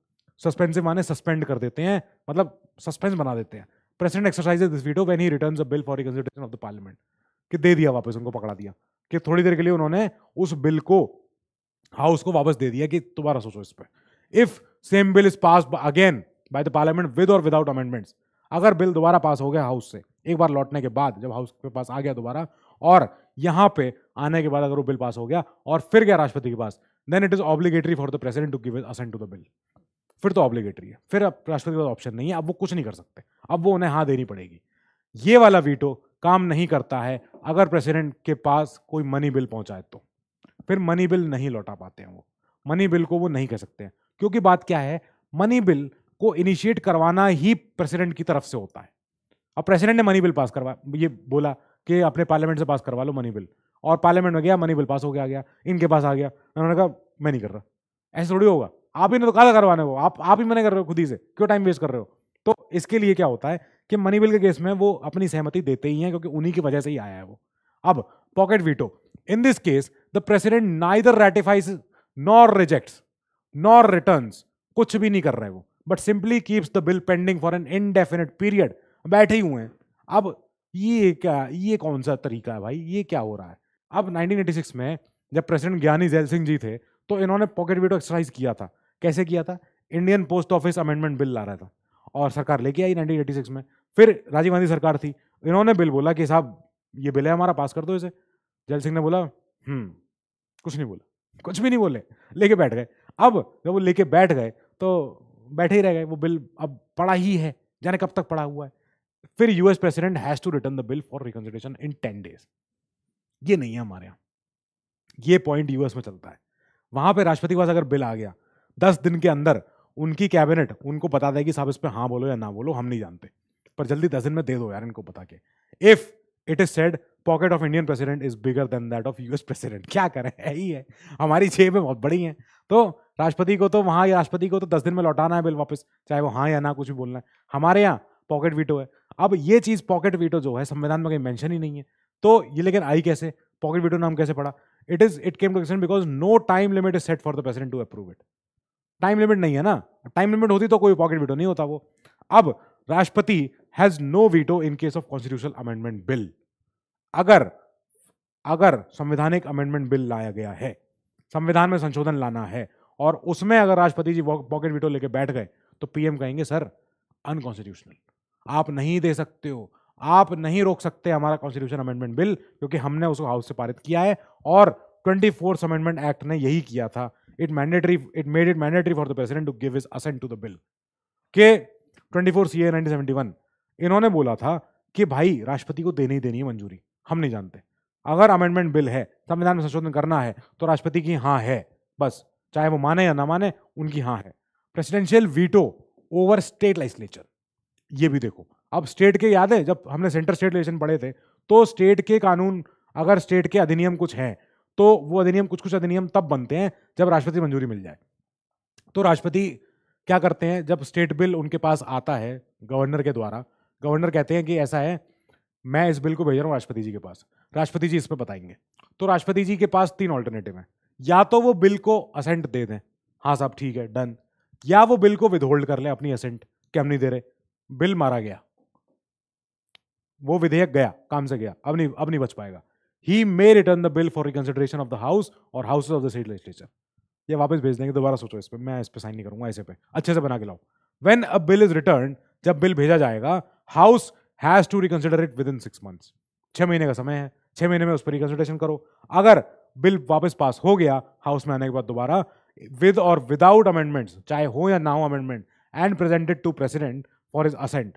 सस्पेंसिव माने सस्पेंड कर देते हैं मतलब सस्पेंस बना देते हैं president exercise this veto when he return a bill for reconsideration of the parliament कि दे दिया वापस उनको पकड़ा दिया कि थोड़ी देर के लिए उन्होंने उस बिल को हाउस को वापस दे दिया कि दोबारा सोचो इस पर if same bill is pass again by the parliament with और विदाउट अमेंडमेंट्स अगर बिल दोबारा पास हो गया हाउस से एक बार लौटने के बाद जब हाउस के पास आ गया दोबारा और यहां पे आने के बाद अगर वो बिल पास हो गया और फिर गया राष्ट्रपति के पास then it is obligatory for the president to give assent to the bill फिर तो ऑब्लिगेटरी है फिर अब राष्ट्रपति के पास ऑप्शन नहीं है अब वो कुछ नहीं कर सकते अब वो उन्हें हाँ देनी पड़ेगी ये वाला वीटो काम नहीं करता है अगर प्रेसिडेंट के पास कोई मनी बिल पहुंचाए तो फिर मनी बिल नहीं लौटा पाते हैं वो मनी बिल को वो नहीं कह सकते हैं क्योंकि बात क्या है मनी बिल को इनिशिएट करवाना ही प्रेसिडेंट की तरफ से होता है अब प्रेसिडेंट ने मनी बिल पास करवा ये बोला कि अपने पार्लियामेंट से पास करवा लो मनी बिल और पार्लियामेंट में गया मनी बिल पास हो गया गया इनके पास आ गया उन्होंने कहा मैं नहीं कर रहा ऐसे थोड़ी होगा आप ही ने तो कहा करवाने को आप आप ही मना कर रहे हो खुद ही से क्यों टाइम वेस्ट कर रहे हो तो इसके लिए क्या होता है कि मनी बिल के केस में वो अपनी सहमति देते ही हैं क्योंकि उन्हीं की वजह से ही आया है वो अब pocket veto in this case the president neither ratifies nor reject nor return कुछ भी नहीं कर रहे वो but simply keeps the bill pending for an indefinite period बैठे ही हुए हैं अब ये क्या ये कौन सा तरीका है भाई ये क्या हो रहा है अब 1986 में जब प्रेसिडेंट ज्ञानी जैल सिंह जी थे तो इन्होंने पॉकेट वीटो एक्सरसाइज किया था कैसे किया था Indian post office amendment bill ला रहा था और सरकार लेके आई सिक्स में फिर राजीव गांधी सरकार थी इन्होंने बिल बोला कि साहब ये बिल है हमारा पास कर दो इसे जल सिंह ने बोला हम्म कुछ नहीं बोला कुछ भी नहीं बोले लेके बैठ गए अब जब वो लेके बैठ गए तो बैठे ही रह गए वो बिल अब पड़ा ही है जाने कब तक पड़ा हुआ है फिर US president has to return the bill for reconsideration in ten days ये नहीं है हमारे यहाँ ये पॉइंट यूएस में चलता है वहां पे राष्ट्रपति के पास अगर बिल आ गया दस दिन के अंदर उनकी कैबिनेट उनको बता देगी साहब इस पर हाँ बोलो या ना बोलो हम नहीं जानते पर जल्दी दस दिन में दे दो यार इनको बता के if it is said pocket of Indian president is bigger than that of US president क्या करें है ही है हमारी जेब में बहुत बड़ी है तो राष्ट्रपति को तो वहाँ राष्ट्रपति को तो दस दिन में लौटाना है बिल वापस चाहे वो हाँ या ना कुछ भी बोलना है हमारे यहाँ पॉकेट वीटो है अब ये चीज़ पॉकेट वीटो जो है संविधान में कहीं मेंशन ही नहीं है तो ये लेकिन आई कैसे पॉकेट वीटो नाम कैसे पड़ा it is it came to because no time limit is set for the president to approve it time limit नहीं है ना टाइम लिमिट होती तो कोई पॉकेट वीटो नहीं होता वो अब राष्ट्रपति has no veto in case of constitutional amendment bill अगर अगर संवैधानिक अमेंडमेंट बिल लाया गया है संविधान में संशोधन लाना है और उसमें अगर राष्ट्रपति जी पॉकेट वीटो लेके बैठ गए तो पीएम कहेंगे सर अनकॉन्स्टिट्यूशनल आप नहीं दे सकते हो आप नहीं रोक सकते हमारा कॉन्स्टिट्यूशन अमेंडमेंट बिल क्योंकि हमने उसको हाउस से पारित किया है और ट्वेंटी फोर्थ अमेंडमेंट एक्ट ने यही किया था it mandatory it made it mandatory for the president to give his assent to the bill के 24 सीए 1971 इन्होंने बोला था कि भाई राष्ट्रपति को देनी ही देनी है मंजूरी हम नहीं जानते अगर अमेंडमेंट बिल है संविधान में संशोधन करना है तो राष्ट्रपति की हाँ है बस चाहे वो माने या ना माने उनकी हाँ है presidential veto over state legislature ये भी देखो अब स्टेट के याद है जब हमने सेंटर स्टेट लेजिस्लेशन पढ़े थे तो स्टेट के कानून अगर स्टेट के अधिनियम कुछ हैं तो वो अधिनियम कुछ कुछ अधिनियम तब बनते हैं जब राष्ट्रपति मंजूरी मिल जाए तो राष्ट्रपति क्या करते हैं जब स्टेट बिल उनके पास आता है गवर्नर के द्वारा गवर्नर कहते हैं कि ऐसा है मैं इस बिल को भेज रहा हूँ राष्ट्रपति जी के पास राष्ट्रपति जी इस पर बताएंगे तो राष्ट्रपति जी के पास तीन ऑल्टरनेटिव हैं या तो वो बिल को असेंट दे दें हाँ साहब ठीक है डन या वो बिल को विदहोल्ड कर लें अपनी असेंट क्या नहीं दे रहे बिल मारा गया वो विधेयक गया काम से गया अब नहीं अब नहीं बच पाएगा he may return the bill for reconsideration of the house और house of the state legislature ये वापस भेज देंगे दोबारा सोचो इस पर मैं इस पर साइन नहीं करूंगा ऐसे पे अच्छे से बना के लाओ when a bill is return जब बिल भेजा जाएगा house has to reconsider it within six months छः महीने का समय है छह महीने में उस पर रिकंसिडरेशन करो अगर बिल वापस पास हो गया हाउस में आने के बाद दोबारा विद और विदाउट अमेंडमेंट्स चाहे हो या ना हो amendment and presented to president for his assent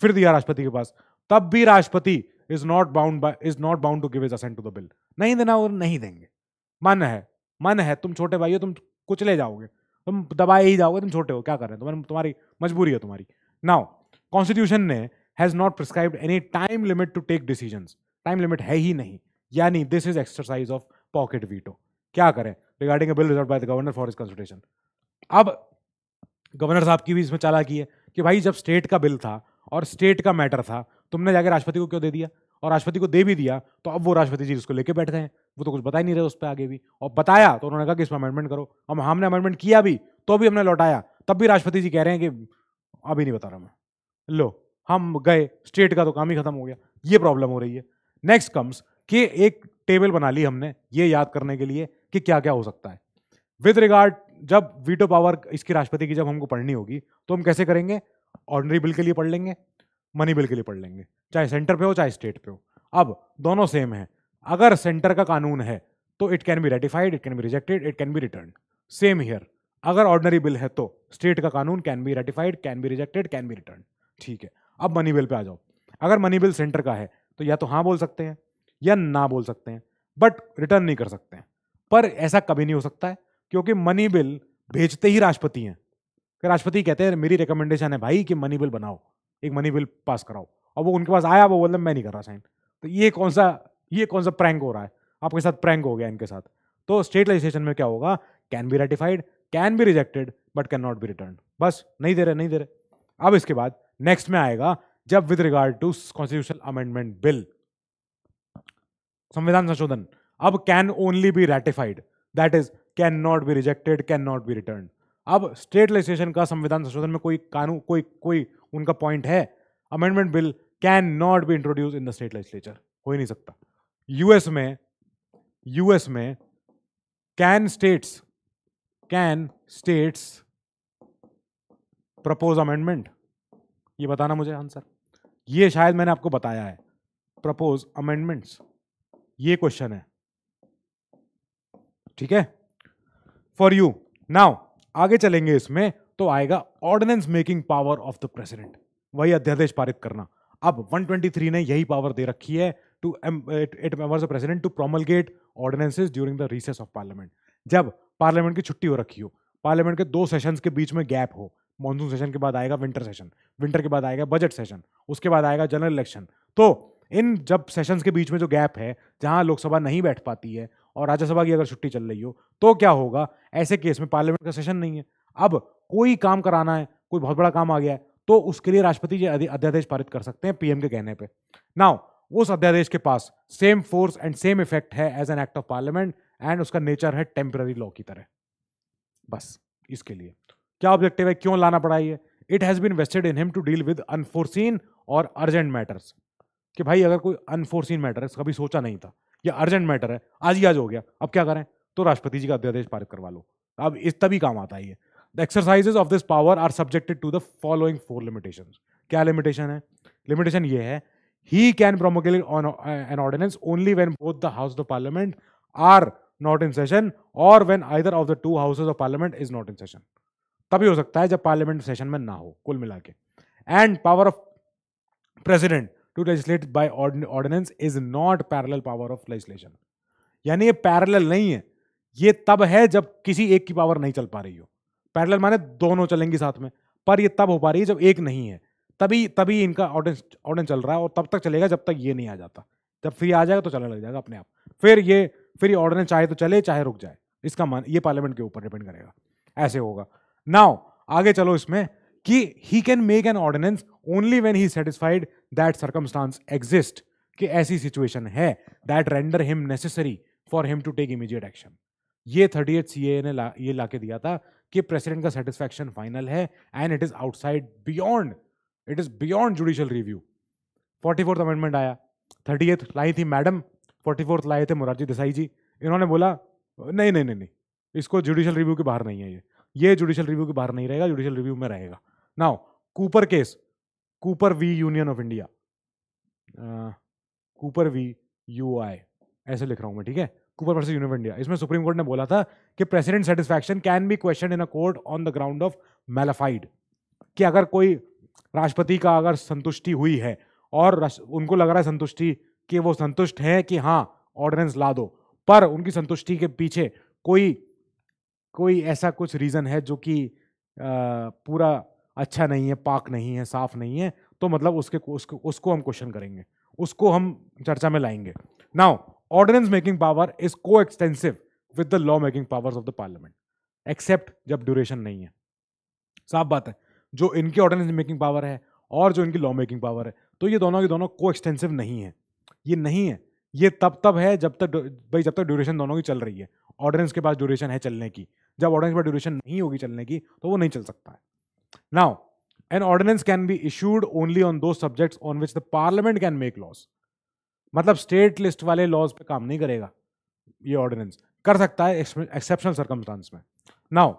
फिर दिया राष्ट्रपति के पास तब भी राष्ट्रपति is not bound is not bound to give his assent to the bill नहीं देना और नहीं देंगे मन है मन है तुम छोटे भाई हो तुम कुछ ले जाओगे तुम दबाए ही जाओगे तुम छोटे हो क्या कर रहे हो तुम्हारी मजबूरी है तुम्हारी नाउ कॉन्स्टिट्यूशन ने has not prescribe any time limit to take decision time limit है ही नहीं यानी this is exercise of pocket veto क्या करें regarding bill reserve by the governor for his consultation अब गवर्नर साहब की भी इसमें चालाकी है कि भाई जब स्टेट का बिल था और स्टेट का मैटर था तुमने जाके राष्ट्रपति को क्यों दे दिया और राष्ट्रपति को दे भी दिया तो अब वो राष्ट्रपति जी उसको लेके बैठ गए हैं वो तो कुछ बता ही नहीं रहे उस पर आगे भी और बताया तो उन्होंने कहा कि इसमें अमेंडमेंट करो अब हमने अमेंडमेंट किया भी तो भी हमने लौटाया तब भी राष्ट्रपति जी कह रहे हैं कि अभी नहीं बता रहा मैं लो हम गए स्टेट का तो काम ही खत्म हो गया ये प्रॉब्लम हो रही है नेक्स्ट कम्स कि एक टेबल बना ली हमने ये याद करने के लिए कि क्या क्या हो सकता है विद रिगार्ड जब वीटो पावर इसकी राष्ट्रपति की जब हमको पढ़नी होगी तो हम कैसे करेंगे ऑर्डनरी बिल के लिए पढ़ लेंगे मनी बिल के लिए पढ़ लेंगे चाहे सेंटर पे हो चाहे स्टेट पे हो अब दोनों सेम है अगर सेंटर का कानून है तो it can be ratified it can be rejected it can be return same here अगर ऑर्डनरी बिल है तो स्टेट का कानून can be ratified can be rejected can be return ठीक है अब मनी बिल पे आ जाओ अगर मनी बिल सेंटर का है तो या तो हाँ बोल सकते हैं या ना बोल सकते हैं बट रिटर्न नहीं कर सकते हैं पर ऐसा कभी नहीं हो सकता है क्योंकि मनी बिल भेजते ही राष्ट्रपति हैं राष्ट्रपति कहते हैं मेरी रिकमेंडेशन है भाई कि मनी बिल बनाओ एक मनी बिल पास कराओ और वो उनके पास आया वो बोलते मैं नहीं कर रहा साइन तो ये कौन सा ये कौन सा प्रैंक हो रहा है आपके साथ प्रैंक हो गया इनके साथ तो स्टेट लेजिस्लेशन में क्या होगा can be ratified can be rejected but can not be return बस नहीं दे रहे नहीं दे रहे अब इसके बाद नेक्स्ट में आएगा जब with regard to constitution amendment bill संविधान संशोधन अब can only be ratified that is can not be rejected can not be return अब स्टेट लेजिस्लेशन का संविधान संशोधन में कोई कानून कोई कोई उनका पॉइंट है amendment bill can not be introduce in the state legislature हो ही नहीं सकता यूएस में यूएस में can states can states propose amendment ये बताना मुझे आंसर ये शायद मैंने आपको बताया है प्रपोज अमेंडमेंट्स ये क्वेश्चन है ठीक है फॉर यू नाउ आगे चलेंगे इसमें तो आएगा ordinance making power of the president वही अध्यादेश पारित करना अब 123 ने यही पावर दे रखी है to eight members of president to promulgate ordinances during the recess of parliament जब पार्लियामेंट की छुट्टी हो रखी हो पार्लियामेंट के दो सेशन के बीच में गैप हो मानसून सेशन के बाद आएगा विंटर सेशन विंटर के बाद आएगा बजट सेशन उसके बाद आएगा जनरल इलेक्शन तो इन जब सेशंस के बीच में जो गैप है जहां लोकसभा नहीं बैठ पाती है और राज्यसभा की अगर छुट्टी चल रही हो तो क्या होगा ऐसे केस में पार्लियामेंट का सेशन नहीं है अब कोई काम कराना है कोई बहुत बड़ा काम आ गया है तो उसके लिए राष्ट्रपति जी अध्यादेश पारित कर सकते हैं पीएम के कहने पर नाउ उस अध्यादेश के पास same force and same effect है as an act of parliament and उसका नेचर है टेम्पररी लॉ की तरह बस इसके लिए क्या ऑब्जेक्टिव है क्यों लाना पड़ा ये it has been vested in him to deal with unforeseen और अर्जेंट मैटर्स कि भाई अगर कोई अनफोर्सिन मैटर है कभी सोचा नहीं था ये अर्जेंट मैटर है आज ही आज हो गया अब क्या करें तो राष्ट्रपति जी का अध्यादेश पारित करवा लो अब इस तभी काम आता है ये the exercises of this power are subjected to the following four limitation क्या लिमिटेशन है लिमिटेशन ये है he can promulgate an ordinance only when both the house of parliament are not in session और when either of the two houses of parliament is not in session तभी हो सकता है जब पार्लियामेंट सेशन में ना हो कुल मिला के and power of president to legislate by ordinance is not parallel power of legislation यानी ये पैरेलल नहीं है ये तब है जब किसी एक की पावर नहीं चल पा रही हो पैरेलल माने दोनों चलेंगी साथ में पर ये तब हो पा रही है जब एक नहीं है तभी तभी इनका ऑर्डेंस ऑर्डेंस चल रहा है और तब तक चलेगा जब तक ये नहीं आ जाता जब फ्री आ जाएगा तो चलने लग जाएगा अपने आप फिर ये फिर ये ऑर्डिनेंस चाहे तो चले चाहे रुक जाए इसका मान ये पार्लियामेंट के ऊपर डिपेंड करेगा ऐसे होगा नाउ आगे चलो इसमें कि he can make an ordinance only when he satisfied that circumstance exist कि ऐसी सिचुएशन है that render him necessary for him to take immediate action ये थर्टी एट सी ए ने ला, ये ला के दिया था कि प्रेसिडेंट का सेटिस्फैक्शन फाइनल है and it is outside beyond it is beyond judicial review forty fourth amendment आया थर्टी एथ लाई थी मैडम फोर्टी फोर्थ लाए थे मोरारजी देसाई जी इन्होंने बोला नहीं नहीं नहीं नहीं इसको जुडिशियल रिव्यू के बाहर नहीं है ये ये जुडिशियल रिव्यू के बाहर नहीं रहेगा जुडिशियल रिव्यू में रहेगा now Cooper case Cooper V union of India Cooper V U I ऐसे लिख रहा हूं मैं ठीक है Cooper versus union of India इसमें सुप्रीम कोर्ट ने बोला था कि president satisfaction can be question in a court on the ground of mala fide कि अगर कोई राष्ट्रपति का अगर संतुष्टि हुई है और उनको लग रहा है संतुष्टि कि वो संतुष्ट हैं कि हाँ ऑर्डिनेंस ला दो पर उनकी संतुष्टि के पीछे कोई कोई ऐसा कुछ रीज़न है जो कि पूरा अच्छा नहीं है पाक नहीं है साफ नहीं है तो मतलब उसके उसको उसको हम क्वेश्चन करेंगे उसको हम चर्चा में लाएंगे now ordinance making power is coextensive with the law making powers of the parliament except जब ड्यूरेशन नहीं है साफ बात है जो इनकी ऑर्डिनेंस मेकिंग पावर है और जो इनकी लॉ मेकिंग पावर है तो ये दोनों की दोनों को एक्सटेंसिव नहीं है ये नहीं है ये तब तब है जब तक भाई जब तक ड्यूरेशन दोनों की चल रही है ऑर्डिनेंस के पास ड्यूरेशन है चलने की जब ऑर्डिनेंस के पास ड्यूरेशन नहीं होगी चलने की तो वो नहीं चल सकता है Now, an ordinance can be issued only on those subjects on which the parliament can make laws. मतलब स्टेट लिस्ट वाले लॉज पे काम नहीं करेगा ये ऑर्डिनेंस कर सकता है एक्सेप्शनल सर्कमस्टांस में now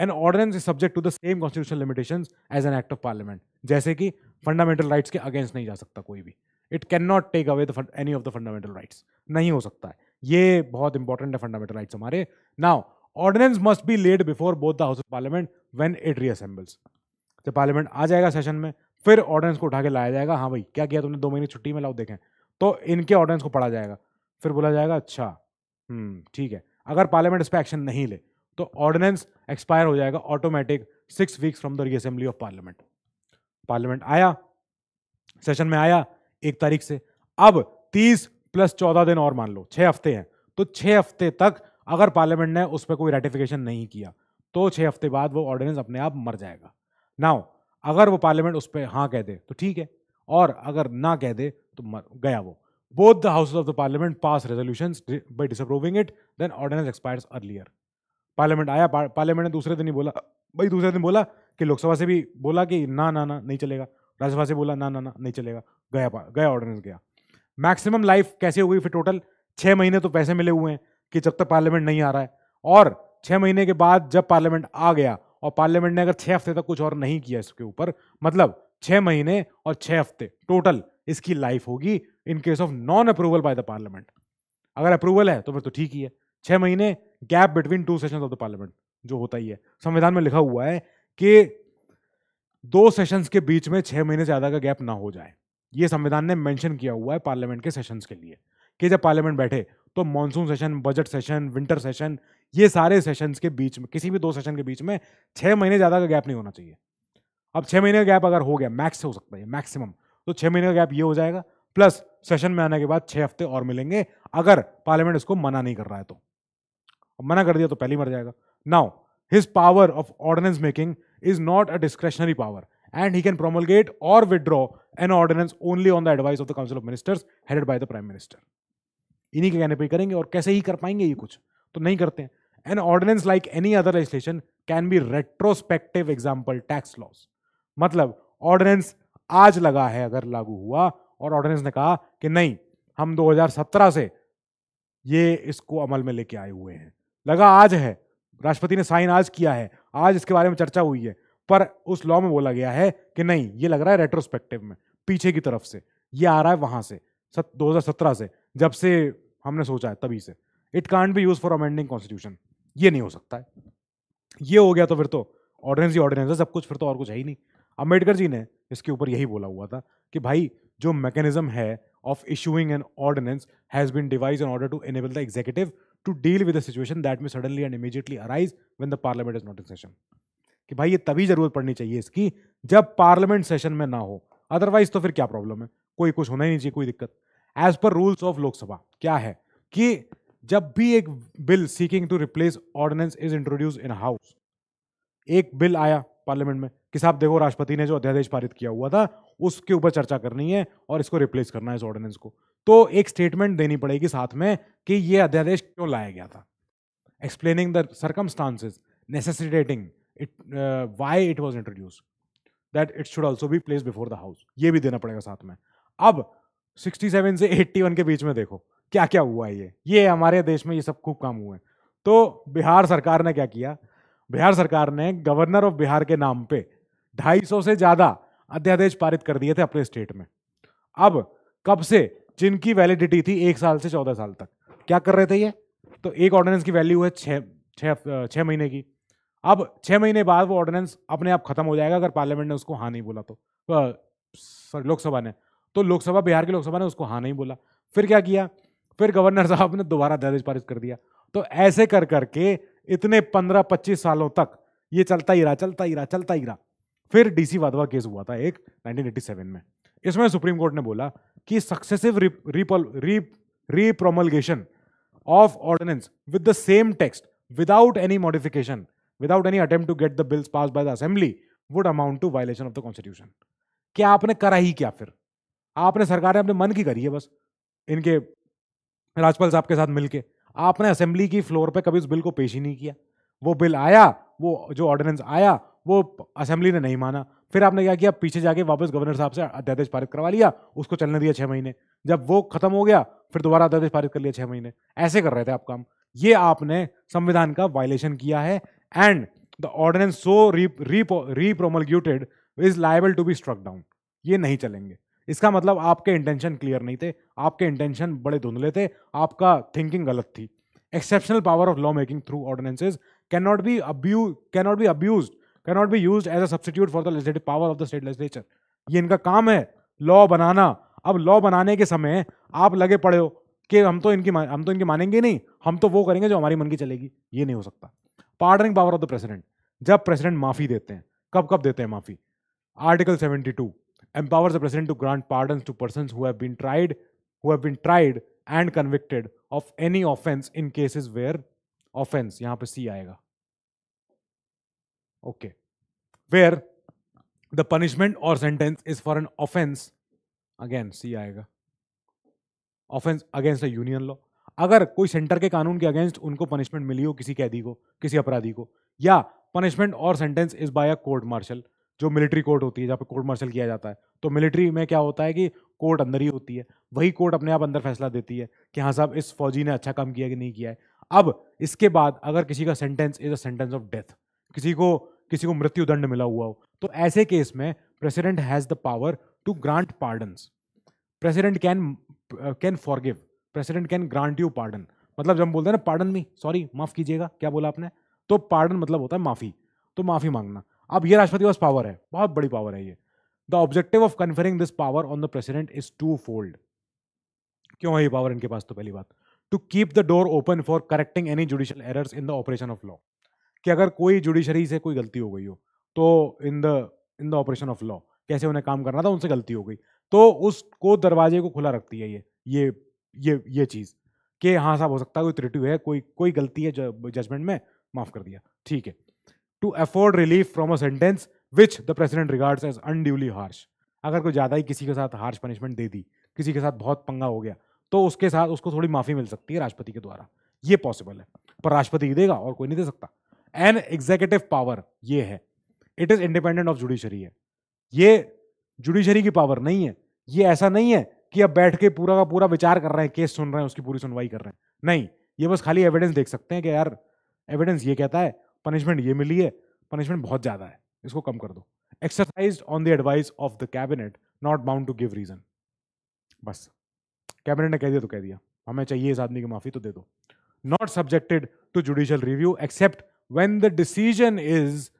an ordinance is subject to the same constitution limitation as an act of parliament जैसे कि फंडामेंटल राइट्स के अगेंस्ट नहीं जा सकता कोई भी it can not take away any of the fundamental rights नहीं हो सकता है ये बहुत इंपॉर्टेंट है फंडामेंटल राइट्स हमारे now ordinance must be laid before both the house of parliament when it reassembles जब पार्लियामेंट आ जाएगा सेशन में फिर ऑर्डिनेंस को उठा के लाया जाएगा हाँ भाई क्या किया तुमने दो महीने छुट्टी में लाओ देखें तो इनके ऑर्डिनेंस को पढ़ा जाएगा फिर बोला जाएगा अच्छा हम्म, ठीक है अगर पार्लियामेंट इस पर एक्शन नहीं ले तो ऑर्डिनेंस एक्सपायर हो जाएगा automatic six weeks from the reassembly of parliament parliament आया सेशन में आया एक तारीख से अब तीस प्लस चौदह दिन और मान लो छः हफ्ते हैं तो छः हफ्ते तक अगर पार्लियामेंट ने उस पर कोई रेटिफिकेशन नहीं किया तो छः हफ्ते बाद वो ऑर्डिनेंस अपने आप मर जाएगा नाउ अगर वो पार्लियामेंट उस पर हाँ कह दे तो ठीक है और अगर ना कह दे तो मर, गया वो both the houses of the parliament pass resolution by disapproving it then ordinance expires earlier parliament आया पार्लियामेंट ने दूसरे दिन ही बोला भाई दूसरे दिन बोला कि लोकसभा से भी बोला कि ना ना ना नहीं चलेगा राज्यसभा से बोला ना ना ना नहीं चलेगा गया गया ऑर्डिनेंस गया मैक्सिमम लाइफ कैसे हो गई फिर टोटल छः महीने तो पैसे मिले हुए हैं कि जब तक पार्लियामेंट नहीं आ रहा है और छः महीने के बाद जब पार्लियामेंट आ गया और पार्लियामेंट ने अगर छः हफ्ते तक कुछ और नहीं किया इसके ऊपर मतलब छः महीने और छः हफ्ते टोटल इसकी लाइफ होगी in case of non approval by the parliament अगर अप्रूवल है तो फिर तो ठीक ही है छः महीने gap between two session of the parliament जो होता ही है संविधान में लिखा हुआ है कि दो सेशंस के बीच में छः महीने ज़्यादा का गैप ना हो जाए ये संविधान ने मेंशन किया हुआ है पार्लियामेंट के सेशंस के लिए कि जब पार्लियामेंट बैठे तो monsoon session budget session winter session ये सारे सेशंस के बीच में किसी भी दो सेशन के बीच में छः महीने ज़्यादा का गैप नहीं होना चाहिए अब छः महीने का गैप अगर हो गया मैक्स हो सकता है मैक्सिमम तो छः महीने का गैप ये हो जाएगा प्लस सेशन में आने के बाद छः हफ्ते और मिलेंगे अगर पार्लियामेंट इसको मना नहीं कर रहा है तो मना कर दिया तो पहले मर जाएगा now his power of ordinance making is not a discretionary power and he can promulgate और withdraw an ordinance only on the advice of the council of ministers headed by the prime minister इन्हीं के कहने पर करेंगे और कैसे ही कर पाएंगे ये कुछ तो नहीं करते हैं an ordinance like any other legislation can be retrospective example tax laws मतलब ऑर्डिनेंस आज लगा है अगर लागू हुआ और ऑर्डिनेंस ने कहा कि नहीं हम 2017 से ये इसको अमल में लेके आए हुए हैं लगा आज है राष्ट्रपति ने साइन आज किया है आज इसके बारे में चर्चा हुई है पर उस लॉ में बोला गया है कि नहीं ये लग रहा है रेट्रोस्पेक्टिव में पीछे की तरफ से ये आ रहा है वहां से दो से जब से हमने सोचा है तभी से it can't be use for amending constitution ये नहीं हो सकता है ये हो गया तो फिर तो ऑर्डिनेंस ही ऑर्डिनेंस है सब कुछ फिर तो और कुछ है ही नहीं अम्बेडकर जी ने इसके ऊपर यही बोला हुआ था कि भाई जो मैकेनिज्म है of issuing an ordinance has been devised in order to enable the executive to deal with situation that may suddenly and immediately arise when the parliament is not in session कि भाई ये तभी जरूरत पड़नी चाहिए इसकी जब पार्लियामेंट सेशन में ना हो अदरवाइज तो फिर क्या प्रॉब्लम है कोई कुछ होना ही नहीं चाहिए कोई दिक्कत as per rules of Lok Sabha क्या है कि जब भी एक bill seeking to replace ordinance is introduce in house एक बिल आया पार्लियामेंट में कि साहब देखो राष्ट्रपति ने जो अध्यादेश पारित किया हुआ था उसके ऊपर चर्चा करनी है और इसको रिप्लेस करना है इस ऑर्डिनेंस को तो एक स्टेटमेंट देनी पड़ेगी साथ में कि यह अध्यादेश क्यों लाया गया था explaining the circumstances necessitating it why it was introduce that it should also be place before the house ये भी देना पड़ेगा साथ में अब 67 से 81 के बीच में देखो क्या क्या हुआ ये ये हमारे देश में ये सब खूब काम हुए तो बिहार सरकार ने क्या किया बिहार सरकार ने गवर्नर ऑफ बिहार के नाम पे 250 से ज़्यादा अध्यादेश पारित कर दिए थे अपने स्टेट में अब कब से जिनकी वैलिडिटी थी एक साल से चौदह साल तक क्या कर रहे थे ये तो एक ऑर्डिनेंस की वैल्यू है छः छः छः महीने की अब छः महीने बाद वो ऑर्डिनेंस अपने आप खत्म हो जाएगा अगर पार्लियामेंट ने उसको हाँ नहीं बोला तो, तो सॉरी लोकसभा ने तो लोकसभा बिहार की लोकसभा ने उसको हाँ नहीं बोला फिर क्या किया फिर गवर्नर साहब ने दोबारा अध्यादेश पारित कर दिया तो ऐसे कर करके इतने पंद्रह पच्चीस सालों तक ये चलता ही रहा चलता ही रहा चलता ही रहा फिर डीसी वाधवा केस हुआ था एक 1987 में इसमें सुप्रीम कोर्ट ने बोला कि successive re repromulgation of ordinance with the same text without any modification without any attempt to get the bills pass by the assembly would amount to violation of the constitution क्या आपने करा ही क्या फिर आपने सरकार ने अपने मन की करी है बस इनके राजपाल साहब के साथ मिलके आपने असेंबली की फ्लोर पे कभी उस बिल को पेश ही नहीं किया वो बिल आया वो जो ऑर्डिनेंस आया वो असेंबली ने नहीं माना फिर आपने क्या किया पीछे जाके वापस गवर्नर साहब से अध्यादेश पारित करवा लिया उसको चलने दिया छः महीने जब वो खत्म हो गया फिर दोबारा अध्यादेश पारित कर लिया छः महीने ऐसे कर रहे थे आप काम ये आपने संविधान का वायलेशन किया है and the ordinance so re repromulgated is liable to be struck down ये नहीं चलेंगे इसका मतलब आपके इंटेंशन क्लियर नहीं थे आपके इंटेंशन बड़े धुंधले थे आपका थिंकिंग गलत थी exceptional power of law making through ordinances can not be abu can not be abuse can not be use as a substitute for the legislative power of the state legislature ये इनका काम है law बनाना अब law बनाने के समय आप लगे पड़े हो कि हम तो इनकी हम तो इनकी मानेंगे नहीं हम तो वो करेंगे जो हमारी मन की चलेगी ये नहीं हो सकता pardoning power of the president जब प्रेसिडेंट माफ़ी देते हैं कब कब देते हैं माफ़ी article seventy two empowers the president to grant pardons to persons who have been tried who have been tried and convicted of any offense in cases where offense yahan pe c aayega okay where the punishment or sentence is for an offense again c aayega offense against the union law अगर कोई centre के कानून के against उनको punishment मिली हो किसी कैदी को किसी अपराधी को या पनिशमेंट और sentence is by a court martial जो मिलिट्री कोर्ट होती है जहाँ पे कोर्ट मार्शल किया जाता है तो मिलिट्री में क्या होता है कि कोर्ट अंदर ही होती है वही कोर्ट अपने आप अंदर फैसला देती है कि हाँ साहब इस फौजी ने अच्छा काम किया कि नहीं किया है अब इसके बाद अगर किसी का sentence is a sentence of death किसी को किसी को मृत्युदंड मिला हुआ हो तो ऐसे केस में president has the power to grant pardon president can can forgive president can grant you pardon मतलब जब हम बोलते हैं ना पार्डन मी सॉरी माफ़ कीजिएगा क्या बोला आपने तो पार्डन मतलब होता है माफ़ी तो माफ़ी मांगना अब ये राष्ट्रपति पास पावर है बहुत बड़ी पावर है ये the objective of conferring this power on the president is two fold क्यों है ये पावर इनके पास तो पहली बात to keep the door open for correcting any judicial errors in the operation of law कि अगर कोई जुडिशरी से कोई गलती हो गई हो तो in the in the operation of law कैसे उन्हें काम करना था उनसे गलती हो गई तो उसको दरवाजे को खुला रखती है ये ये ये ये चीज़ कि हाँ साहब हो सकता है कोई त्रिटि है कोई कोई गलती है जजमेंट में माफ़ कर दिया ठीक है to afford relief from a sentence which the president regards as unduly harsh अगर कोई ज़्यादा ही किसी के साथ हार्श पनिशमेंट दे दी किसी के साथ बहुत पंगा हो गया तो उसके साथ उसको थोड़ी माफ़ी मिल सकती है राष्ट्रपति के द्वारा ये पॉसिबल है पर राष्ट्रपति ही देगा और कोई नहीं दे सकता एन एग्जीक्यूटिव पावर ये है it is independent of judiciary है ये जुडिशरी की पावर नहीं है ये ऐसा नहीं है कि अब बैठ के पूरा का पूरा विचार कर रहे हैं केस सुन रहे हैं उसकी पूरी सुनवाई कर रहे हैं नहीं ये बस खाली एविडेंस देख सकते हैं कि यार एविडेंस ये कहता है पनिशमेंट ये मिली है पनिशमेंट बहुत ज़्यादा है इसको कम कर दो exercise on the advice of the cabinet not bound to give reason बस कैबिनेट ने कह दिया तो कह दिया हमें चाहिए इस आदमी की माफ़ी तो दे दो not subjected to judicial review except when the decision is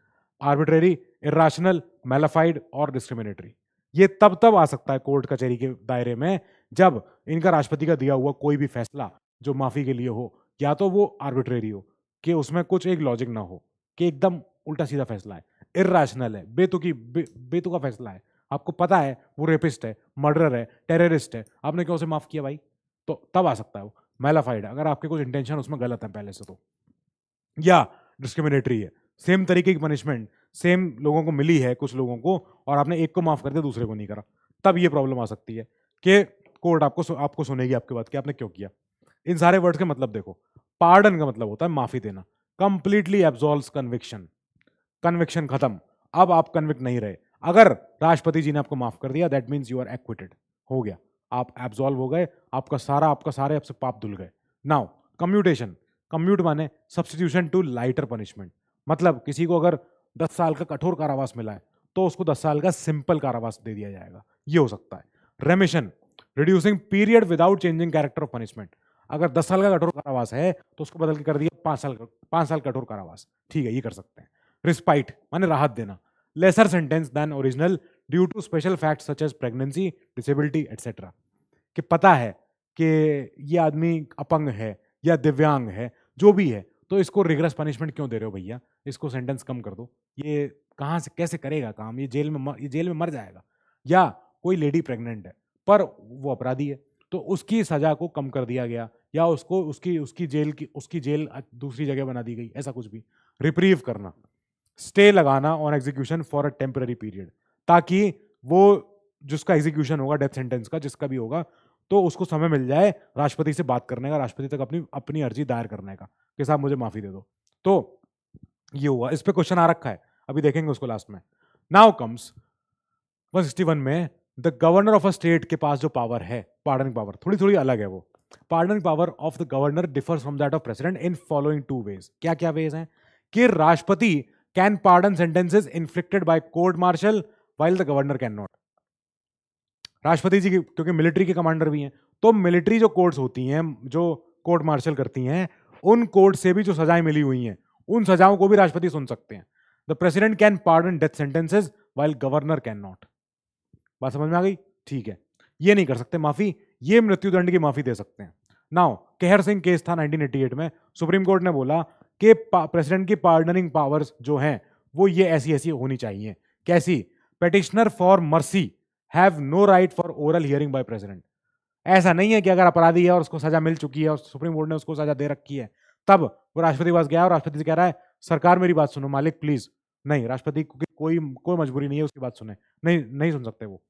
arbitrary irrational mala fide or discriminatory ये तब तब आ सकता है कोर्ट कचहरी के दायरे में जब इनका राष्ट्रपति का दिया हुआ कोई भी फैसला जो माफी के लिए हो या तो वो आर्बिट्रेरी हो कि उसमें कुछ एक लॉजिक ना हो कि एकदम उल्टा सीधा फैसला है इर्राशनल है बेतुकी बे, बेतुका फैसला है आपको पता है वो रेपिस्ट है मर्डरर है टेररिस्ट है आपने क्यों उसे माफ़ किया भाई तो तब आ सकता है वो मेलाफाइड अगर आपके कुछ इंटेंशन उसमें गलत है पहले से तो या डिस्क्रिमिनेटरी है सेम तरीके की पनिशमेंट सेम लोगों को मिली है कुछ लोगों को और आपने एक को माफ़ कर दिया दूसरे को नहीं करा तब ये प्रॉब्लम आ सकती है कि कोर्ट आपको आपको सुनेगी आपके बात कि आपने क्यों किया इन सारे वर्ड्स के मतलब देखो पार्डन का मतलब होता है माफी देना कंप्लीटली एब्जॉल्व कन्विक्शन कन्विक्शन खत्म अब आप कन्विक्ट नहीं रहे अगर राष्ट्रपति जी ने आपको माफ कर दिया that means you are acquitted हो गया आप एब्जॉल्व हो गए आपका सारा आपका सारे आपसे पाप धुल गए नाउ कम्यूटेशन कम्यूट माने सब्सटीट्यूशन टू लाइटर पनिशमेंट मतलब किसी को अगर दस साल का कठोर कारावास मिला है तो उसको दस साल का सिंपल कारावास दे दिया जाएगा ये हो सकता है remission reducing period without changing character of punishment अगर दस साल का कठोर कारावास है तो उसको बदल के कर दिया पाँच साल पांच साल कठोर कारावास ठीक है ये कर सकते हैं रिस्पाइट माने राहत देना lesser sentence than original due to special fact such as pregnancy disability et cetera कि पता है कि ये आदमी अपंग है या दिव्यांग है जो भी है तो इसको रिग्रेस पनिशमेंट क्यों दे रहे हो भैया इसको सेंटेंस कम कर दो ये कहाँ से कैसे करेगा काम ये जेल में मर, ये जेल में मर जाएगा या कोई लेडी प्रेग्नेंट है पर वो अपराधी है तो उसकी सज़ा को कम कर दिया गया या उसको उसकी उसकी जेल की उसकी जेल दूसरी जगह बना दी गई ऐसा कुछ भी रिप्रीव करना स्टे लगाना on execution for a temporary period ताकि वो जिसका एग्जीक्यूशन होगा डेथ सेंटेंस का जिसका भी होगा तो उसको समय मिल जाए राष्ट्रपति से बात करने का राष्ट्रपति तक अपनी अपनी अर्जी दायर करने का कि साहब मुझे माफ़ी दे दो तो ये हुआ इस पर क्वेश्चन आ रखा है अभी देखेंगे उसको लास्ट में नाउ कम्स वन में the governor of a state के पास जो पावर है पार्डनिंग पावर थोड़ी थोड़ी अलग है वो pardoning power of the governor differs from that of president in following two ways क्या क्या वेज हैं कि राष्ट्रपति can pardon sentences inflicted by court martial while the governor can not राष्ट्रपति जी क्योंकि मिलिट्री के कमांडर भी हैं तो मिलिट्री जो कोर्ट्स होती हैं जो कोर्ट मार्शल करती हैं उन कोर्ट से भी जो सजाएं मिली हुई हैं उन सजाओं को भी राष्ट्रपति सुन सकते हैं the president can pardon death sentences while governor can not बात समझ में आ गई ठीक है ये नहीं कर सकते माफी ये मृत्यु दंड की माफी दे सकते हैं नाउ केहर सिंह केस था 1988 में सुप्रीम कोर्ट ने बोला कि प्रेसिडेंट की पार्डनिंग पावर्स जो हैं वो ये ऐसी ऐसी होनी चाहिए कैसी petitioner for mercy have no right for oral hearing by president ऐसा नहीं है कि अगर अपराधी है और उसको सजा मिल चुकी है और सुप्रीम कोर्ट ने उसको सजा दे रखी है तब वो राष्ट्रपति पास गया और राष्ट्रपति से कह रहा है सरकार मेरी बात सुनो मालिक प्लीज नहीं राष्ट्रपति को कोई कोई मजबूरी नहीं है उसकी बात सुने नहीं नहीं सुन सकते वो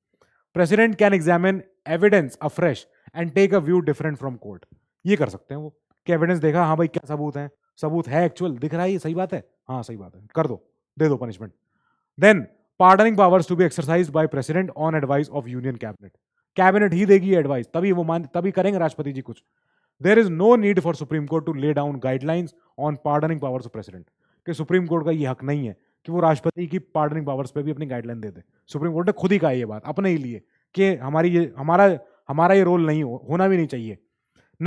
president can examine evidence afresh and take a view different from court ये कर सकते हैं वो कि एविडेंस देखा हाँ भाई क्या सबूत है सबूत है एक्चुअल दिख रहा है ये सही बात है हाँ सही बात है कर दो दे दो punishment then pardoning powers to be exercise by president on advice of union cabinet cabinet ही देगी एडवाइस तभी वो मान तभी करेंगे राष्ट्रपति जी कुछ there is no need for supreme court to lay down guidelines on pardoning powers of president कि सुप्रीम कोर्ट का ये हक नहीं है कि वो राष्ट्रपति की पार्डनिंग पावर्स पे भी अपनी गाइडलाइन दे दे सुप्रीम कोर्ट ने खुद ही कहा ये बात अपने ही लिए कि हमारी ये हमारा हमारा ये रोल नहीं हो, होना भी नहीं चाहिए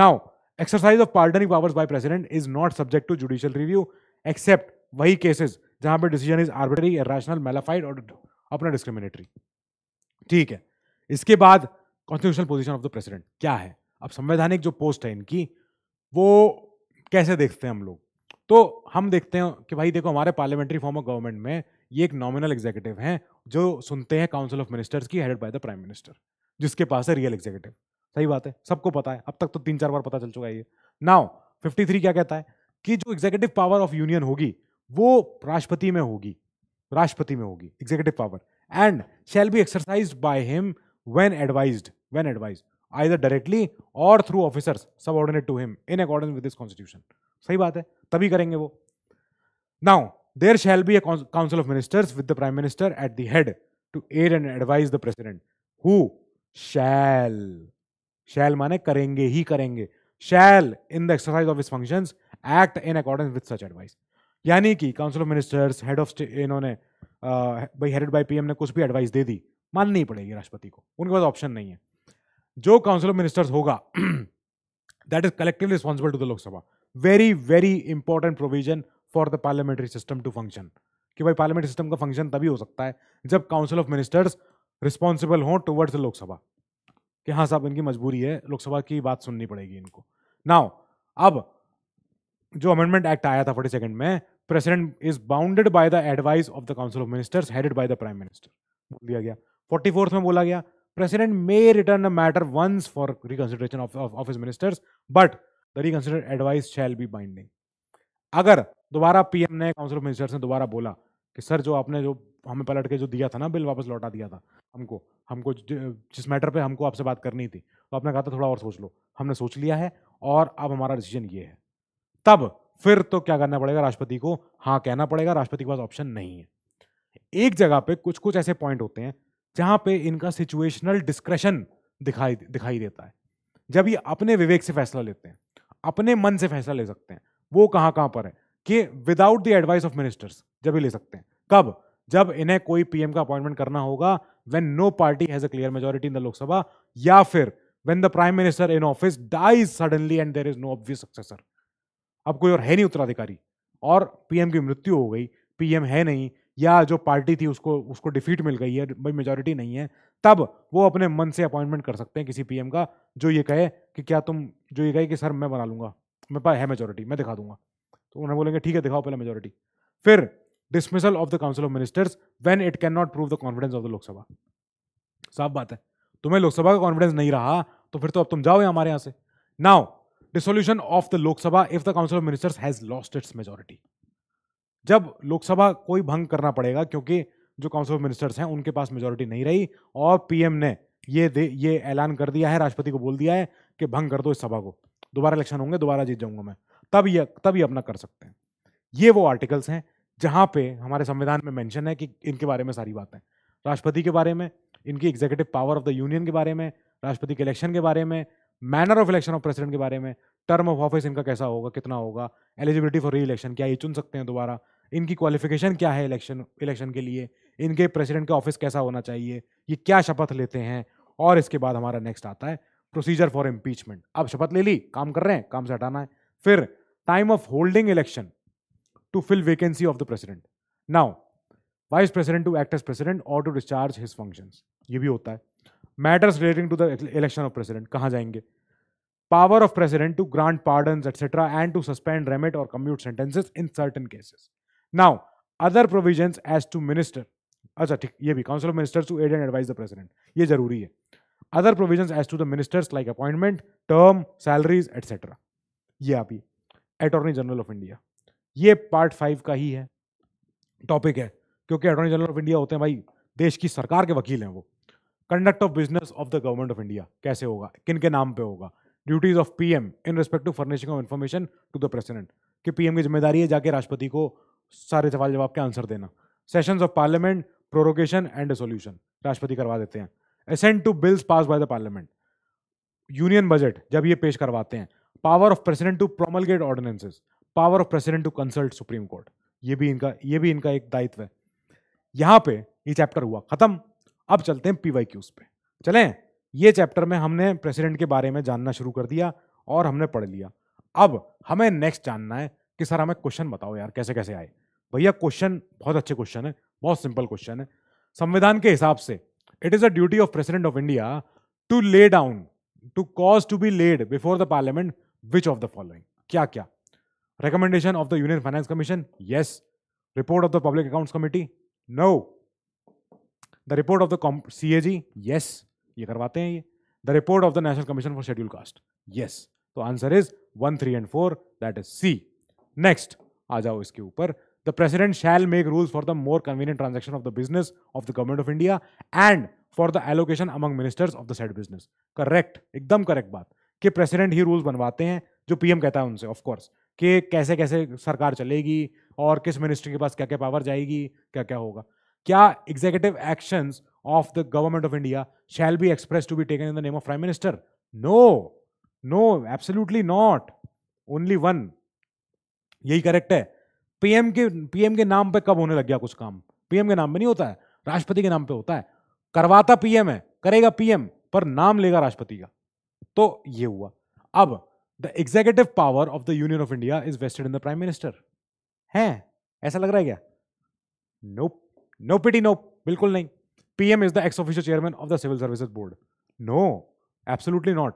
now exercise of pardoning powers by president is not subject to judicial review except वही केसेस जहां पे decision is arbitrary rational mala fide or अपना डिस्क्रिमिनेटरी ठीक है इसके बाद constitutional position of the president क्या है अब संवैधानिक जो पोस्ट है इनकी वो कैसे देखते हैं हम लोग तो हम देखते हैं कि भाई देखो हमारे पार्लियामेंट्री फॉर्म ऑफ गवर्नमेंट में ये एक नॉमिनल एग्जीक्यूटिव है जो सुनते हैं काउंसिल ऑफ मिनिस्टर्स की headed by the prime minister जिसके पास है रियल एग्जीक्यूटिव सही बात है सबको पता है अब तक तो तीन चार बार पता चल चुका है ये नाउ 53 क्या कहता है कि जो एग्जीक्यूटिव पावर ऑफ यूनियन होगी वो राष्ट्रपति में होगी राष्ट्रपति में होगी executive power and shall be exercise by him when advise when advise either directly or through officers subordinate to him in accordance with this constitution सही बात है तभी करेंगे वो now there shall be council of ministers with the prime minister at the head to aid and advise the president who shall shall माने करेंगे ही करेंगे shall in the exercise of his function act in accordance with such advice यानी कि council of ministers head of state इन्होंने भाई headed by P M ने कुछ भी एडवाइस दे दी माननी पड़ेगी राष्ट्रपति को उनके पास ऑप्शन नहीं है जो काउंसिल ऑफ मिनिस्टर्स होगा that is collectively responsible to the Lok Sabha. Very, very important provision for the parliamentary system to function. कि भाई पार्लियामेंट सिस्टम का फंक्शन तभी हो सकता है जब काउंसिल ऑफ मिनिस्टर्स रिस्पॉन्सिबल हों टुवर्ड्स द लोकसभा कि हाँ साहब इनकी मजबूरी है लोकसभा की बात सुननी पड़ेगी इनको नाउ अब जो अमेंडमेंट एक्ट आया था फोर्टी सेकेंड में president is bounded by the advice of the council of ministers headed by the prime minister बोल दिया गया फोर्टी फोर्थ में बोला गया President may return a matter once for reconsideration of, of, of his ministers, but the reconsidered advice shall be binding. अगर दोबारा PM ने council of ministers ने दोबारा बोला कि सर जो आपने जो हमें पलट के जो दिया था ना बिल वापस लौटा दिया था हमको हमको जिस मैटर पे हमको आपसे बात करनी थी तो आपने कहा था थोड़ा और सोच लो हमने सोच लिया है और अब हमारा डिसीजन ये है तब फिर तो क्या करना पड़ेगा राष्ट्रपति को हाँ कहना पड़ेगा राष्ट्रपति के पास ऑप्शन नहीं है एक जगह पे कुछ कुछ ऐसे पॉइंट होते हैं जहां पे इनका सिचुएशनल डिस्क्रेशन दिखाई दिखाई देता है जब ये अपने विवेक से फैसला लेते हैं अपने मन से फैसला ले सकते हैं वो कहां कहां पर है कि without the advice of ministers जब ही ले सकते हैं कब जब इन्हें कोई पीएम का अपॉइंटमेंट करना होगा when no party has a clear majority in the Lok Sabha या फिर when the prime minister in office dies suddenly and there is no obvious successor अब कोई और है नहीं उत्तराधिकारी और पीएम की मृत्यु हो गई पीएम है नहीं या जो पार्टी थी उसको उसको डिफीट मिल गई है भाई मेजोरिटी नहीं है तब वो अपने मन से अपॉइंटमेंट कर सकते हैं किसी पीएम का जो ये कहे कि क्या तुम जो ये कहे कि सर मैं बना लूंगा मेरे पास है मेजोरिटी मैं दिखा दूंगा तो उन्हें बोलेंगे ठीक है दिखाओ पहले मेजोरिटी फिर dismissal of the council of ministers when it can not prove the confidence of the Lok Sabha साफ बात है तुम्हें लोकसभा का कॉन्फिडेंस नहीं रहा तो फिर तो अब तुम जाओ हमारे यहाँ से now dissolution of the Lok Sabha if the council of ministers has lost its majority जब लोकसभा कोई भंग करना पड़ेगा क्योंकि जो काउंसिल ऑफ मिनिस्टर्स हैं उनके पास मेजोरिटी नहीं रही और पीएम ने ये दे ये ऐलान कर दिया है राष्ट्रपति को बोल दिया है कि भंग कर दो इस सभा को दोबारा इलेक्शन होंगे दोबारा जीत जाऊंगा मैं तब ये तब ये अपना कर सकते हैं ये वो आर्टिकल्स हैं जहाँ पे हमारे संविधान में मेंशन है कि इनके बारे में सारी बातें राष्ट्रपति के बारे में इनकी executive power of the union के बारे में राष्ट्रपति के इलेक्शन के बारे में manner of election of president के बारे में टर्म ऑफ ऑफिस इनका कैसा होगा कितना होगा एलिजिबिलिटी फॉर री इलेक्शन क्या ये चुन सकते हैं दोबारा इनकी क्वालिफिकेशन क्या है इलेक्शन इलेक्शन के लिए इनके प्रेसिडेंट का ऑफिस कैसा होना चाहिए ये क्या शपथ लेते हैं और इसके बाद हमारा नेक्स्ट आता है प्रोसीजर फॉर इम्पीचमेंट अब शपथ ले ली काम कर रहे हैं काम से हटाना है फिर time of holding election to fill vacancy of the president now vice president to act as president or to discharge his function ये भी होता है matters relating to the election of president कहाँ जाएंगे power of president to grant pardon et cetera and to suspend remit और commute sentences in certain cases now other provision as to minister अच्छा ठीक ये भी council of ministers to aid and advise the president ये जरूरी है other provision as to the ministers like appointment term salaries et cetera ये आप ही अटॉर्नी जनरल ऑफ इंडिया ये पार्ट फाइव का ही है टॉपिक है क्योंकि अटॉर्नी जनरल ऑफ इंडिया होते हैं भाई देश की सरकार के वकील हैं वो conduct of business of the government of India कैसे होगा किन के नाम पे होगा duties of PM in respect to furnishing of information to the president कि पीएम की जिम्मेदारी है जाके राष्ट्रपति को सारे सवाल जवाब के आंसर देना sessions of parliament prorogation and solution राष्ट्रपति करवा देते हैं assent to bills pass by the parliament union budget जब ये पेश करवाते हैं power of president to promulgate ordinances power of president to consult supreme court ये भी इनका ये भी इनका एक दायित्व है यहाँ पे ये चैप्टर हुआ ख़त्म अब चलते हैं पी क्यूज पे चलें ये चैप्टर में हमने प्रेसिडेंट के बारे में जानना शुरू कर दिया और हमने पढ़ लिया अब हमें नेक्स्ट जानना है कि सर हमें क्वेश्चन बताओ यार कैसे कैसे आए भैया क्वेश्चन बहुत अच्छे क्वेश्चन है बहुत सिंपल क्वेश्चन है संविधान के हिसाब से it is a duty of president of India to lay down to cause to be laid before the parliament which of the following क्या क्या recommendation of the union finance commission yes report of the public accounts committee no the report of the C A G yes ये करवाते हैं ये the report of the national commission for schedule caste yes तो answer is one three and four that is C next आ जाओ इसके ऊपर the president shall make rules for the more convenient transaction of the business of the government of India and for the allocation among ministers of the set business correct एकदम correct बात कि president ही rules बनवाते हैं जो PM कहता है उनसे of course कि कैसे कैसे सरकार चलेगी और किस मिनिस्ट्री के पास क्या क्या पावर जाएगी क्या क्या होगा क्या executive action of the government of India shall be express to be taken in the name of prime minister no no absolutely not only one यही करेक्ट है पीएम के पीएम के नाम पे कब होने लग गया कुछ काम पीएम के नाम पे नहीं होता है राष्ट्रपति के नाम पे होता है करवाता पीएम है करेगा पीएम पर नाम लेगा राष्ट्रपति का तो ये हुआ अब the executive power of the union of India is vested in the prime minister है ऐसा लग रहा है क्या नो नो पिटी नो बिल्कुल नहीं PM is the ex official chairman of the civil services board no absolutely not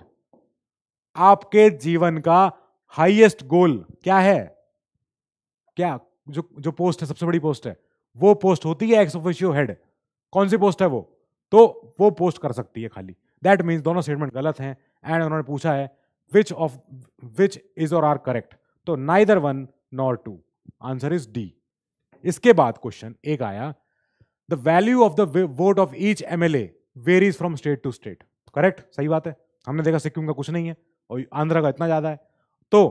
आपके जीवन का हाईएस्ट गोल क्या है क्या जो जो पोस्ट है सबसे बड़ी पोस्ट है वो पोस्ट होती है एक्स ऑफिशियो हेड कौन सी पोस्ट है वो तो वो पोस्ट कर सकती है खाली दैट मीन्स दोनों स्टेटमेंट गलत हैं एंड उन्होंने पूछा है विच ऑफ विच इज और आर करेक्ट तो neither one nor two answer is D इसके बाद क्वेश्चन एक आया the value of the vote of each M L A varies from state to state correct सही बात है हमने देखा सिक्किम का कुछ नहीं है और आंध्रा का इतना ज़्यादा है तो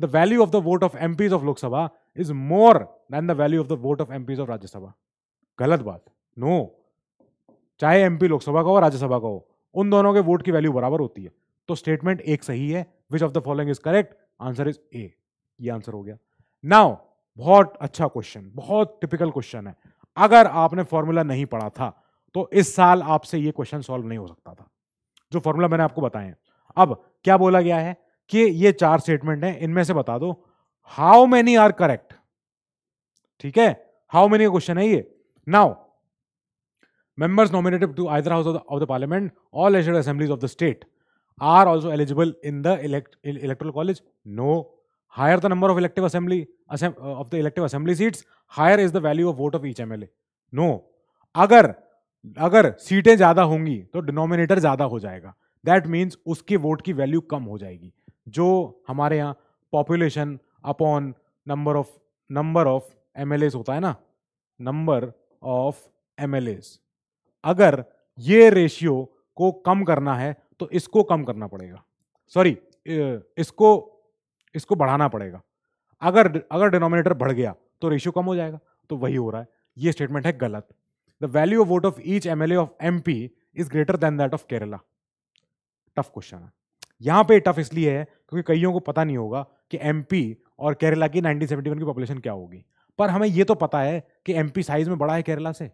the value of the vote of MPs of Lok Sabha is more than the value of the vote of MPs of Rajya Sabha. गलत बात नो no. चाहे एमपी लोकसभा का हो राज्यसभा का हो उन दोनों के वोट की वैल्यू बराबर होती है तो स्टेटमेंट एक सही है which of the following is correct answer is A ये आंसर हो गया नाउ बहुत अच्छा क्वेश्चन बहुत टिपिकल क्वेश्चन है अगर आपने फॉर्मूला नहीं पढ़ा था तो इस साल आपसे ये क्वेश्चन सॉल्व नहीं हो सकता था जो फॉर्मूला मैंने आपको बताया अब क्या बोला गया है कि ये चार स्टेटमेंट हैं इनमें से बता दो हाउ मेनी आर करेक्ट ठीक है हाउ मेनी क्वेश्चन है ये now members nominated to either house of the parliament all ledger assemblies of the state are also eligible in the electoral college no higher the number of elective assembly of the elective assembly seats higher is the value of vote of each MLA no अगर अगर सीटें ज्यादा होंगी तो denominator ज्यादा हो जाएगा that means उसके वोट की वैल्यू कम हो जाएगी जो हमारे यहाँ population upon number of number of M होता है ना नंबर ऑफ एम अगर ये रेशियो को कम करना है तो इसको कम करना पड़ेगा सॉरी इसको इसको बढ़ाना पड़ेगा अगर अगर डिनोमिनेटर बढ़ गया तो रेशियो कम हो जाएगा तो वही हो रहा है ये स्टेटमेंट है गलत the value of vote of each M of M is greater than that of Kerala tough question है यहाँ पे टफ इसलिए है क्योंकि कईयों को पता नहीं होगा कि एमपी और केरला की 1971 की पॉपुलेशन क्या होगी पर हमें ये तो पता है कि एमपी साइज में बड़ा है केरला से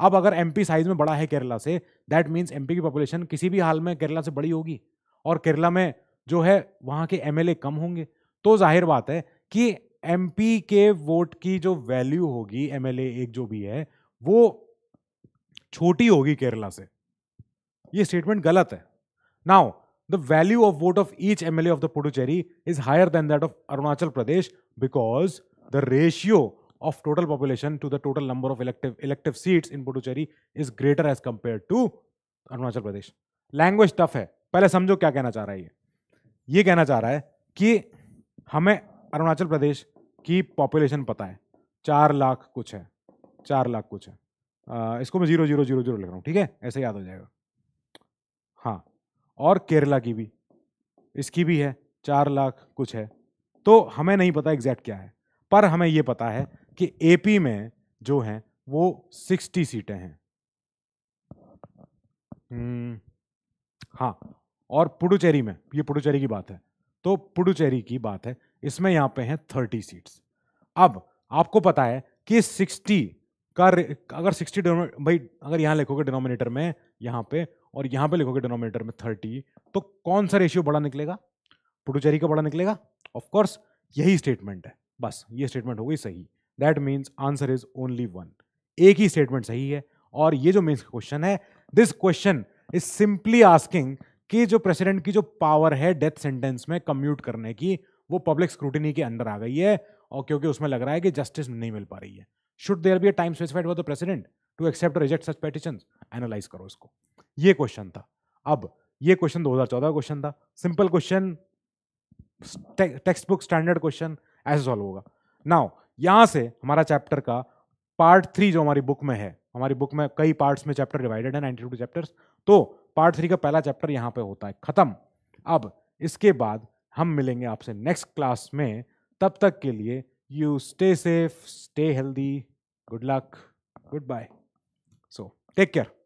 अब अगर एमपी साइज में बड़ा है केरला से दैट मीन्स एमपी की पॉपुलेशन किसी भी हाल में केरला से बड़ी होगी और केरला में जो है वहाँ के एमएलए कम होंगे तो जाहिर बात है कि एमपी के वोट की जो वैल्यू होगी एमएलए एक जो भी है वो छोटी होगी केरला से ये स्टेटमेंट गलत है now the value of vote of each MLA of the Puducherry is higher than that of Arunachal Pradesh because the ratio of total population to the total number of elective elective seats in Puducherry is greater as compared to Arunachal Pradesh. language tough है पहले समझो क्या कहना चाह रहा है ये ये कहना चाह रहा है कि हमें arunachal pradesh की population पता है चार लाख कुछ है चार लाख कुछ है आ, इसको मैं जीरो जीरो जीरो जीरो लिख रहा हूँ ठीक है ऐसे याद हो जाएगा हाँ और केरला की भी इसकी भी है चार लाख कुछ है तो हमें नहीं पता एग्जैक्ट क्या है पर हमें ये पता है कि एपी में जो है वो सिक्सटी सीटें हैं हम्म, हाँ और पुडुचेरी में ये पुडुचेरी की बात है तो पुडुचेरी की बात है इसमें यहाँ पे हैं थर्टी सीट्स अब आपको पता है कि सिक्सटी का अगर सिक्सटी भाई अगर यहाँ लिखोगे डिनोमिनेटर में यहाँ पे और यहाँ पे लिखोगे डिनोमिनेटर में थर्टी तो कौन सा रेशियो बड़ा निकलेगा पुडुचेरी का बड़ा निकलेगा ऑफकोर्स यही स्टेटमेंट है बस ये स्टेटमेंट हो गई सही that means answer is only one एक ही स्टेटमेंट सही है और ये जो मीन्स क्वेश्चन है this question is simply asking कि जो प्रेसिडेंट की जो पावर है डेथ सेंटेंस में कम्यूट करने की वो पब्लिक स्क्रूटनी के अंडर आ गई है और क्योंकि उसमें लग रहा है कि जस्टिस नहीं मिल पा रही है should there be a time specified by the president to accept reject such petition analyse करो इसको ये क्वेश्चन था अब ये क्वेश्चन 2014 क्वेश्चन था simple question textbook standard question ऐसे सॉल्व होगा नाउ यहाँ से हमारा चैप्टर का पार्ट थ्री जो हमारी बुक में है हमारी बुक में कई पार्ट्स में चैप्टर डिवाइडेड है नाइन्टी टू चैप्टर्स तो पार्ट थ्री का पहला चैप्टर यहाँ पे होता है ख़त्म अब इसके बाद हम मिलेंगे आपसे नेक्स्ट क्लास में तब तक के लिए you stay safe stay healthy Good luck. Goodbye. So, take care.